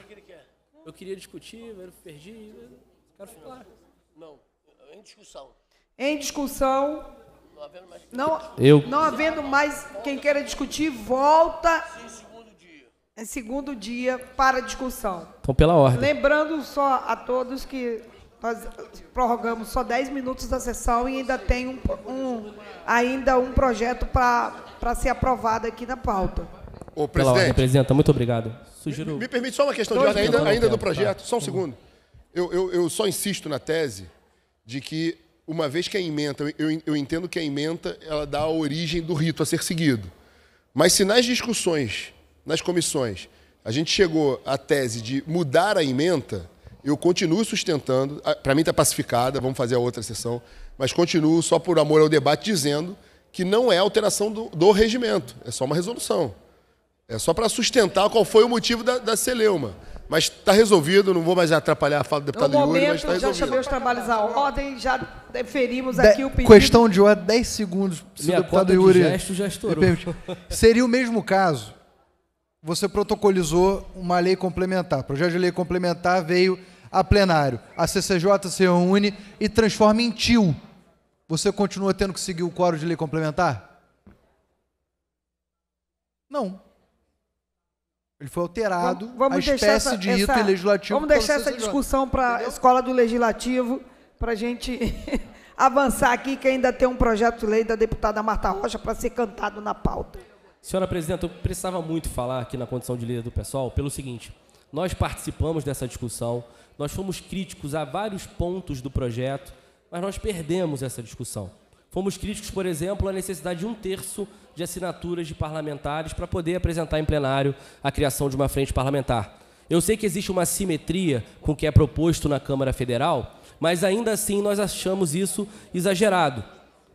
[SPEAKER 11] Eu queria discutir, eu perdi. Quero falar. Não, em discussão.
[SPEAKER 3] Em discussão. Não havendo mais, não, eu... não havendo mais quem queira discutir, volta segundo dia para discussão. Então, pela ordem. Lembrando só a todos que nós prorrogamos só 10 minutos da sessão e ainda tem um, um ainda um projeto para ser aprovado aqui na pauta. Ô,
[SPEAKER 11] presidente. presidenta, muito obrigado. Sugiro... Me, me permite só uma
[SPEAKER 4] questão de ordem, ainda, ainda do projeto, tá. só um segundo. Eu, eu, eu, só insisto na tese de que, uma vez que a emenda, eu, eu entendo que a emenda ela dá a origem do rito a ser seguido. Mas se nas discussões, nas comissões, a gente chegou à tese de mudar a emenda eu continuo sustentando, ah, para mim está pacificada, vamos fazer a outra sessão, mas continuo só por amor ao debate dizendo que não é alteração do, do regimento, é só uma resolução. É só para sustentar qual foi o motivo da, da celeuma. Mas está resolvido, não vou mais atrapalhar a fala do deputado no momento, Yuri, mas está resolvido. já chamei
[SPEAKER 3] os trabalhos à ordem, já deferimos de, aqui o pedido. Questão
[SPEAKER 8] de hora, 10 segundos, se Minha o deputado Yuri... De gesto já estourou. Seria o mesmo caso, você protocolizou uma lei complementar, projeto de lei complementar veio a plenário. A CCJ se reúne e transforma em tio Você continua tendo que seguir o quórum de lei complementar? Não. Ele foi alterado vamos, vamos a espécie essa, de essa, legislativo. Vamos deixar essa discussão
[SPEAKER 3] para a escola do legislativo, para a gente avançar aqui, que ainda tem um projeto de lei da deputada Marta Rocha para ser cantado na pauta.
[SPEAKER 11] Senhora Presidenta, eu precisava muito falar aqui na condição de líder do pessoal pelo seguinte, nós participamos dessa discussão, nós fomos críticos a vários pontos do projeto, mas nós perdemos essa discussão. Fomos críticos, por exemplo, à necessidade de um terço de assinaturas de parlamentares para poder apresentar em plenário a criação de uma frente parlamentar. Eu sei que existe uma simetria com o que é proposto na Câmara Federal, mas ainda assim nós achamos isso exagerado.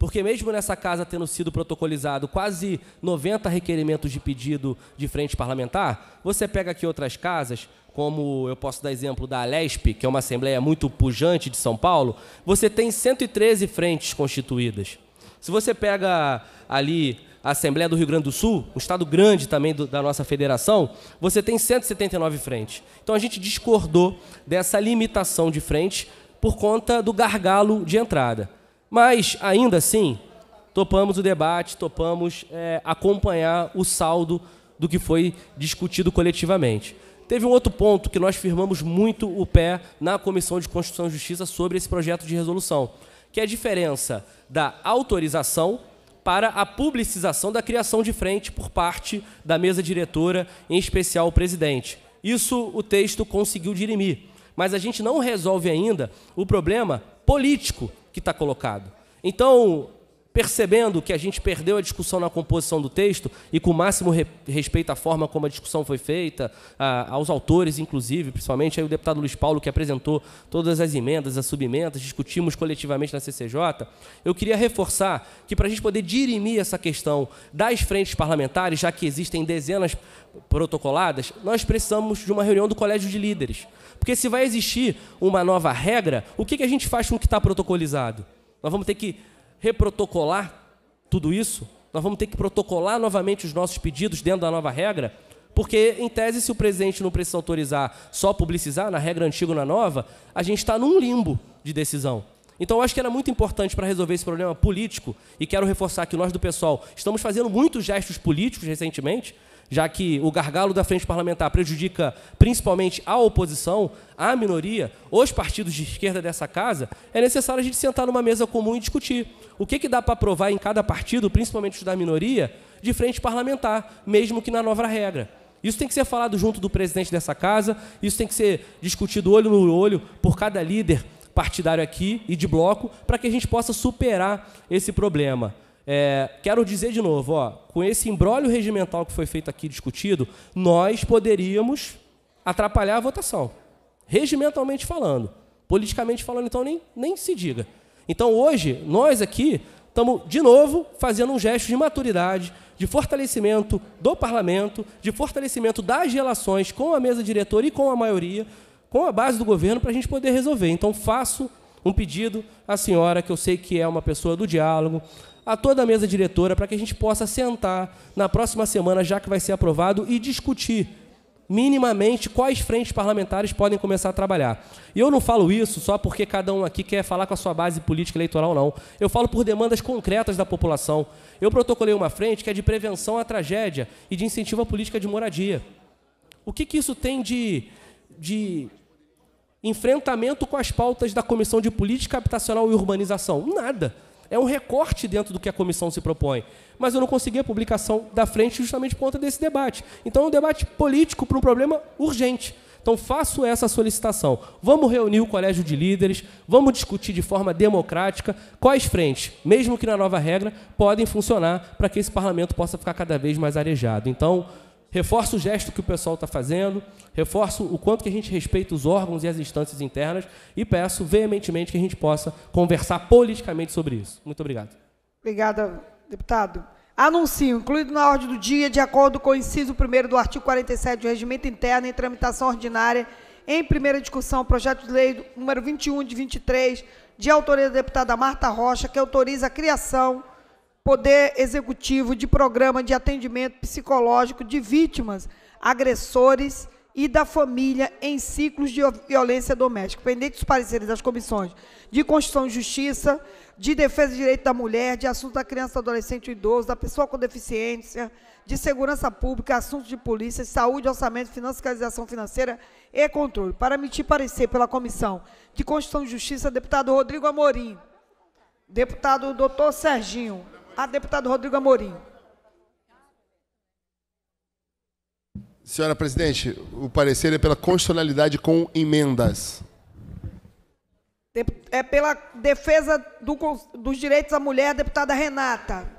[SPEAKER 11] Porque mesmo nessa casa tendo sido protocolizado quase 90 requerimentos de pedido de frente parlamentar, você pega aqui outras casas, como eu posso dar exemplo da Alesp, que é uma assembleia muito pujante de São Paulo, você tem 113 frentes constituídas. Se você pega ali a Assembleia do Rio Grande do Sul, um estado grande também do, da nossa federação, você tem 179 frentes. Então a gente discordou dessa limitação de frente por conta do gargalo de entrada. Mas, ainda assim, topamos o debate, topamos é, acompanhar o saldo do que foi discutido coletivamente. Teve um outro ponto que nós firmamos muito o pé na Comissão de Constituição e Justiça sobre esse projeto de resolução, que é a diferença da autorização para a publicização da criação de frente por parte da mesa diretora, em especial o presidente. Isso o texto conseguiu dirimir, mas a gente não resolve ainda o problema político que está colocado. Então, percebendo que a gente perdeu a discussão na composição do texto e com o máximo re respeito à forma como a discussão foi feita, a, aos autores, inclusive, principalmente aí o deputado Luiz Paulo, que apresentou todas as emendas, as subemendas, discutimos coletivamente na CCJ, eu queria reforçar que para a gente poder dirimir essa questão das frentes parlamentares, já que existem dezenas protocoladas, nós precisamos de uma reunião do Colégio de Líderes. Porque se vai existir uma nova regra, o que, que a gente faz com o que está protocolizado? Nós vamos ter que reprotocolar tudo isso? Nós vamos ter que protocolar novamente os nossos pedidos dentro da nova regra? Porque, em tese, se o presidente não precisa autorizar, só publicizar, na regra antiga ou na nova, a gente está num limbo de decisão. Então, eu acho que era muito importante para resolver esse problema político, e quero reforçar que nós do pessoal estamos fazendo muitos gestos políticos recentemente, já que o gargalo da frente parlamentar prejudica principalmente a oposição, a minoria, os partidos de esquerda dessa casa, é necessário a gente sentar numa mesa comum e discutir o que, que dá para aprovar em cada partido, principalmente os da minoria, de frente parlamentar, mesmo que na nova regra. Isso tem que ser falado junto do presidente dessa casa, isso tem que ser discutido olho no olho por cada líder partidário aqui e de bloco, para que a gente possa superar esse problema. É, quero dizer de novo, ó, com esse embrólio regimental que foi feito aqui discutido, nós poderíamos atrapalhar a votação. Regimentalmente falando. Politicamente falando, então, nem, nem se diga. Então, hoje, nós aqui estamos, de novo, fazendo um gesto de maturidade, de fortalecimento do parlamento, de fortalecimento das relações com a mesa diretora e com a maioria, com a base do governo, para a gente poder resolver. Então, faço um pedido à senhora, que eu sei que é uma pessoa do diálogo, a toda a mesa diretora para que a gente possa sentar na próxima semana, já que vai ser aprovado, e discutir minimamente quais frentes parlamentares podem começar a trabalhar. E eu não falo isso só porque cada um aqui quer falar com a sua base política eleitoral, não. Eu falo por demandas concretas da população. Eu protocolei uma frente que é de prevenção à tragédia e de incentivo à política de moradia. O que, que isso tem de, de enfrentamento com as pautas da Comissão de Política Habitacional e Urbanização? Nada. É um recorte dentro do que a comissão se propõe. Mas eu não consegui a publicação da frente justamente por conta desse debate. Então é um debate político para um problema urgente. Então faço essa solicitação. Vamos reunir o colégio de líderes, vamos discutir de forma democrática quais frentes, mesmo que na nova regra, podem funcionar para que esse parlamento possa ficar cada vez mais arejado. Então, Reforça o gesto que o pessoal está fazendo, reforço o quanto que a gente respeita os órgãos e as instâncias internas e peço veementemente que a gente possa conversar politicamente sobre isso. Muito obrigado.
[SPEAKER 3] Obrigada, deputado. Anuncio, incluído na ordem do dia, de acordo com o inciso 1 do artigo 47 do Regimento Interno, em tramitação ordinária, em primeira discussão, o projeto de lei número 21 de 23, de autoria da deputada Marta Rocha, que autoriza a criação poder executivo de programa de atendimento psicológico de vítimas, agressores e da família em ciclos de violência doméstica, pendente dos pareceres das comissões de Constituição e Justiça, de Defesa e Direito da Mulher, de Assuntos da Criança, Adolescente e Idoso, da Pessoa com Deficiência, de Segurança Pública, Assuntos de Polícia, Saúde, Orçamento, Finanças, Fiscalização Financeira e Controle. Para emitir parecer pela Comissão de Constituição e Justiça, deputado Rodrigo Amorim, deputado doutor Serginho, a deputado Rodrigo Amorim.
[SPEAKER 4] Senhora presidente, o parecer é pela constitucionalidade com emendas.
[SPEAKER 3] É pela defesa do, dos direitos da mulher, deputada Renata.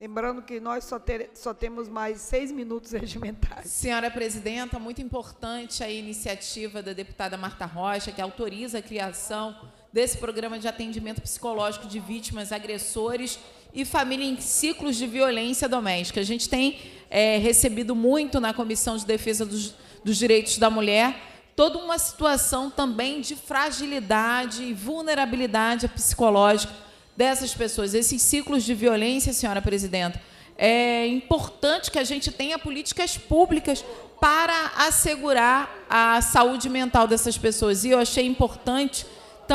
[SPEAKER 15] Lembrando que nós só, ter, só, temos mais seis minutos regimentais. Senhora presidenta, muito importante a iniciativa da deputada Marta Rocha, que autoriza a criação desse programa de atendimento psicológico de vítimas, agressores e família em ciclos de violência doméstica. A gente tem é, recebido muito na Comissão de Defesa dos, dos Direitos da Mulher toda uma situação também de fragilidade e vulnerabilidade psicológica dessas pessoas, esses ciclos de violência, senhora presidenta. É importante que a gente tenha políticas públicas para assegurar a saúde mental dessas pessoas. E eu achei importante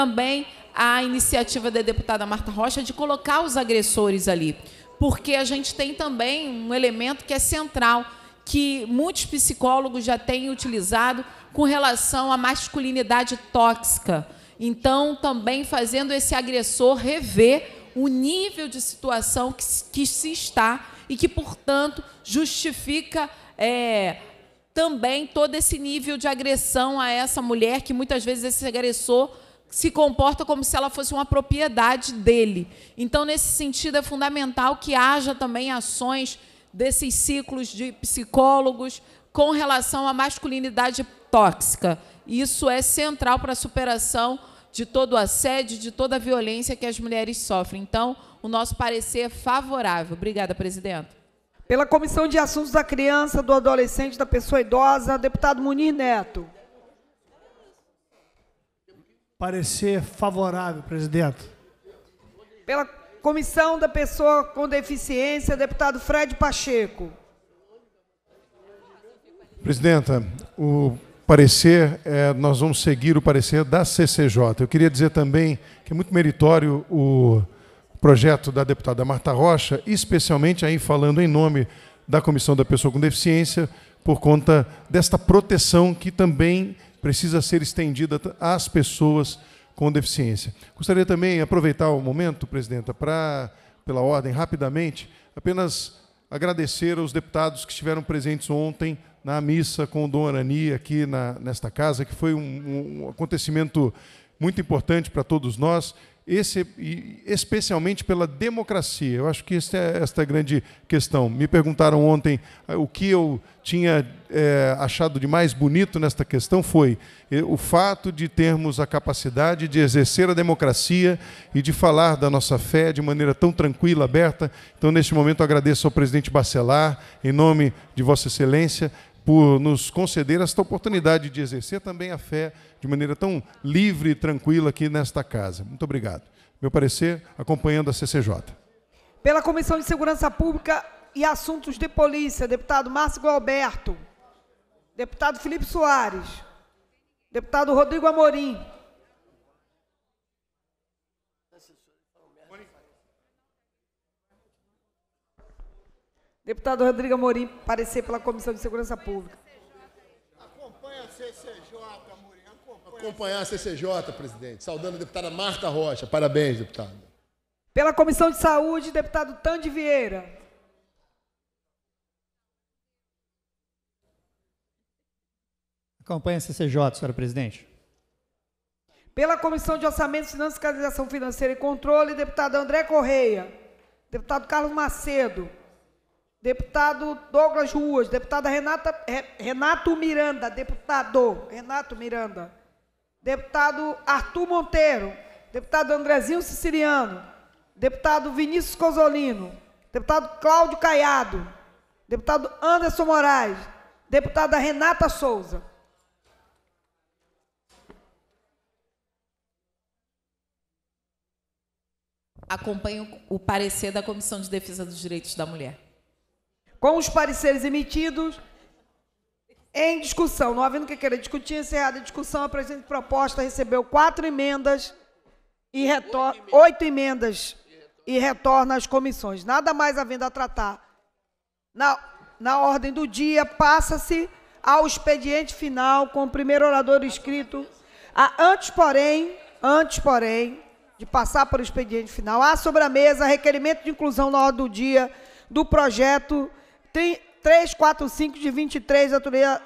[SPEAKER 15] também a iniciativa da deputada Marta Rocha de colocar os agressores ali, porque a gente tem também um elemento que é central, que muitos psicólogos já têm utilizado com relação à masculinidade tóxica. Então, também fazendo esse agressor rever o nível de situação que, que se está e que, portanto, justifica é, também todo esse nível de agressão a essa mulher, que muitas vezes esse agressor se comporta como se ela fosse uma propriedade dele. Então, nesse sentido, é fundamental que haja também ações desses ciclos de psicólogos com relação à masculinidade tóxica. Isso é central para a superação de todo o assédio, de toda a violência que as mulheres sofrem. Então, o nosso parecer é favorável. Obrigada, presidente.
[SPEAKER 3] Pela Comissão de Assuntos da Criança, do Adolescente e da Pessoa Idosa, deputado Munir Neto.
[SPEAKER 13] Parecer favorável, presidente.
[SPEAKER 3] Pela Comissão da Pessoa com Deficiência, deputado Fred Pacheco.
[SPEAKER 17] Presidenta, o parecer, é, nós vamos seguir o parecer da CCJ. Eu queria dizer também que é muito meritório o projeto da deputada Marta Rocha, especialmente aí falando em nome da Comissão da Pessoa com Deficiência, por conta desta proteção que também precisa ser estendida às pessoas com deficiência. Gostaria também aproveitar o momento, presidenta, para, pela ordem, rapidamente, apenas agradecer aos deputados que estiveram presentes ontem na missa com o Dom Arani aqui na, nesta casa, que foi um, um acontecimento muito importante para todos nós esse, especialmente pela democracia. Eu acho que é, esta é, esta a grande questão. Me perguntaram ontem ah, o que eu tinha é, achado de mais bonito nesta questão foi eh, o fato de termos a capacidade de exercer a democracia e de falar da nossa fé de maneira tão tranquila, aberta. Então, neste momento, agradeço ao presidente Bacelar, em nome de Vossa Excelência, por nos conceder esta oportunidade de exercer também a fé de maneira tão livre e tranquila aqui nesta casa. Muito obrigado. Meu parecer, acompanhando a CCJ.
[SPEAKER 3] Pela Comissão de Segurança Pública e Assuntos de Polícia, deputado Márcio Galberto, deputado Felipe Soares, deputado Rodrigo Amorim. Deputado Rodrigo Amorim, parecer pela Comissão de Segurança Pública.
[SPEAKER 6] Acompanha a CCJ, Amorim.
[SPEAKER 3] Acompanha a
[SPEAKER 4] CCJ, presidente. Saudando a deputada Marta Rocha. Parabéns, deputado. Pela Comissão de Saúde,
[SPEAKER 3] deputado Tande Vieira.
[SPEAKER 2] Acompanha a CCJ, senhora presidente.
[SPEAKER 3] Pela Comissão de Orçamento, Finanças, Fiscalização Financeira e Controle, deputado André Correia. Deputado Carlos Macedo. Deputado Douglas Ruas, deputada Renata, Renato Miranda, deputado Renato Miranda, deputado Arthur Monteiro, deputado Andrezinho Siciliano, deputado Vinícius Cosolino, deputado Cláudio Caiado, deputado Anderson Moraes, deputada Renata Souza.
[SPEAKER 15] Acompanho o parecer da Comissão de Defesa dos Direitos da Mulher com os pareceres emitidos
[SPEAKER 3] em discussão. Não havendo que querer discutir, encerrada a discussão, a presente proposta recebeu quatro emendas e retorna oito emendas e retorna às comissões. Nada mais havendo a tratar na, na ordem do dia, passa-se ao expediente final com o primeiro orador escrito. Ah, antes, porém, antes, porém, de passar para o expediente final, há sobre a mesa requerimento de inclusão na ordem do dia do projeto 3, 4, 5 de 23, autoria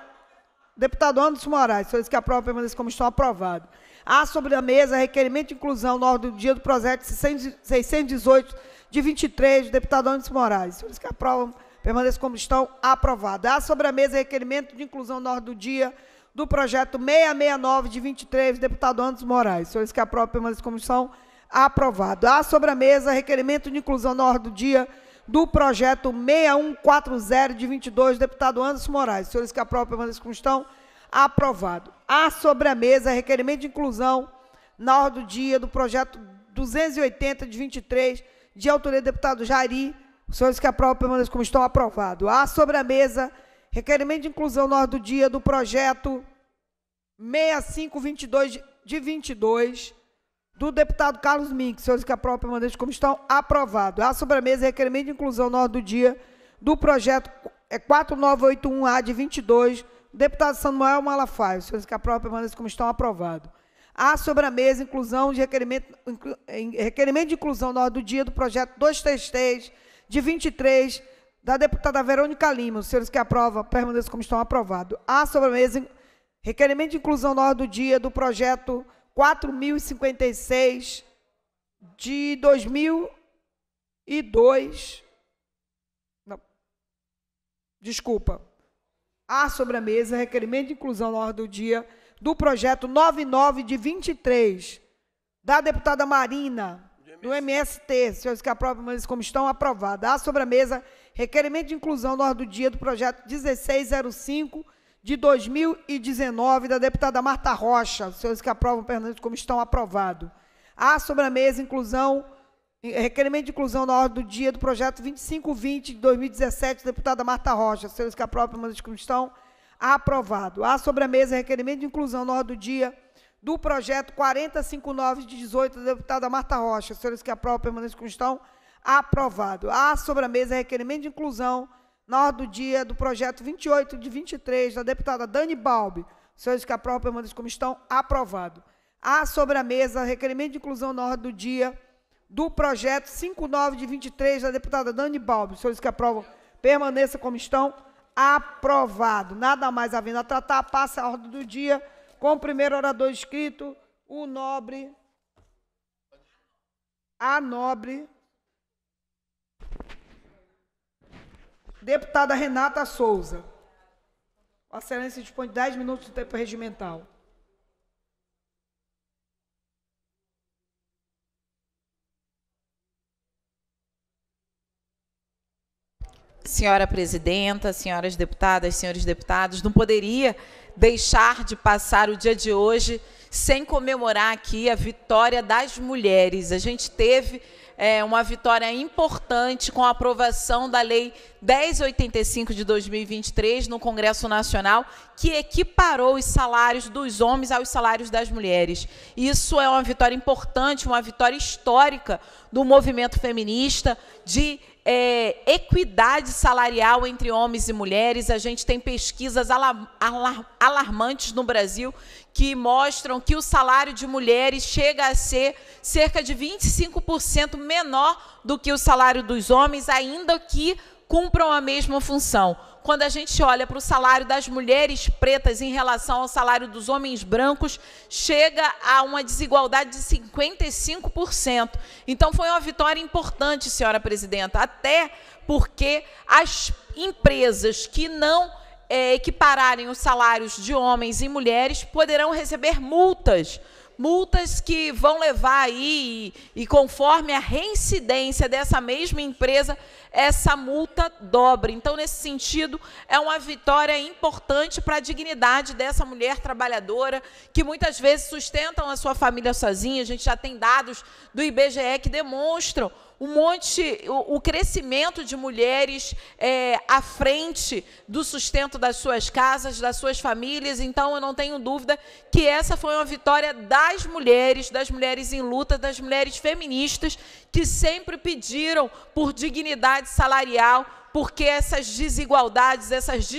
[SPEAKER 3] deputado Anderson Moraes, senhores que aprovam permaneçam como estão aprovado. Há sobre a mesa requerimento de inclusão no ordem do dia do projeto 618 de 23 deputado Anderson Moraes. Senhores que aprovam permaneçam como estão aprovado. Há sobre a mesa requerimento de inclusão no ordem do dia do projeto 669 de 23 deputado Anderson Moraes. Senhores que aprovam permaneçam como estão aprovado. Há sobre a mesa requerimento de inclusão na ordem do dia do projeto 6140 de 22, deputado Anderson Moraes. Senhores que aprovam permaneçam como estão. Aprovado. Há sobre a mesa requerimento de inclusão na ordem do dia do projeto 280 de 23, de autoria do deputado Jari. senhores que aprovam permaneçam como estão. Aprovado. Há sobre a mesa requerimento de inclusão na ordem do dia do projeto 6522 de 22, do deputado Carlos Mink, senhores que própria permanente como estão, aprovado. A sobremesa, requerimento de inclusão na ordem do dia do projeto 4981A é de 22, deputado Samuel Malafaia, senhores que própria permanente como estão, aprovado. A sobremesa, inclusão de requerimento, requerimento de inclusão na ordem do dia do projeto 233 de 23, da deputada Verônica Lima, os senhores que aprovam, permaneçam como estão, aprovado. A sobremesa, requerimento de inclusão na ordem do dia do projeto 233 4056 de 2002. Não. Desculpa. Há sobre a mesa requerimento de inclusão na ordem do dia do projeto 99 de 23 da deputada Marina do MST, senhores que aprovam, mas como estão, aprovada. Há sobre a mesa requerimento de inclusão na ordem do dia do projeto 1605 de 2019, da deputada Marta Rocha. Os senhores que aprovam permanente como estão aprovado. Há sobre a mesa inclusão, requerimento de inclusão na ordem do dia do projeto 2520 de 2017, deputada Marta Rocha. Os senhores que aprovam permanente como estão aprovado. Há sobre a mesa requerimento de inclusão na ordem do dia do projeto 4059 de 18 da deputada Marta Rocha. Os senhores que aprovam permanente como estão aprovado. Há sobre a mesa requerimento de inclusão na ordem do dia do projeto 28 de 23 da deputada Dani Balbi, senhores que aprovam permaneçam como estão, aprovado. Há sobre a mesa requerimento de inclusão na ordem do dia do projeto 59 de 23 da deputada Dani Balbi, senhores que aprovam permaneçam como estão, aprovado. Nada mais havendo a tratar, passa a ordem do dia com o primeiro orador escrito, o nobre, a nobre Deputada Renata Souza. Vossa Excelência dispõe de 10 minutos do tempo regimental.
[SPEAKER 15] Senhora presidenta, senhoras deputadas, senhores deputados, não poderia deixar de passar o dia de hoje sem comemorar aqui a vitória das mulheres. A gente teve é, uma vitória importante com a aprovação da Lei 1085 de 2023 no Congresso Nacional, que equiparou os salários dos homens aos salários das mulheres. Isso é uma vitória importante, uma vitória histórica do movimento feminista de é, equidade salarial entre homens e mulheres. A gente tem pesquisas alarmantes no Brasil que mostram que o salário de mulheres chega a ser cerca de 25% menor do que o salário dos homens, ainda que cumpram a mesma função. Quando a gente olha para o salário das mulheres pretas em relação ao salário dos homens brancos, chega a uma desigualdade de 55%. Então, foi uma vitória importante, senhora presidenta, até porque as empresas que não é, equipararem os salários de homens e mulheres poderão receber multas multas que vão levar aí, e, conforme a reincidência dessa mesma empresa, essa multa dobra. Então, nesse sentido, é uma vitória importante para a dignidade dessa mulher trabalhadora, que muitas vezes sustentam a sua família sozinha. A gente já tem dados do IBGE que demonstram um monte, o, o crescimento de mulheres é, à frente do sustento das suas casas, das suas famílias. Então, eu não tenho dúvida que essa foi uma vitória das mulheres, das mulheres em luta, das mulheres feministas que sempre pediram por dignidade salarial, porque essas desigualdades, essas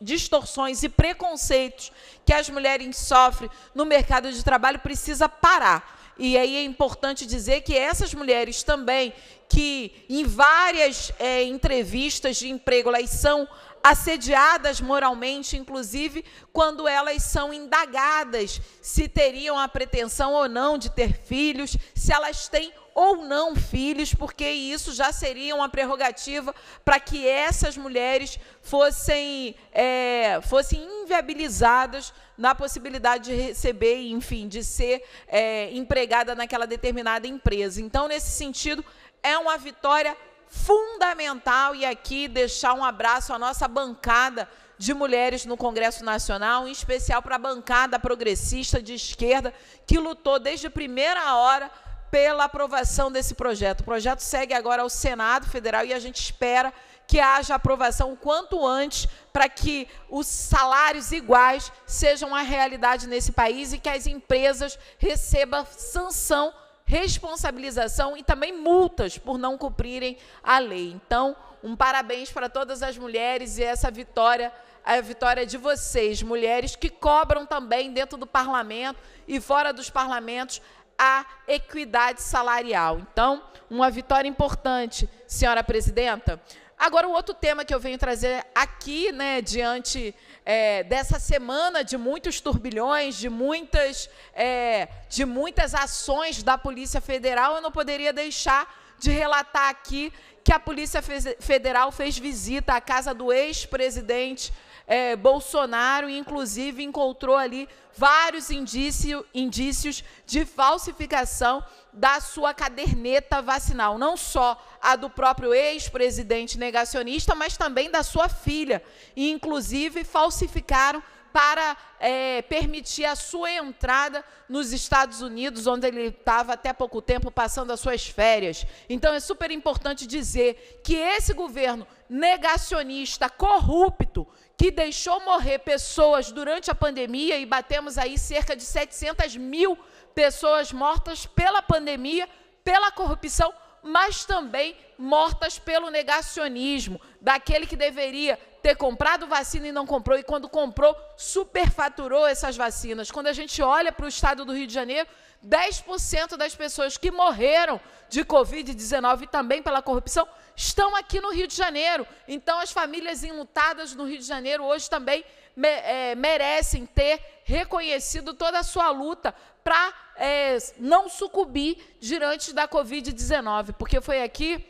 [SPEAKER 15] distorções e preconceitos que as mulheres sofrem no mercado de trabalho precisa parar e aí é importante dizer que essas mulheres também, que em várias é, entrevistas de emprego elas são assediadas moralmente, inclusive quando elas são indagadas se teriam a pretensão ou não de ter filhos, se elas têm ou não filhos, porque isso já seria uma prerrogativa para que essas mulheres fossem, é, fossem inviabilizadas na possibilidade de receber, enfim, de ser é, empregada naquela determinada empresa. Então, nesse sentido, é uma vitória fundamental e aqui deixar um abraço à nossa bancada de mulheres no Congresso Nacional, em especial para a bancada progressista de esquerda, que lutou desde a primeira hora pela aprovação desse projeto. O projeto segue agora ao Senado Federal e a gente espera que haja aprovação o quanto antes para que os salários iguais sejam a realidade nesse país e que as empresas recebam sanção, responsabilização e também multas por não cumprirem a lei. Então, um parabéns para todas as mulheres e essa vitória a vitória de vocês, mulheres que cobram também dentro do parlamento e fora dos parlamentos a equidade salarial. Então, uma vitória importante, senhora presidenta. Agora, um outro tema que eu venho trazer aqui, né, diante é, dessa semana de muitos turbilhões, de muitas, é, de muitas ações da Polícia Federal, eu não poderia deixar de relatar aqui que a Polícia Federal fez visita à casa do ex-presidente é, Bolsonaro, inclusive encontrou ali vários indício, indícios de falsificação da sua caderneta vacinal, não só a do próprio ex-presidente negacionista, mas também da sua filha. E, inclusive, falsificaram para é, permitir a sua entrada nos Estados Unidos, onde ele estava até pouco tempo passando as suas férias. Então é super importante dizer que esse governo negacionista, corrupto, que deixou morrer pessoas durante a pandemia, e batemos aí cerca de 700 mil pessoas mortas pela pandemia, pela corrupção, mas também mortas pelo negacionismo, daquele que deveria ter comprado vacina e não comprou, e quando comprou, superfaturou essas vacinas. Quando a gente olha para o estado do Rio de Janeiro, 10% das pessoas que morreram de Covid-19 e também pela corrupção estão aqui no Rio de Janeiro. Então, as famílias enlutadas no Rio de Janeiro hoje também me, é, merecem ter reconhecido toda a sua luta para é, não sucumbir diante da Covid-19, porque foi aqui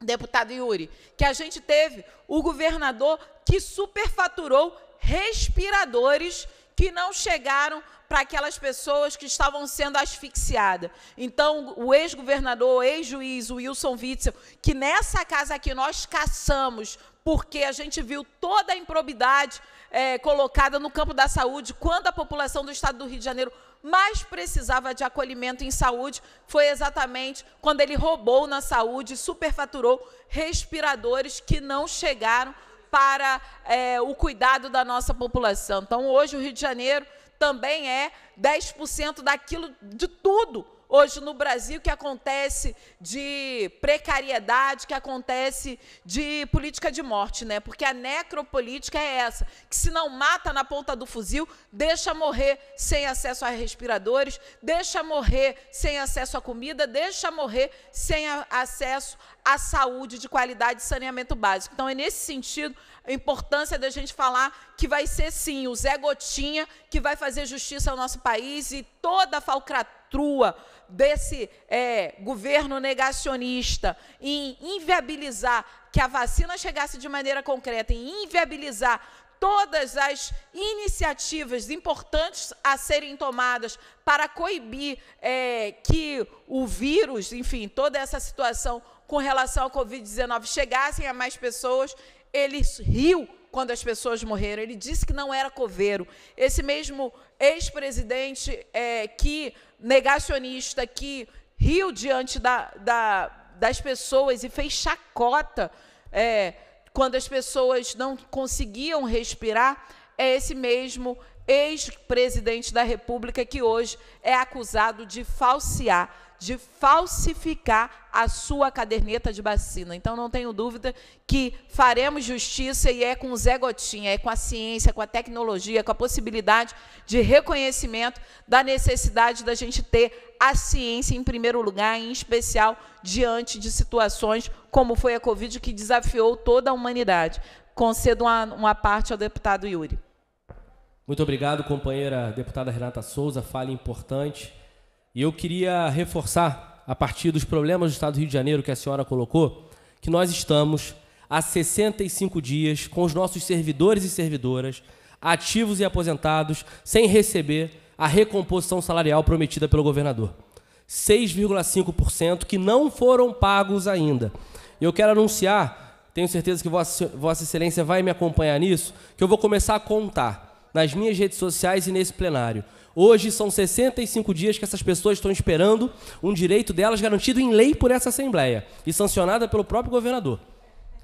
[SPEAKER 15] deputado Yuri, que a gente teve o governador que superfaturou respiradores que não chegaram para aquelas pessoas que estavam sendo asfixiadas. Então, o ex-governador, ex-juiz Wilson Witzel, que nessa casa aqui nós caçamos, porque a gente viu toda a improbidade é, colocada no campo da saúde, quando a população do estado do Rio de Janeiro mais precisava de acolhimento em saúde foi exatamente quando ele roubou na saúde, superfaturou respiradores que não chegaram para é, o cuidado da nossa população. Então, hoje, o Rio de Janeiro também é 10% daquilo de tudo hoje no Brasil que acontece de precariedade, que acontece de política de morte, né? Porque a necropolítica é essa, que se não mata na ponta do fuzil, deixa morrer sem acesso a respiradores, deixa morrer sem acesso a comida, deixa morrer sem acesso à saúde de qualidade e saneamento básico. Então é nesse sentido a importância da gente falar que vai ser sim o Zé Gotinha que vai fazer justiça ao nosso país e toda a falcatrua desse é, governo negacionista em inviabilizar que a vacina chegasse de maneira concreta, em inviabilizar todas as iniciativas importantes a serem tomadas para coibir é, que o vírus, enfim, toda essa situação com relação ao Covid-19 chegassem a mais pessoas, ele riu quando as pessoas morreram. Ele disse que não era coveiro. Esse mesmo ex-presidente é, que negacionista, que riu diante da, da, das pessoas e fez chacota é, quando as pessoas não conseguiam respirar, é esse mesmo ex-presidente da República que hoje é acusado de falsear de falsificar a sua caderneta de vacina. Então, não tenho dúvida que faremos justiça e é com o Zé Gotinha, é com a ciência, com a tecnologia, com a possibilidade de reconhecimento da necessidade da gente ter a ciência em primeiro lugar, em especial diante de situações como foi a Covid, que desafiou toda a humanidade. Concedo uma, uma parte ao deputado Yuri.
[SPEAKER 11] Muito obrigado, companheira deputada Renata Souza. Fala importante. E eu queria reforçar, a partir dos problemas do Estado do Rio de Janeiro que a senhora colocou, que nós estamos há 65 dias com os nossos servidores e servidoras, ativos e aposentados, sem receber a recomposição salarial prometida pelo governador. 6,5% que não foram pagos ainda. E Eu quero anunciar, tenho certeza que Vossa, Vossa Excelência vai me acompanhar nisso, que eu vou começar a contar nas minhas redes sociais e nesse plenário Hoje são 65 dias que essas pessoas estão esperando um direito delas garantido em lei por essa Assembleia e sancionada pelo próprio governador.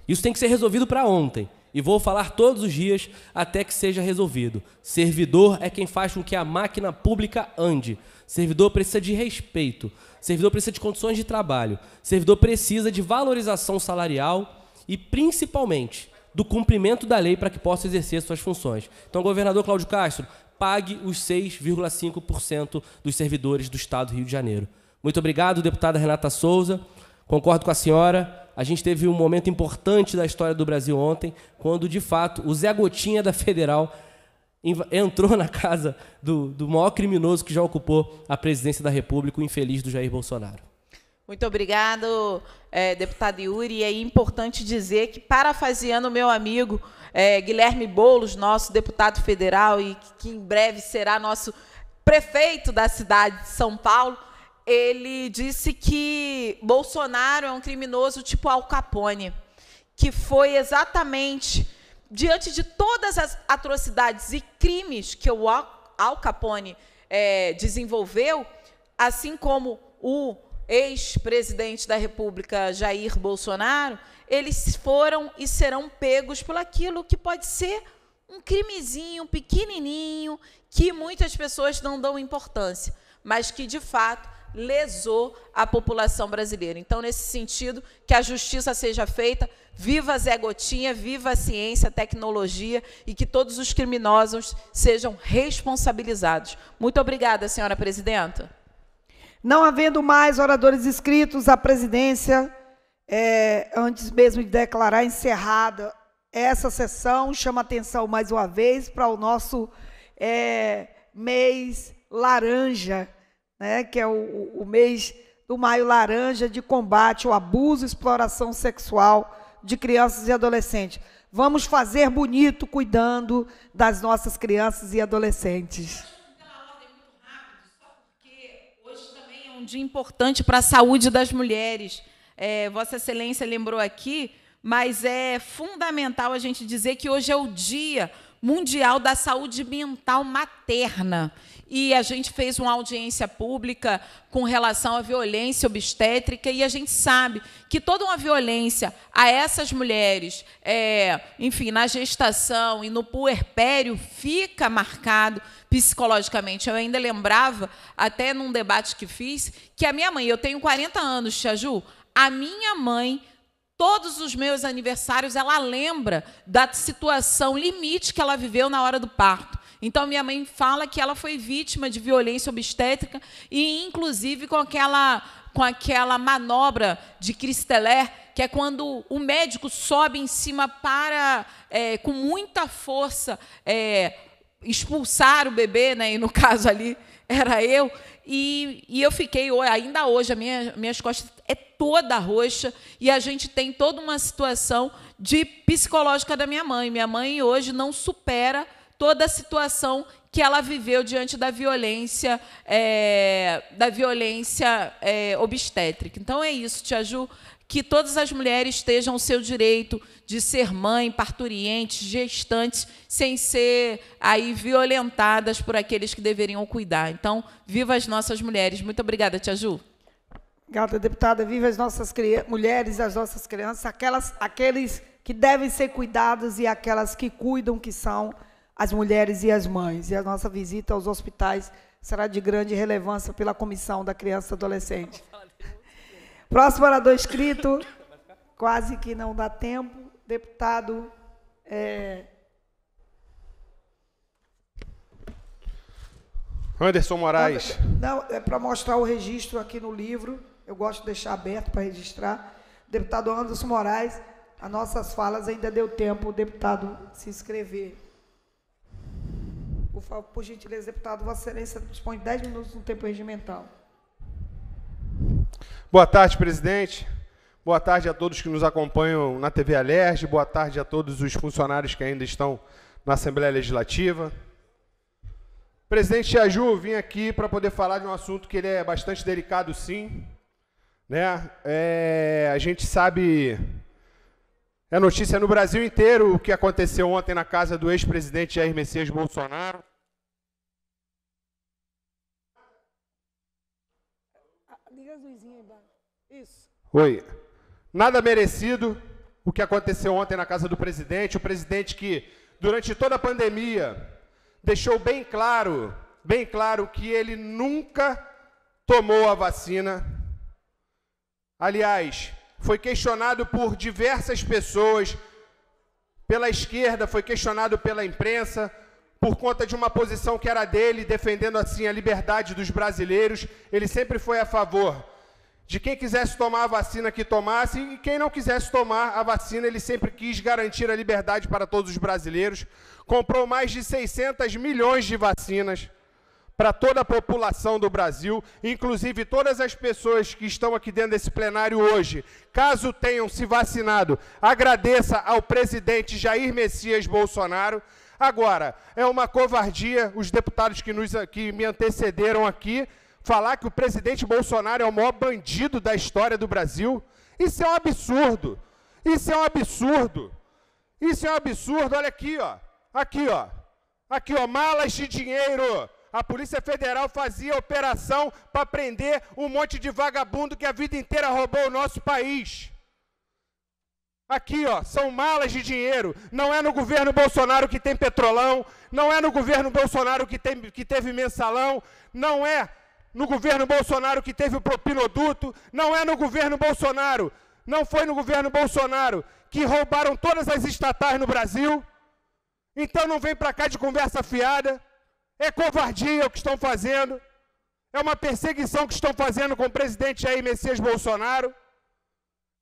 [SPEAKER 11] Isso tem que ser resolvido para ontem. E vou falar todos os dias até que seja resolvido. Servidor é quem faz com que a máquina pública ande. Servidor precisa de respeito. Servidor precisa de condições de trabalho. Servidor precisa de valorização salarial e, principalmente, do cumprimento da lei para que possa exercer suas funções. Então, governador Cláudio Castro, pague os 6,5% dos servidores do Estado do Rio de Janeiro. Muito obrigado, deputada Renata Souza. Concordo com a senhora. A gente teve um momento importante da história do Brasil ontem, quando, de fato, o Zé Gotinha da Federal entrou na casa do, do maior criminoso que já ocupou a presidência da República, o infeliz do Jair Bolsonaro.
[SPEAKER 15] Muito obrigado, é, deputado Yuri. É importante dizer que, parafaseando o meu amigo é, Guilherme Boulos, nosso deputado federal e que em breve será nosso prefeito da cidade de São Paulo, ele disse que Bolsonaro é um criminoso tipo Al Capone, que foi exatamente diante de todas as atrocidades e crimes que o Al Capone é, desenvolveu, assim como o ex-presidente da República Jair Bolsonaro, eles foram e serão pegos por aquilo que pode ser um crimezinho pequenininho que muitas pessoas não dão importância, mas que de fato lesou a população brasileira. Então, nesse sentido, que a justiça seja feita, viva Zé Gotinha, viva a ciência, a tecnologia e que todos os criminosos sejam responsabilizados. Muito obrigada, senhora presidenta.
[SPEAKER 3] Não havendo mais oradores inscritos, a presidência é, antes mesmo de declarar encerrada essa sessão, chama atenção mais uma vez para o nosso é, mês laranja, né, que é o, o mês do Maio Laranja de combate ao abuso e exploração sexual de crianças e adolescentes. Vamos fazer bonito cuidando das nossas crianças e adolescentes.
[SPEAKER 15] É é um dia importante para a saúde das mulheres é, Vossa Excelência lembrou aqui, mas é fundamental a gente dizer que hoje é o Dia Mundial da Saúde Mental Materna. E a gente fez uma audiência pública com relação à violência obstétrica, e a gente sabe que toda uma violência a essas mulheres, é, enfim, na gestação e no puerpério, fica marcado psicologicamente. Eu ainda lembrava, até num debate que fiz, que a minha mãe, eu tenho 40 anos, Tia Ju, a minha mãe, todos os meus aniversários, ela lembra da situação limite que ela viveu na hora do parto. Então, minha mãe fala que ela foi vítima de violência obstétrica e, inclusive, com aquela, com aquela manobra de Cristeler, que é quando o médico sobe em cima para, é, com muita força, é, expulsar o bebê, né? e no caso ali era eu, e, e eu fiquei, ainda hoje, minha, minhas costas toda roxa e a gente tem toda uma situação de psicológica da minha mãe. Minha mãe hoje não supera toda a situação que ela viveu diante da violência é, da violência é, obstétrica. Então é isso, Tia Ju, que todas as mulheres estejam o seu direito de ser mãe, parturientes, gestantes, sem ser aí violentadas por aqueles que deveriam cuidar. Então, viva as nossas mulheres. Muito obrigada, Tia Ju.
[SPEAKER 3] Obrigada, deputada. Viva as nossas mulheres, as nossas crianças, aquelas, aqueles que devem ser cuidados e aquelas que cuidam, que são as mulheres e as mães. E a nossa visita aos hospitais será de grande relevância pela Comissão da Criança e Adolescente. Próximo orador escrito, quase que não dá tempo, deputado. É...
[SPEAKER 18] Anderson Moraes.
[SPEAKER 3] Não, é para mostrar o registro aqui no livro eu gosto de deixar aberto para registrar. deputado Anderson Moraes, as nossas falas ainda deu tempo o deputado se inscrever. Por, favor, por gentileza, deputado, Vossa Excelência dispõe de 10 minutos no tempo regimental.
[SPEAKER 18] Boa tarde, presidente. Boa tarde a todos que nos acompanham na TV Alerj. Boa tarde a todos os funcionários que ainda estão na Assembleia Legislativa. Presidente Tiaju, vim aqui para poder falar de um assunto que ele é bastante delicado, sim, né? É, a gente sabe, é notícia no Brasil inteiro o que aconteceu ontem na casa do ex-presidente Jair Messias Bolsonaro.
[SPEAKER 3] Liga embaixo. Isso.
[SPEAKER 18] Oi. Nada merecido o que aconteceu ontem na casa do presidente, o presidente que durante toda a pandemia deixou bem claro, bem claro que ele nunca tomou a vacina Aliás, foi questionado por diversas pessoas, pela esquerda, foi questionado pela imprensa, por conta de uma posição que era dele, defendendo assim a liberdade dos brasileiros. Ele sempre foi a favor de quem quisesse tomar a vacina que tomasse e quem não quisesse tomar a vacina, ele sempre quis garantir a liberdade para todos os brasileiros. Comprou mais de 600 milhões de vacinas para toda a população do Brasil, inclusive todas as pessoas que estão aqui dentro desse plenário hoje, caso tenham se vacinado, agradeça ao presidente Jair Messias Bolsonaro. Agora, é uma covardia os deputados que, nos, que me antecederam aqui falar que o presidente Bolsonaro é o maior bandido da história do Brasil. Isso é um absurdo. Isso é um absurdo. Isso é um absurdo. Olha aqui, ó. Aqui, ó. Aqui, ó. Malas de dinheiro a Polícia Federal fazia operação para prender um monte de vagabundo que a vida inteira roubou o nosso país. Aqui, ó, são malas de dinheiro. Não é no governo Bolsonaro que tem petrolão, não é no governo Bolsonaro que, tem, que teve mensalão, não é no governo Bolsonaro que teve o propinoduto, não é no governo Bolsonaro, não foi no governo Bolsonaro que roubaram todas as estatais no Brasil. Então não vem para cá de conversa fiada. É covardia o que estão fazendo. É uma perseguição que estão fazendo com o presidente Jair Messias Bolsonaro.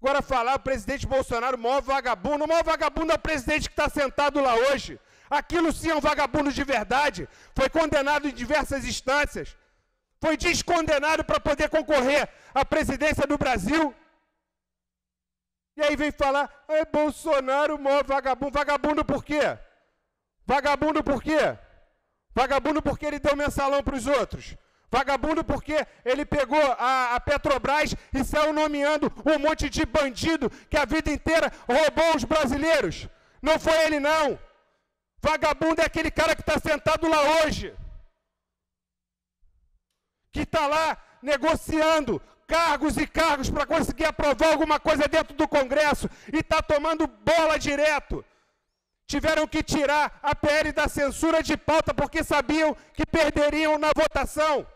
[SPEAKER 18] Agora falar o presidente Bolsonaro, maior vagabundo, o maior vagabundo é o presidente que está sentado lá hoje. Aquilo sim é um vagabundo de verdade. Foi condenado em diversas instâncias. Foi descondenado para poder concorrer à presidência do Brasil. E aí vem falar, é Bolsonaro, maior vagabundo. Vagabundo por quê? Vagabundo por quê? Vagabundo porque ele deu mensalão para os outros. Vagabundo porque ele pegou a, a, Petrobras e saiu nomeando um monte de bandido que a vida inteira roubou os brasileiros. Não foi ele, não. Vagabundo é aquele cara que está sentado lá hoje. Que está lá negociando cargos e cargos para conseguir aprovar alguma coisa dentro do Congresso e está tomando bola direto tiveram que tirar a PL da censura de pauta porque sabiam que perderiam na votação.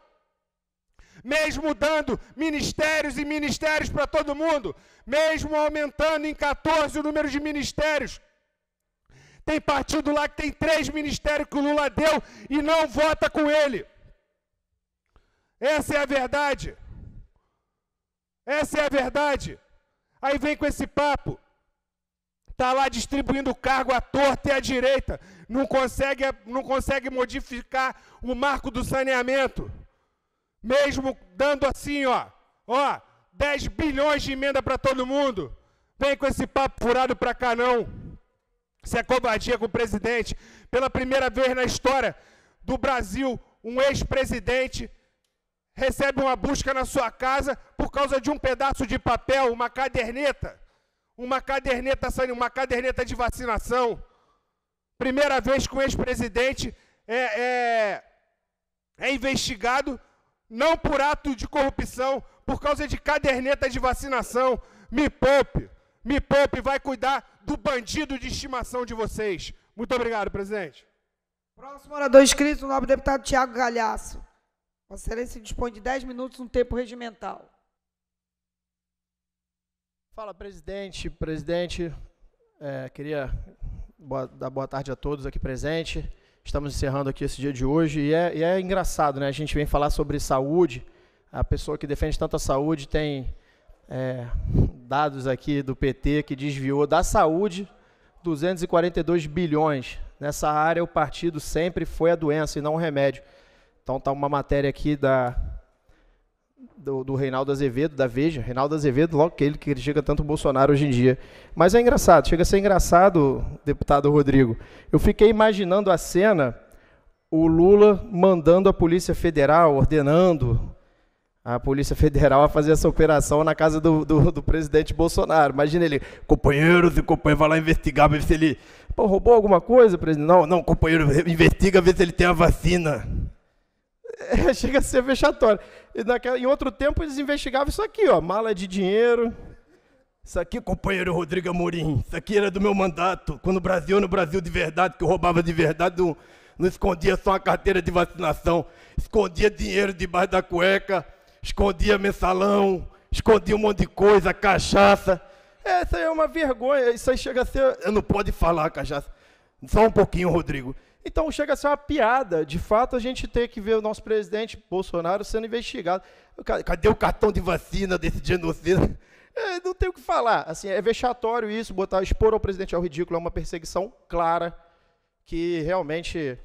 [SPEAKER 18] Mesmo dando ministérios e ministérios para todo mundo, mesmo aumentando em 14 o número de ministérios, tem partido lá que tem três ministérios que o Lula deu e não vota com ele. Essa é a verdade. Essa é a verdade. Aí vem com esse papo Está lá distribuindo cargo à torta e à direita. Não consegue, não consegue modificar o marco do saneamento. Mesmo dando assim, ó, ó, 10 bilhões de emenda para todo mundo. Vem com esse papo furado para cá, não. Isso é covardia com o presidente. Pela primeira vez na história do Brasil, um ex-presidente recebe uma busca na sua casa por causa de um pedaço de papel, uma caderneta uma caderneta saindo, uma caderneta de vacinação. Primeira vez que o ex-presidente é, é, é investigado não por ato de corrupção, por causa de caderneta de vacinação. Me poupe, me poupe, vai cuidar do bandido de estimação de vocês. Muito obrigado, presidente.
[SPEAKER 3] Próximo orador inscrito, o nobre deputado Tiago Galhaço. Vossa Excelência dispõe de 10 minutos no tempo regimental. Fala, presidente.
[SPEAKER 14] Presidente, é, queria boa, dar boa tarde a todos aqui presentes. Estamos encerrando aqui esse dia de hoje e é, e é engraçado, né? A gente vem falar sobre saúde. A pessoa que defende tanto a saúde tem é, dados aqui do PT que desviou da saúde 242 bilhões. Nessa área, o partido sempre foi a doença e não o remédio. Então, está uma matéria aqui da do, do Reinaldo Azevedo, da Veja. Reinaldo Azevedo, logo que ele que critica tanto o Bolsonaro hoje em dia. Mas é engraçado, chega a ser engraçado, deputado Rodrigo. Eu fiquei imaginando a cena, o Lula mandando a Polícia Federal, ordenando a Polícia Federal a fazer essa operação na casa do, do, do presidente Bolsonaro. Imagina ele, companheiros e companheiro, vai lá investigar, ver se ele pô, roubou alguma coisa, presidente. Não, não, companheiro, investiga, ver se ele tem a vacina. chega a ser vexatório. E naquela, em outro tempo eles investigavam isso aqui, ó, mala de dinheiro. Isso aqui, companheiro Rodrigo Amorim, isso aqui era do meu mandato, quando o Brasil no Brasil de verdade, que eu roubava de verdade, não, não escondia só a carteira de vacinação, escondia dinheiro debaixo da cueca, escondia mensalão, escondia um monte de coisa, cachaça. Essa é uma vergonha, isso aí chega a ser. Eu não pode falar, cachaça. Só um pouquinho, Rodrigo. Então chega a ser uma piada. De fato, a gente tem que ver o nosso presidente Bolsonaro sendo investigado. Cadê o cartão de vacina desse genocida? É, não tem o que falar. Assim, é vexatório isso, botar expor ao presidente ao ridículo é uma perseguição clara que realmente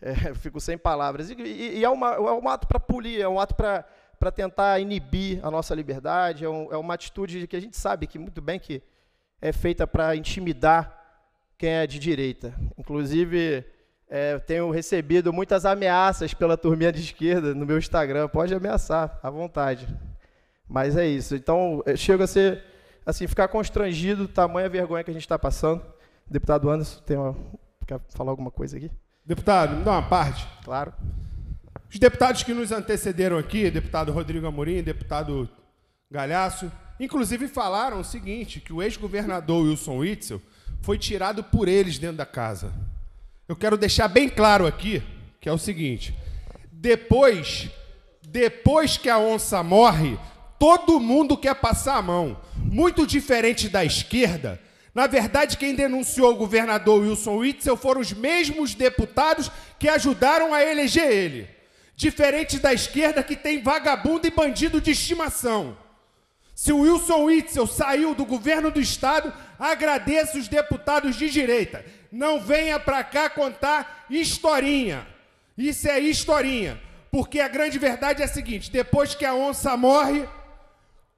[SPEAKER 14] é, fico sem palavras. E, e, e é, uma, é, um ato para polir, é um ato para tentar inibir a nossa liberdade, é, um, é uma atitude que a gente sabe que muito bem que é feita para intimidar quem é de direita. Inclusive, é, tenho recebido muitas ameaças pela turminha de esquerda no meu Instagram. Pode ameaçar, à vontade. Mas é isso. Então, chega chego a ser, assim, ficar constrangido, tamanha vergonha que a gente está passando. Deputado Anderson, tem uma, quer falar alguma coisa aqui? Deputado, me dá uma parte. Claro. Os deputados que nos antecederam aqui, deputado Rodrigo
[SPEAKER 18] Amorim, deputado Galhaço, inclusive falaram o seguinte, que o ex-governador Wilson Witzel foi tirado por eles dentro da casa eu quero deixar bem claro aqui, que é o seguinte: depois, depois que a onça morre, todo mundo quer passar a mão. Muito diferente da esquerda, na verdade, quem denunciou o governador Wilson Witzel foram os mesmos deputados que ajudaram a eleger ele. Diferente da esquerda que tem vagabundo e bandido de estimação. Se o Wilson Witzel saiu do governo do Estado, agradeço os deputados de direita. Não venha para cá contar historinha. Isso é historinha. Porque a grande verdade é a seguinte: depois que a onça morre,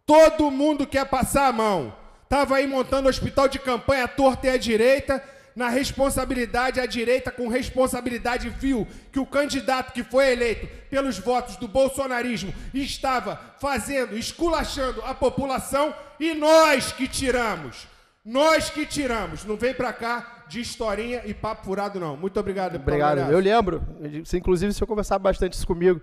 [SPEAKER 18] todo mundo quer passar a mão. Estava aí montando hospital de campanha à torta e à direita, na responsabilidade, a direita com responsabilidade viu que o candidato que foi eleito pelos votos do bolsonarismo estava fazendo, esculachando a população e nós que tiramos. Nós que tiramos. Não vem para cá de historinha e papo furado, não. Muito obrigado. Obrigado. Eu
[SPEAKER 14] lembro, inclusive, o senhor conversava bastante isso comigo,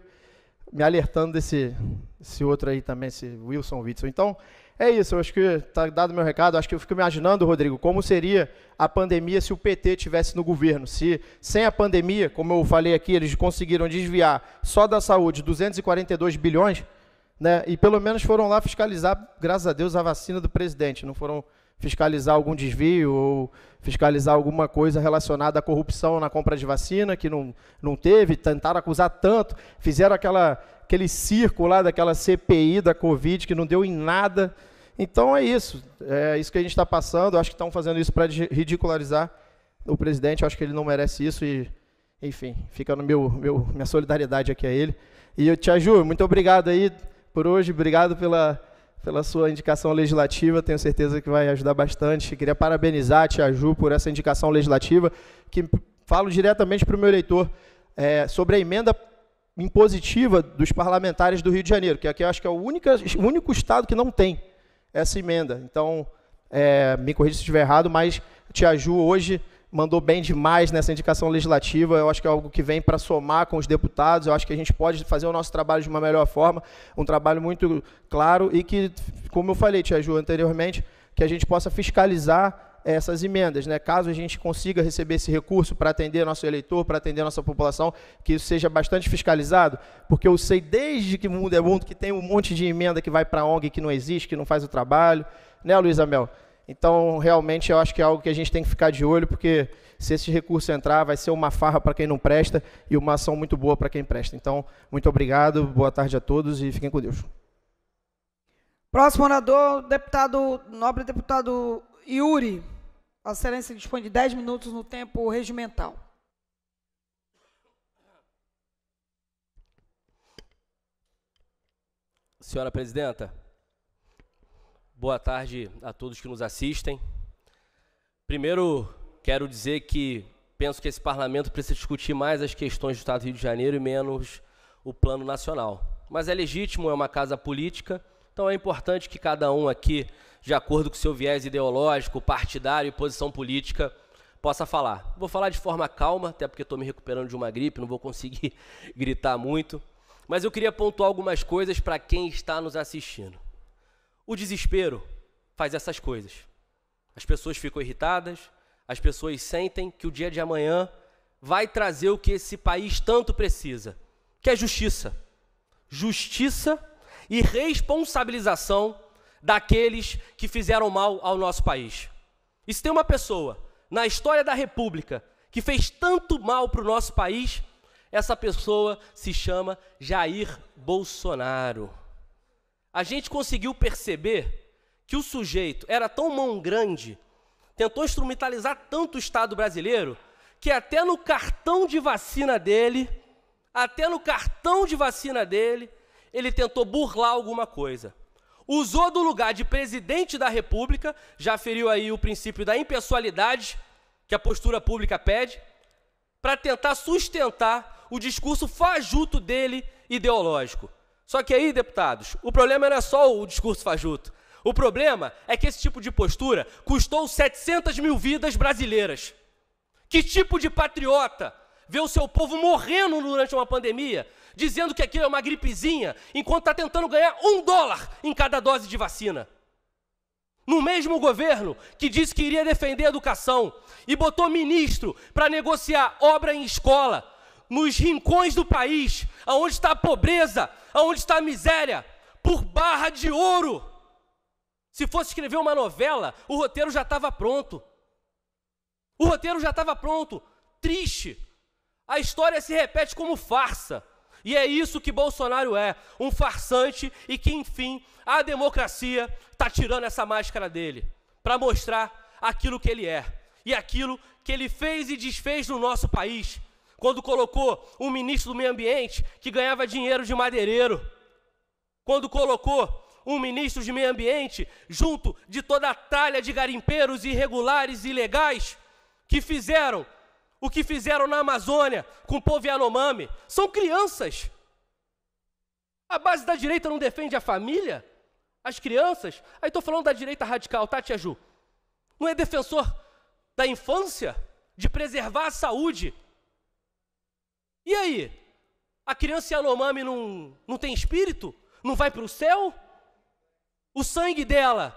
[SPEAKER 14] me alertando desse esse outro aí também, esse Wilson Witzel. Então, é isso, eu acho que está dado meu recado. Acho que eu fico imaginando, Rodrigo, como seria a pandemia se o PT tivesse no governo. Se sem a pandemia, como eu falei aqui, eles conseguiram desviar só da saúde 242 bilhões, né? E pelo menos foram lá fiscalizar, graças a Deus, a vacina do presidente, não foram fiscalizar algum desvio ou fiscalizar alguma coisa relacionada à corrupção na compra de vacina, que não, não teve, tentaram acusar tanto, fizeram aquela aquele circo lá daquela CPI da Covid que não deu em nada. Então é isso, é isso que a gente está passando. acho que estão fazendo isso para ridicularizar o presidente. acho que ele não merece isso e, enfim, fica no meu, meu minha solidariedade aqui a ele. E eu te ajudo. Muito obrigado aí por hoje. Obrigado pela pela sua indicação legislativa, tenho certeza que vai ajudar bastante. Queria parabenizar a Tia Ju por essa indicação legislativa, que falo diretamente para o meu eleitor é, sobre a emenda impositiva dos parlamentares do Rio de Janeiro, que aqui eu acho que é o único, o único estado que não tem essa emenda. Então, é, me corrija se estiver errado, mas Tia Ju hoje mandou bem demais nessa indicação legislativa. Eu acho que é algo que vem para somar com os deputados. Eu acho que a gente pode fazer o nosso trabalho de uma melhor forma, um trabalho muito claro e que, como eu falei, Tia Ju, anteriormente, que a gente possa fiscalizar essas emendas, né? Caso a gente consiga receber esse recurso para atender nosso eleitor, para atender nossa população, que isso seja bastante fiscalizado, porque eu sei desde que mundo é mundo que tem um monte de emenda que vai para a ONG que não existe, que não faz o trabalho, né, Luísa Mel? Então, realmente, eu acho que é algo que a gente tem que ficar de olho, porque se esse recurso entrar, vai ser uma farra para quem não presta e uma ação muito boa para quem presta. Então, muito obrigado, boa tarde a todos e fiquem com Deus.
[SPEAKER 3] Próximo orador, deputado, nobre deputado Yuri. A Excelência dispõe de 10 minutos no tempo regimental.
[SPEAKER 11] Senhora Presidenta, boa tarde a todos que nos assistem. Primeiro, quero dizer que penso que esse parlamento precisa discutir mais as questões do Estado do Rio de Janeiro e menos o plano nacional. Mas é legítimo, é uma casa política então é importante que cada um aqui, de acordo com seu viés ideológico, partidário e posição política, possa falar. Vou falar de forma calma, até porque estou me recuperando de uma gripe, não vou conseguir gritar muito. Mas eu queria pontuar algumas coisas para quem está nos assistindo. O desespero faz essas coisas. As pessoas ficam irritadas, as pessoas sentem que o dia de amanhã vai trazer o que esse país tanto precisa, que é justiça. Justiça e responsabilização daqueles que fizeram mal ao nosso país. E se tem uma pessoa na história da República que fez tanto mal para o nosso país, essa pessoa se chama Jair Bolsonaro. A gente conseguiu perceber que o sujeito era tão mão grande, tentou instrumentalizar tanto o Estado brasileiro, que até no cartão de vacina dele, até no cartão de vacina dele, ele tentou burlar alguma coisa. Usou do lugar de presidente da República, já feriu aí o princípio da impessoalidade que a postura pública pede, para tentar sustentar o discurso fajuto dele ideológico. Só que aí, deputados, o problema não é só o discurso fajuto. O problema é que esse tipo de postura custou 700 mil vidas brasileiras. Que tipo de patriota vê o seu povo morrendo durante uma pandemia dizendo que aquilo é uma gripezinha, enquanto está tentando ganhar um dólar em cada dose de vacina. No mesmo governo que disse que iria defender a educação e botou ministro para negociar obra em escola, nos rincões do país, aonde está a pobreza, aonde está a miséria, por barra de ouro. Se fosse escrever uma novela, o roteiro já estava pronto. O roteiro já estava pronto. Triste. A história se repete como farsa. E é isso que Bolsonaro é, um farsante e que, enfim, a democracia está tirando essa máscara dele para mostrar aquilo que ele é e aquilo que ele fez e desfez no nosso país, quando colocou um ministro do Meio Ambiente que ganhava dinheiro de madeireiro, quando colocou um ministro de Meio Ambiente junto de toda a talha de garimpeiros irregulares e ilegais que fizeram o que fizeram na Amazônia com o povo Yanomami, são crianças. A base da direita não defende a família? As crianças? Aí estou falando da direita radical, tá, Tia Ju? Não é defensor da infância? De preservar a saúde? E aí? A criança Yanomami não, não tem espírito? Não vai para o céu? O sangue dela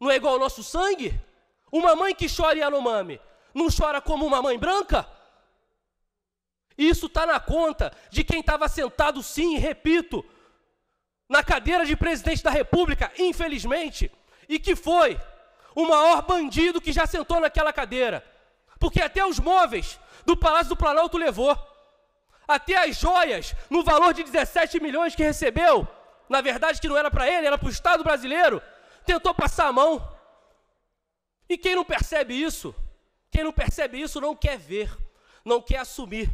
[SPEAKER 11] não é igual ao nosso sangue? Uma mãe que chora Yanomami não chora como uma mãe branca? Isso está na conta de quem estava sentado, sim, repito, na cadeira de presidente da República, infelizmente, e que foi o maior bandido que já sentou naquela cadeira. Porque até os móveis do Palácio do Planalto levou, até as joias, no valor de 17 milhões que recebeu, na verdade que não era para ele, era para o Estado brasileiro, tentou passar a mão. E quem não percebe isso? Quem não percebe isso não quer ver, não quer assumir,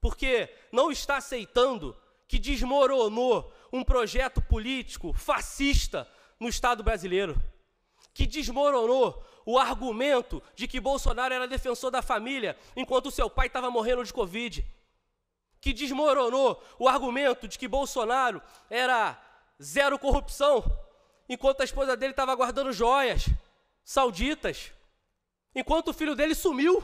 [SPEAKER 11] porque não está aceitando que desmoronou um projeto político fascista no Estado brasileiro, que desmoronou o argumento de que Bolsonaro era defensor da família enquanto seu pai estava morrendo de Covid, que desmoronou o argumento de que Bolsonaro era zero corrupção enquanto a esposa dele estava guardando joias sauditas Enquanto o filho dele sumiu.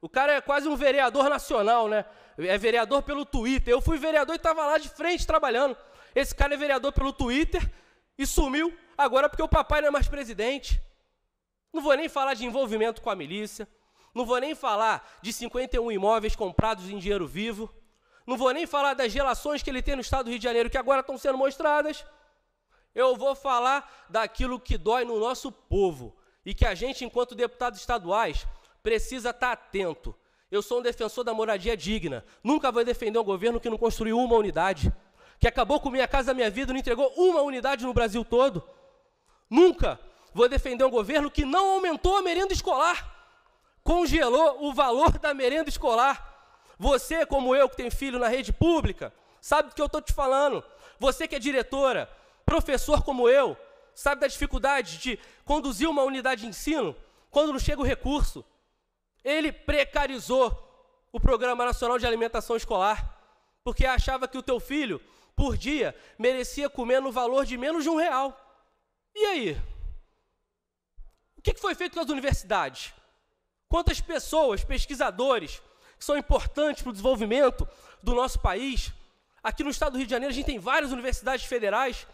[SPEAKER 11] O cara é quase um vereador nacional, né? É vereador pelo Twitter. Eu fui vereador e estava lá de frente trabalhando. Esse cara é vereador pelo Twitter e sumiu agora é porque o papai não é mais presidente. Não vou nem falar de envolvimento com a milícia. Não vou nem falar de 51 imóveis comprados em dinheiro vivo. Não vou nem falar das relações que ele tem no estado do Rio de Janeiro, que agora estão sendo mostradas. Eu vou falar daquilo que dói no nosso povo, e que a gente, enquanto deputados estaduais, precisa estar tá atento. Eu sou um defensor da moradia digna. Nunca vou defender um governo que não construiu uma unidade, que acabou com minha casa, minha vida, não entregou uma unidade no Brasil todo. Nunca vou defender um governo que não aumentou a merenda escolar, congelou o valor da merenda escolar. Você, como eu, que tem filho na rede pública, sabe do que eu estou te falando. Você que é diretora, professor como eu, sabe da dificuldade de conduzir uma unidade de ensino quando não chega o recurso. Ele precarizou o Programa Nacional de Alimentação Escolar, porque achava que o teu filho, por dia, merecia comer no valor de menos de um real. E aí? O que foi feito com as universidades? Quantas pessoas, pesquisadores, que são importantes para o desenvolvimento do nosso país? Aqui no estado do Rio de Janeiro, a gente tem várias universidades federais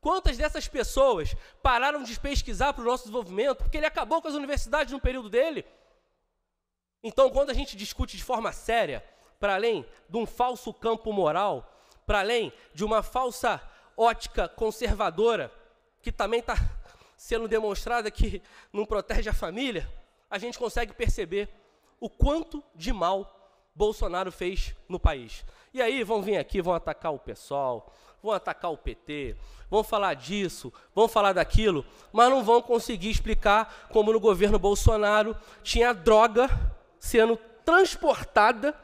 [SPEAKER 11] Quantas dessas pessoas pararam de pesquisar para o nosso desenvolvimento porque ele acabou com as universidades no período dele? Então, quando a gente discute de forma séria, para além de um falso campo moral, para além de uma falsa ótica conservadora, que também está sendo demonstrada que não protege a família, a gente consegue perceber o quanto de mal Bolsonaro fez no país. E aí vão vir aqui, vão atacar o pessoal, vão atacar o PT, vão falar disso, vão falar daquilo, mas não vão conseguir explicar como no governo Bolsonaro tinha droga sendo transportada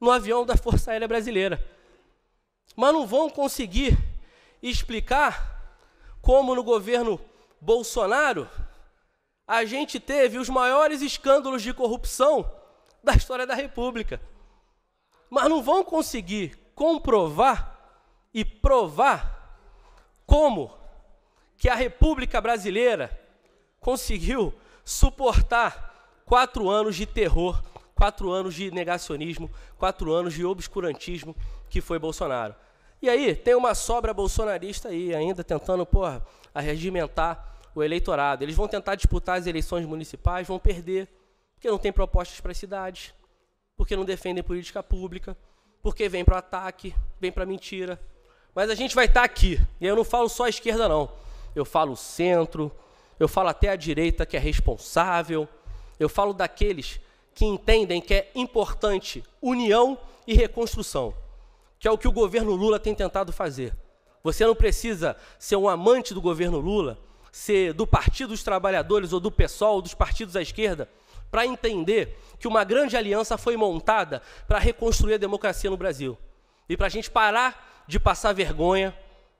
[SPEAKER 11] no avião da Força Aérea Brasileira. Mas não vão conseguir explicar como no governo Bolsonaro a gente teve os maiores escândalos de corrupção da história da República. Mas não vão conseguir comprovar e provar como que a República Brasileira conseguiu suportar quatro anos de terror, quatro anos de negacionismo, quatro anos de obscurantismo que foi Bolsonaro. E aí, tem uma sobra bolsonarista aí ainda tentando, porra, arregimentar o eleitorado. Eles vão tentar disputar as eleições municipais, vão perder, porque não tem propostas para as cidades, porque não defendem política pública, porque vem para o ataque, vem para a mentira. Mas a gente vai estar tá aqui. E eu não falo só a esquerda, não. Eu falo o centro, eu falo até a direita que é responsável, eu falo daqueles que entendem que é importante união e reconstrução, que é o que o governo Lula tem tentado fazer. Você não precisa ser um amante do governo Lula, ser do Partido dos Trabalhadores ou do PSOL, ou dos partidos à esquerda, para entender que uma grande aliança foi montada para reconstruir a democracia no Brasil. E para a gente parar de passar vergonha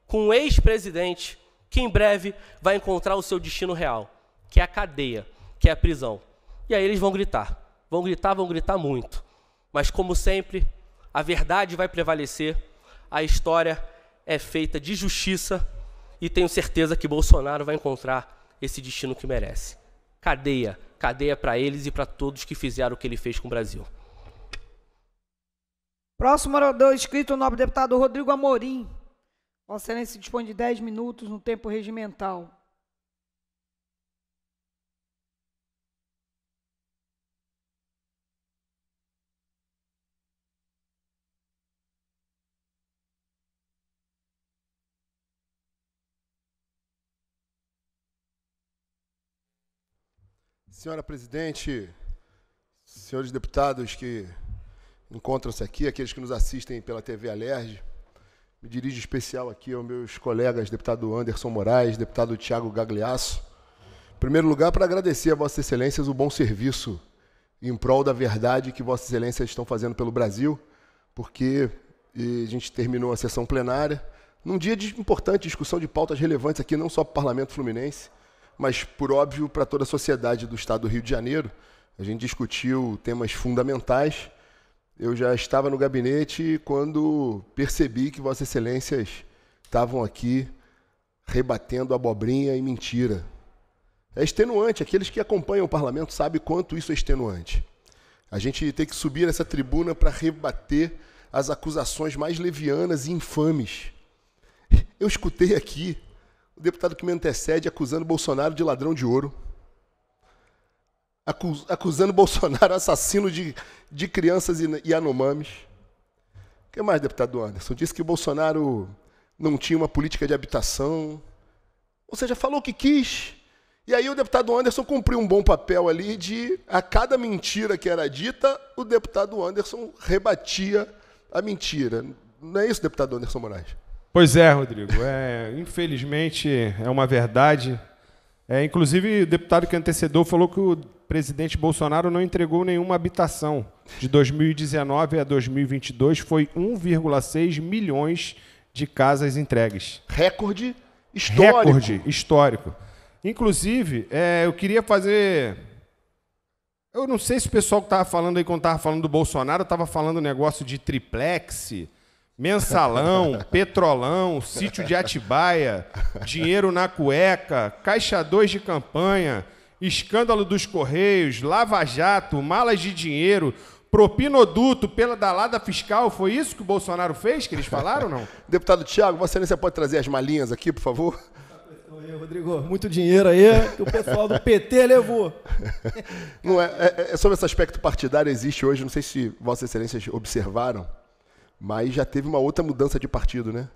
[SPEAKER 11] com um ex-presidente que em breve vai encontrar o seu destino real, que é a cadeia, que é a prisão. E aí eles vão gritar, vão gritar, vão gritar muito. Mas como sempre, a verdade vai prevalecer, a história é feita de justiça e tenho certeza que Bolsonaro vai encontrar esse destino que merece. Cadeia, cadeia para eles e para todos que fizeram o que ele fez com o Brasil.
[SPEAKER 3] Próximo orador inscrito, o nobre deputado Rodrigo Amorim. Vossa Excelência dispõe de 10 minutos no tempo regimental.
[SPEAKER 4] Senhora presidente, senhores deputados que encontram-se aqui, aqueles que nos assistem pela TV Alerj. Me dirijo especial aqui aos meus colegas, deputado Anderson Moraes, deputado Tiago Gagliasso. Em primeiro lugar, para agradecer a Vossas Excelências o bom serviço em prol da verdade que Vossas Excelências estão fazendo pelo Brasil, porque a gente terminou a sessão plenária num dia de importante discussão de pautas relevantes aqui, não só para o Parlamento Fluminense, mas, por óbvio, para toda a sociedade do Estado do Rio de Janeiro. A gente discutiu temas fundamentais eu já estava no gabinete quando percebi que Vossas Excelências estavam aqui rebatendo abobrinha e mentira. É extenuante, aqueles que acompanham o parlamento sabem quanto isso é extenuante. A gente tem que subir essa tribuna para rebater as acusações mais levianas e infames. Eu escutei aqui o deputado que me antecede acusando Bolsonaro de ladrão de ouro acusando Bolsonaro assassino de, de crianças e Yanomamis. O que mais, deputado Anderson? Disse que Bolsonaro não tinha uma política de habitação. Ou seja, falou o que quis. E aí o deputado Anderson cumpriu um bom papel ali de, a cada mentira que era dita, o deputado Anderson rebatia a mentira. Não é isso, deputado Anderson Moraes?
[SPEAKER 18] Pois é, Rodrigo. É, infelizmente, é uma verdade. É, inclusive, o deputado que antecedou falou que o presidente Bolsonaro não entregou nenhuma habitação. De 2019 a 2022 foi 1,6 milhões de casas entregues. Recorde histórico. Recorde histórico. Inclusive, é, eu queria fazer. Eu não sei se o pessoal que estava falando aí, quando estava falando do Bolsonaro, estava falando negócio de triplex, mensalão, petrolão, sítio de Atibaia, dinheiro na cueca, caixa 2 de campanha escândalo dos Correios, Lava Jato, malas de dinheiro, propinoduto, dalada fiscal, foi isso que o Bolsonaro fez, que eles falaram não? Deputado Tiago, Vossa Excelência pode trazer as malinhas
[SPEAKER 4] aqui, por favor?
[SPEAKER 14] Rodrigo, muito dinheiro aí que o pessoal do PT levou.
[SPEAKER 4] Não é, é, é, sobre esse aspecto partidário existe hoje, não sei se Vossa Excelência observaram, mas já teve uma outra mudança de partido, né?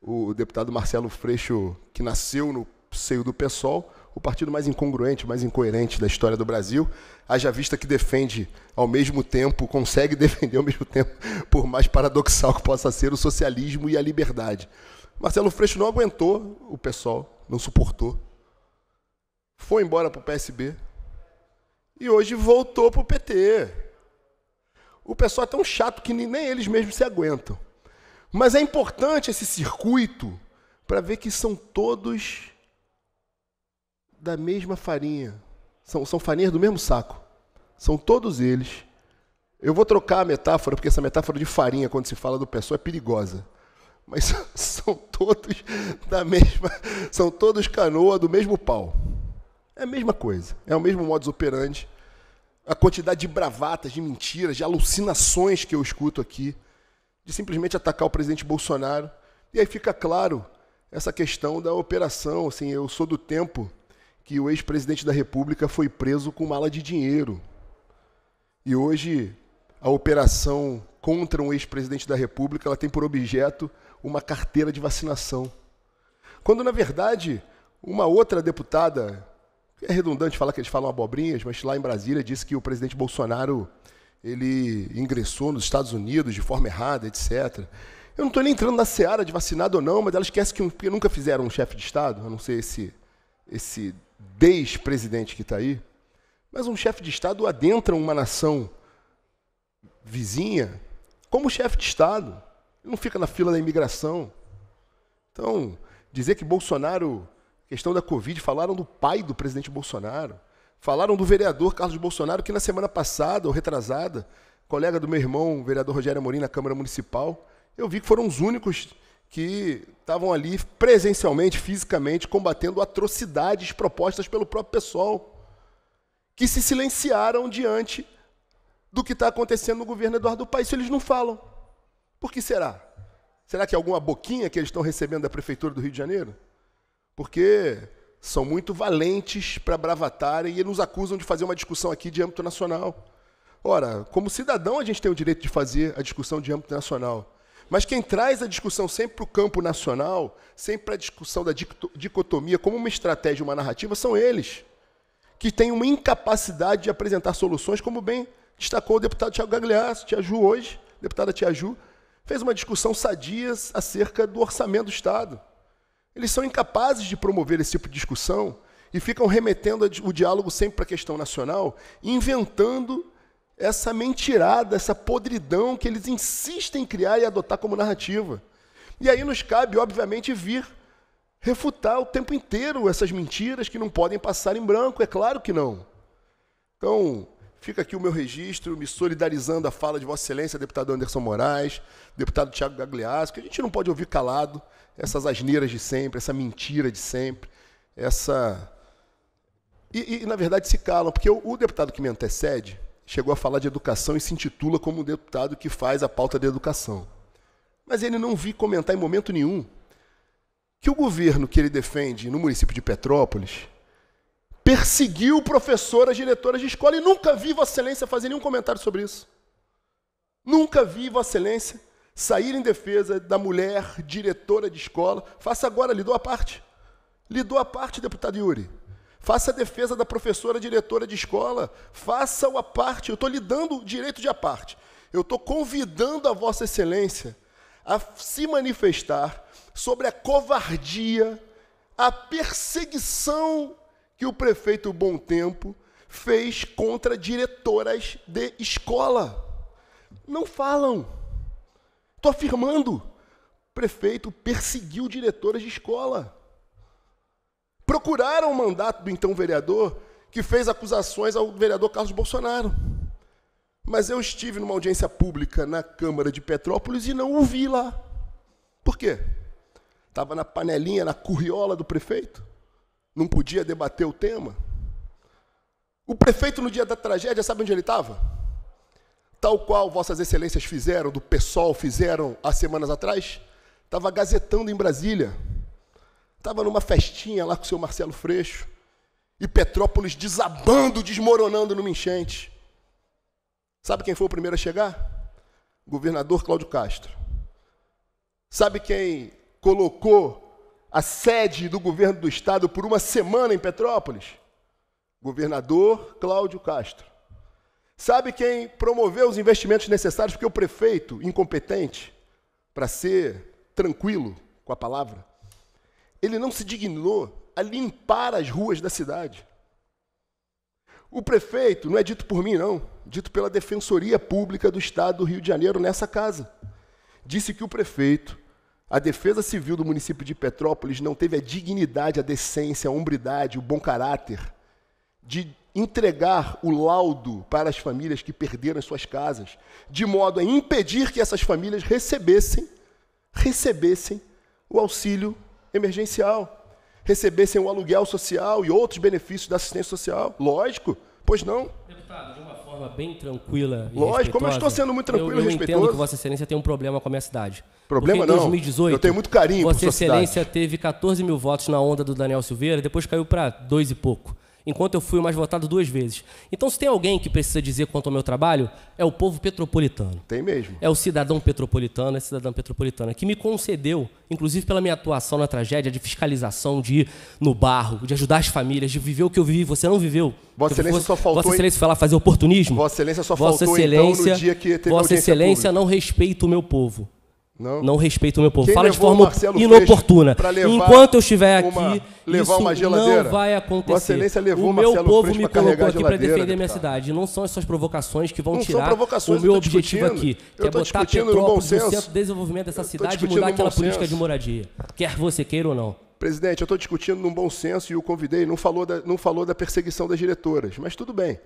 [SPEAKER 4] O deputado Marcelo Freixo, que nasceu no seio do PSOL, o partido mais incongruente, mais incoerente da história do Brasil, haja vista que defende ao mesmo tempo, consegue defender ao mesmo tempo, por mais paradoxal que possa ser, o socialismo e a liberdade. Marcelo Freixo não aguentou o pessoal, não suportou. Foi embora para o PSB e hoje voltou para o PT. O pessoal é tão chato que nem eles mesmos se aguentam. Mas é importante esse circuito para ver que são todos da mesma farinha. São, são farinhas do mesmo saco. São todos eles. Eu vou trocar a metáfora, porque essa metáfora de farinha, quando se fala do pessoal, é perigosa. Mas são todos da mesma. São todos canoa do mesmo pau. É a mesma coisa. É o mesmo modus operandi. A quantidade de bravatas, de mentiras, de alucinações que eu escuto aqui, de simplesmente atacar o presidente Bolsonaro. E aí fica claro essa questão da operação. Assim, eu sou do tempo que o ex-presidente da República foi preso com mala de dinheiro. E hoje a operação contra um ex-presidente da República ela tem por objeto uma carteira de vacinação. Quando na verdade uma outra deputada, é redundante falar que eles falam abobrinhas, mas lá em Brasília disse que o presidente Bolsonaro ele ingressou nos Estados Unidos de forma errada, etc. Eu não estou nem entrando na seara de vacinado ou não, mas ela esquece que nunca fizeram um chefe de Estado, a não ser esse, esse presidente que está aí, mas um chefe de Estado adentra uma nação vizinha como chefe de Estado. Ele não fica na fila da imigração. Então, dizer que Bolsonaro, questão da Covid, falaram do pai do presidente Bolsonaro, falaram do vereador Carlos Bolsonaro, que na semana passada, ou retrasada, colega do meu irmão, vereador Rogério Amorim, na Câmara Municipal, eu vi que foram os únicos que estavam ali presencialmente, fisicamente, combatendo atrocidades propostas pelo próprio pessoal, que se silenciaram diante do que está acontecendo no governo Eduardo Paes. eles não falam. Por que será? Será que é alguma boquinha que eles estão recebendo da Prefeitura do Rio de Janeiro? Porque são muito valentes para bravatarem e nos acusam de fazer uma discussão aqui de âmbito nacional. Ora, como cidadão, a gente tem o direito de fazer a discussão de âmbito nacional. Mas quem traz a discussão sempre para o campo nacional, sempre para a discussão da dicotomia como uma estratégia, uma narrativa, são eles, que têm uma incapacidade de apresentar soluções, como bem destacou o deputado Tiago Gagliasso, Tia Ju hoje, deputada Tia Ju, fez uma discussão sadia acerca do orçamento do Estado. Eles são incapazes de promover esse tipo de discussão e ficam remetendo o diálogo sempre para a questão nacional, inventando essa mentirada, essa podridão que eles insistem em criar e adotar como narrativa. E aí nos cabe, obviamente, vir refutar o tempo inteiro essas mentiras que não podem passar em branco, é claro que não. Então, fica aqui o meu registro, me solidarizando à fala de Vossa Excelência, deputado Anderson Moraes, deputado Tiago Gagliasso, que a gente não pode ouvir calado essas asneiras de sempre, essa mentira de sempre, essa. E, e na verdade, se calam, porque o, o deputado que me antecede, chegou a falar de educação e se intitula como um deputado que faz a pauta de educação. Mas ele não vi comentar em momento nenhum que o governo que ele defende no município de Petrópolis perseguiu professoras, diretoras de escola e nunca vi Vossa Excelência fazer nenhum comentário sobre isso. Nunca vi Vossa Excelência sair em defesa da mulher diretora de escola. Faça agora, lhe dou a parte. Lidou a parte, deputado Yuri faça a defesa da professora diretora de escola, faça-o à parte. Eu estou lhe dando o direito de à parte. Eu estou convidando a Vossa Excelência a se manifestar sobre a covardia, a perseguição que o prefeito Bom Tempo fez contra diretoras de escola. Não falam. Estou afirmando. O prefeito perseguiu diretoras de escola procuraram o mandato do então vereador, que fez acusações ao vereador Carlos Bolsonaro. Mas eu estive numa audiência pública na Câmara de Petrópolis e não o vi lá. Por quê? Estava na panelinha, na curriola do prefeito? Não podia debater o tema? O prefeito, no dia da tragédia, sabe onde ele estava? Tal qual Vossas Excelências fizeram, do PSOL fizeram há semanas atrás? Estava gazetando em Brasília Estava numa festinha lá com o seu Marcelo Freixo. E Petrópolis desabando, desmoronando numa enchente. Sabe quem foi o primeiro a chegar? governador Cláudio Castro. Sabe quem colocou a sede do governo do estado por uma semana em Petrópolis? Governador Cláudio Castro. Sabe quem promoveu os investimentos necessários? Porque o prefeito, incompetente, para ser tranquilo com a palavra, ele não se dignou a limpar as ruas da cidade. O prefeito, não é dito por mim, não, dito pela Defensoria Pública do Estado do Rio de Janeiro, nessa casa, disse que o prefeito, a Defesa Civil do município de Petrópolis não teve a dignidade, a decência, a hombridade, o bom caráter de entregar o laudo para as famílias que perderam suas casas, de modo a impedir que essas famílias recebessem recebessem o auxílio emergencial, recebessem o aluguel social e outros benefícios da assistência social. Lógico, pois
[SPEAKER 11] não. Deputado, de uma forma bem tranquila e Lógico, como eu estou sendo muito tranquilo eu, eu e respeitoso. Eu entendo que Vossa Excelência tem um problema com a minha cidade. Problema em 2018, não. eu tenho muito carinho Vossa Excelência cidade. teve 14 mil votos na onda do Daniel Silveira, depois caiu para dois e pouco enquanto eu fui o mais votado duas vezes. Então, se tem alguém que precisa dizer quanto ao meu trabalho, é o povo petropolitano. Tem mesmo. É o cidadão petropolitano, é a cidadã petropolitana, que me concedeu, inclusive pela minha atuação na tragédia, de fiscalização, de ir no barro, de ajudar as famílias, de viver o que eu vivi, você não viveu. Vossa Excelência só faltou. Vossa Excelência foi lá fazer oportunismo. Vossa Excelência só faltou Vossa Excelência, então, no dia que teve Vossa Excelência pública. não respeita o meu povo. Não, não o meu povo. Quem Fala de forma inoportuna. Enquanto eu estiver aqui, uma, isso não vai acontecer. Vossa Excelência levou o meu Marcelo povo me colocou aqui para defender a minha cidade. Não são essas provocações que vão não tirar o meu objetivo aqui, que é botar Petrópolis no, no centro desenvolvimento dessa cidade e mudar aquela política senso. de moradia. Quer você queira ou não.
[SPEAKER 4] Presidente, eu estou discutindo num bom senso e o convidei. Não falou da, não falou da perseguição das diretoras, mas tudo bem.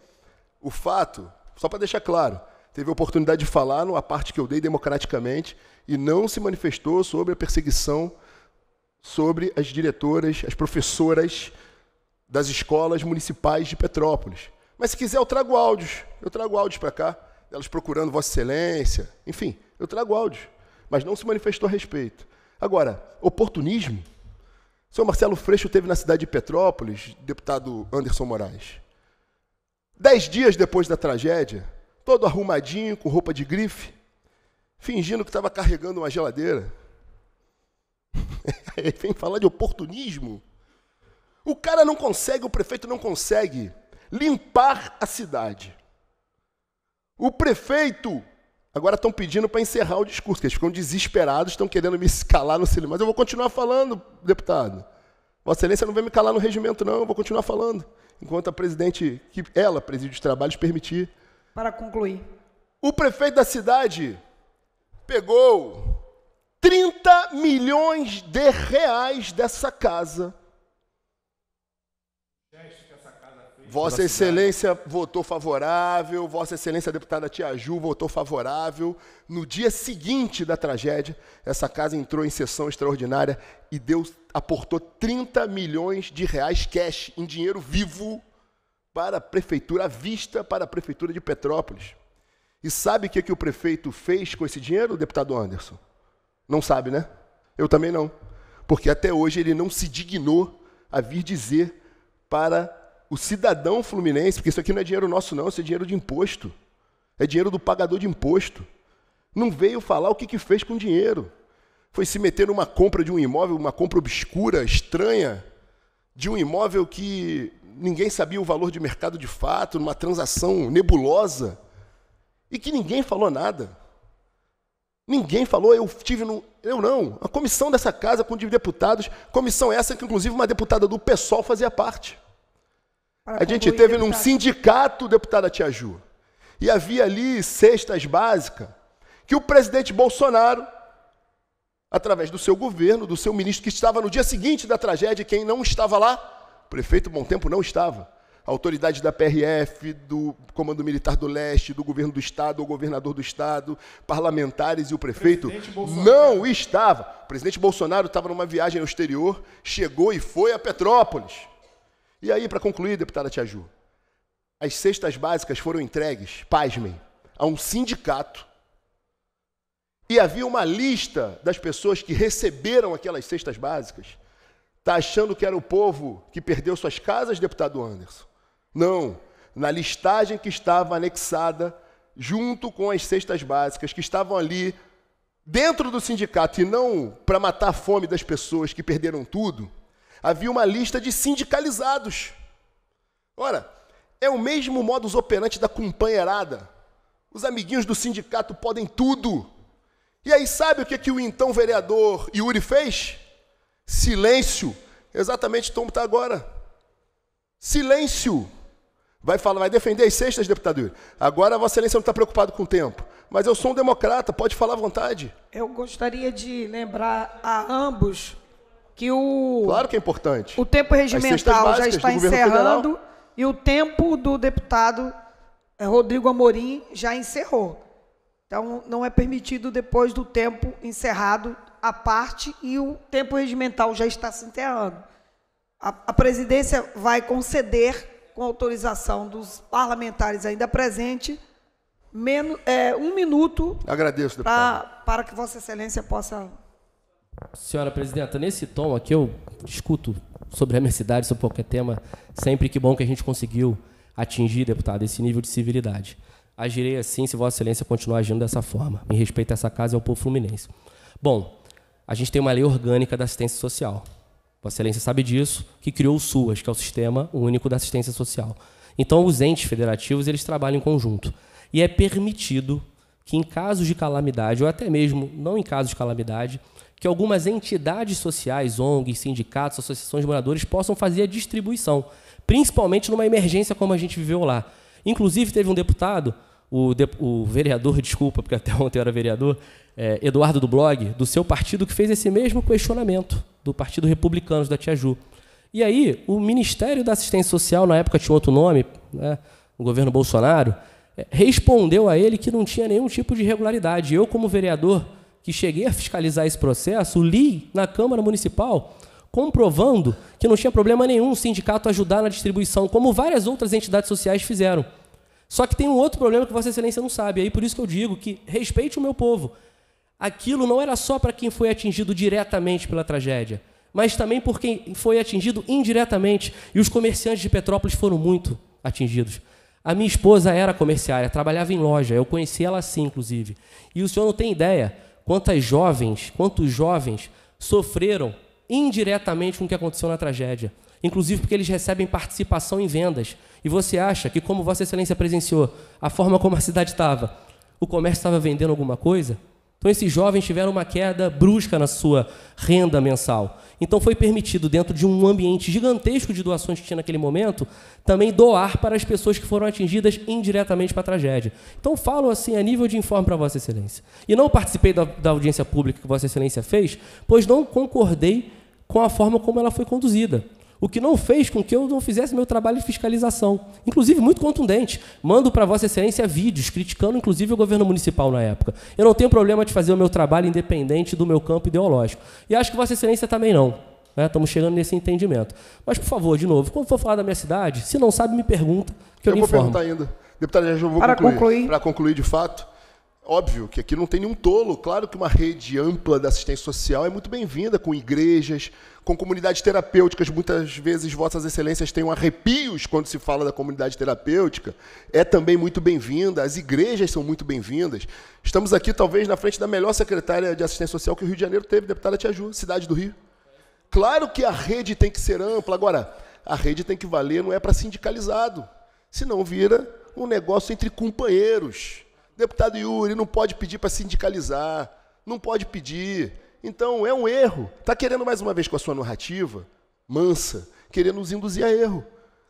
[SPEAKER 4] O fato, só para deixar claro, teve a oportunidade de falar, a parte que eu dei democraticamente, e não se manifestou sobre a perseguição sobre as diretoras, as professoras das escolas municipais de Petrópolis. Mas se quiser, eu trago áudios. Eu trago áudios para cá, elas procurando Vossa Excelência. Enfim, eu trago áudios. Mas não se manifestou a respeito. Agora, oportunismo. O senhor Marcelo Freixo teve na cidade de Petrópolis, deputado Anderson Moraes. Dez dias depois da tragédia, todo arrumadinho, com roupa de grife, fingindo que estava carregando uma geladeira. Ele vem falar de oportunismo. O cara não consegue, o prefeito não consegue limpar a cidade. O prefeito. Agora estão pedindo para encerrar o discurso, que eles ficam desesperados, estão querendo me calar no silêncio. Mas eu vou continuar falando, deputado. Vossa Excelência não vai me calar no regimento, não. Eu vou continuar falando. Enquanto a presidente, que ela preside os trabalhos, permitir. Para concluir. O prefeito da cidade pegou 30 milhões de reais dessa casa. Vossa Excelência votou favorável, Vossa Excelência deputada Tia Ju votou favorável. No dia seguinte da tragédia, essa casa entrou em sessão extraordinária e Deus aportou 30 milhões de reais cash, em dinheiro vivo, para a prefeitura, à vista para a prefeitura de Petrópolis. E sabe o que, é que o prefeito fez com esse dinheiro, deputado Anderson? Não sabe, né? Eu também não. Porque até hoje ele não se dignou a vir dizer para o cidadão fluminense, porque isso aqui não é dinheiro nosso, não, isso é dinheiro de imposto. É dinheiro do pagador de imposto. Não veio falar o que, que fez com o dinheiro. Foi se meter numa compra de um imóvel, uma compra obscura, estranha, de um imóvel que ninguém sabia o valor de mercado de fato, numa transação nebulosa. E que ninguém falou nada. Ninguém falou, eu tive no... Eu não. A comissão dessa casa com deputados, comissão essa que inclusive uma deputada do PSOL fazia parte. Para a gente teve deputado. num sindicato, deputada Tia Ju. E havia ali cestas básicas que o presidente Bolsonaro, através do seu governo, do seu ministro, que estava no dia seguinte da tragédia, quem não estava lá, o prefeito Bom Tempo não estava autoridade da PRF, do Comando Militar do Leste, do Governo do Estado, o governador do Estado, parlamentares e o prefeito não estava. O presidente Bolsonaro estava numa viagem ao exterior, chegou e foi a Petrópolis. E aí, para concluir, deputada Ju, as cestas básicas foram entregues, pasmem, a um sindicato. E havia uma lista das pessoas que receberam aquelas cestas básicas. Está achando que era o povo que perdeu suas casas, deputado Anderson? Não, na listagem que estava anexada junto com as cestas básicas que estavam ali dentro do sindicato e não para matar a fome das pessoas que perderam tudo, havia uma lista de sindicalizados. Ora, é o mesmo modus operandi da companheirada. Os amiguinhos do sindicato podem tudo. E aí sabe o que, é que o então vereador Yuri fez? Silêncio. Exatamente como está agora. Silêncio. Vai falar, vai defender as sextas, deputado Yuri. Agora, Vossa Excelência não está preocupado com o tempo. Mas eu sou um democrata, pode falar à
[SPEAKER 3] vontade. Eu gostaria de lembrar a ambos que o. Claro
[SPEAKER 4] que é importante.
[SPEAKER 3] O tempo regimental já está encerrando federal. e o tempo do deputado eh, Rodrigo Amorim já encerrou. Então, não é permitido, depois do tempo encerrado, a parte e o tempo regimental já está se enterrando. a, a presidência vai conceder com autorização dos parlamentares ainda presente, menos, é, um minuto.
[SPEAKER 11] Agradeço, deputado.
[SPEAKER 3] Pra, para que Vossa Excelência possa.
[SPEAKER 11] Senhora presidenta, nesse tom aqui eu discuto sobre a minha cidade, sobre qualquer tema, sempre que bom que a gente conseguiu atingir, deputado, esse nível de civilidade. Agirei assim se Vossa Excelência continuar agindo dessa forma. Me respeita essa casa e é ao povo fluminense. Bom, a gente tem uma lei orgânica da assistência social. Vossa Excelência sabe disso, que criou o SUAS, que é o Sistema Único da Assistência Social. Então, os entes federativos eles trabalham em conjunto. E é permitido que, em casos de calamidade, ou até mesmo não em casos de calamidade, que algumas entidades sociais, ONGs, sindicatos, associações de moradores, possam fazer a distribuição, principalmente numa emergência como a gente viveu lá. Inclusive, teve um deputado, o, de, o vereador, desculpa, porque até ontem eu era vereador, é, Eduardo do Blog, do seu partido, que fez esse mesmo questionamento do Partido Republicano da Tia Ju. E aí, o Ministério da Assistência Social, na época tinha outro nome, né, o governo Bolsonaro, é, respondeu a ele que não tinha nenhum tipo de irregularidade. Eu, como vereador que cheguei a fiscalizar esse processo, li na Câmara Municipal comprovando que não tinha problema nenhum o sindicato ajudar na distribuição, como várias outras entidades sociais fizeram. Só que tem um outro problema que Vossa Excelência não sabe, aí por isso que eu digo que respeite o meu povo, aquilo não era só para quem foi atingido diretamente pela tragédia, mas também por quem foi atingido indiretamente. E os comerciantes de Petrópolis foram muito atingidos. A minha esposa era comerciária, trabalhava em loja, eu conheci ela assim, inclusive. E o senhor não tem ideia quantas jovens, quantos jovens sofreram indiretamente com o que aconteceu na tragédia. Inclusive porque eles recebem participação em vendas. E você acha que, como Vossa Excelência presenciou, a forma como a cidade estava, o comércio estava vendendo alguma coisa? Então, esses jovens tiveram uma queda brusca na sua renda mensal. Então, foi permitido, dentro de um ambiente gigantesco de doações que tinha naquele momento, também doar para as pessoas que foram atingidas indiretamente para a tragédia. Então, falo assim a nível de informe para Vossa Excelência. E não participei da, da audiência pública que Vossa Excelência fez, pois não concordei com a forma como ela foi conduzida. O que não fez com que eu não fizesse meu trabalho de fiscalização, inclusive muito contundente. Mando para Vossa Excelência vídeos criticando, inclusive, o governo municipal na época. Eu não tenho problema de fazer o meu trabalho independente do meu campo ideológico. E acho que Vossa Excelência também não. Estamos né? chegando nesse entendimento. Mas, por favor, de novo, quando for falar da minha cidade, se não sabe, me pergunta, que eu, eu lhe informo. Eu vou
[SPEAKER 4] perguntar ainda. Deputado, já vou Para concluir. concluir. Para concluir, de fato, Óbvio que aqui não tem nenhum tolo. Claro que uma rede ampla da assistência social é muito bem-vinda, com igrejas, com comunidades terapêuticas. Muitas vezes, Vossas Excelências têm um arrepios quando se fala da comunidade terapêutica. É também muito bem-vinda. As igrejas são muito bem-vindas. Estamos aqui, talvez, na frente da melhor secretária de assistência social que o Rio de Janeiro teve, deputada Tiaju, cidade do Rio. Claro que a rede tem que ser ampla. Agora, a rede tem que valer, não é para sindicalizado. Senão vira um negócio entre companheiros Deputado Yuri, não pode pedir para sindicalizar, não pode pedir. Então é um erro. Está querendo mais uma vez com a sua narrativa mansa, querendo nos induzir a erro.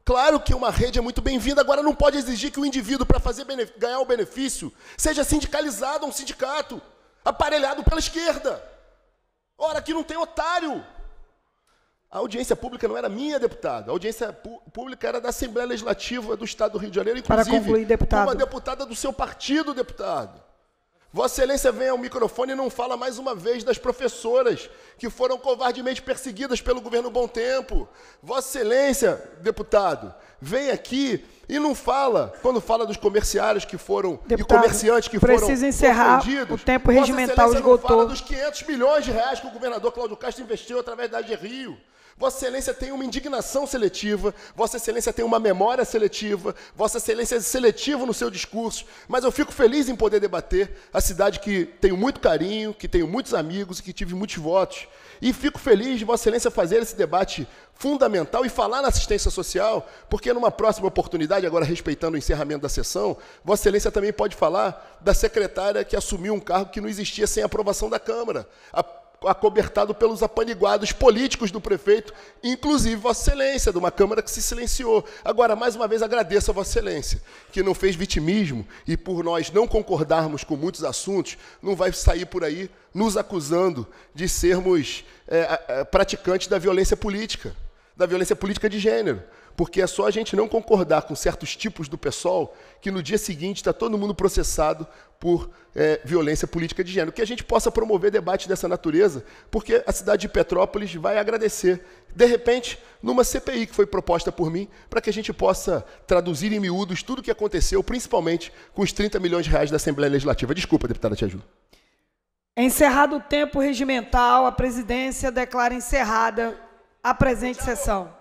[SPEAKER 4] Claro que uma rede é muito bem-vinda, agora não pode exigir que o indivíduo, para fazer ganhar o benefício, seja sindicalizado a um sindicato, aparelhado pela esquerda. Ora, que não tem otário. A audiência pública não era minha, deputado. A audiência pública era da Assembleia Legislativa do Estado do Rio de Janeiro, inclusive Para concluir, deputado. uma deputada do seu partido, deputado. Vossa Excelência vem ao microfone e não fala mais uma vez das professoras que foram covardemente perseguidas pelo governo Bom Tempo. Vossa Excelência, deputado, vem aqui e não fala, quando fala dos comerciários que foram Deputado, e comerciantes que foram encerrar o tempo regimental esgotou. fala dos 500 milhões de reais que o governador Cláudio Castro investiu através da de Rio. Vossa Excelência tem uma indignação seletiva, Vossa Excelência tem uma memória seletiva, Vossa Excelência é seletivo no seu discurso, mas eu fico feliz em poder debater a cidade que tenho muito carinho, que tenho muitos amigos e que tive muitos votos. E fico feliz de Vossa Excelência fazer esse debate fundamental e falar na assistência social, porque numa próxima oportunidade, agora respeitando o encerramento da sessão, Vossa Excelência também pode falar da secretária que assumiu um cargo que não existia sem aprovação da Câmara. A acobertado pelos apaniguados políticos do prefeito, inclusive Vossa Excelência, de uma Câmara que se silenciou. Agora, mais uma vez, agradeço a Vossa Excelência, que não fez vitimismo e, por nós não concordarmos com muitos assuntos, não vai sair por aí nos acusando de sermos é, praticantes da violência política, da violência política de gênero. Porque é só a gente não concordar com certos tipos do pessoal que no dia seguinte está todo mundo processado por é, violência política de gênero. Que a gente possa promover debate dessa natureza, porque a cidade de Petrópolis vai agradecer. De repente, numa CPI que foi proposta por mim, para que a gente possa traduzir em miúdos tudo o que aconteceu, principalmente com os 30 milhões de reais da Assembleia Legislativa. Desculpa, deputada, te ajudo.
[SPEAKER 3] Encerrado o tempo regimental, a presidência declara encerrada a presente sessão.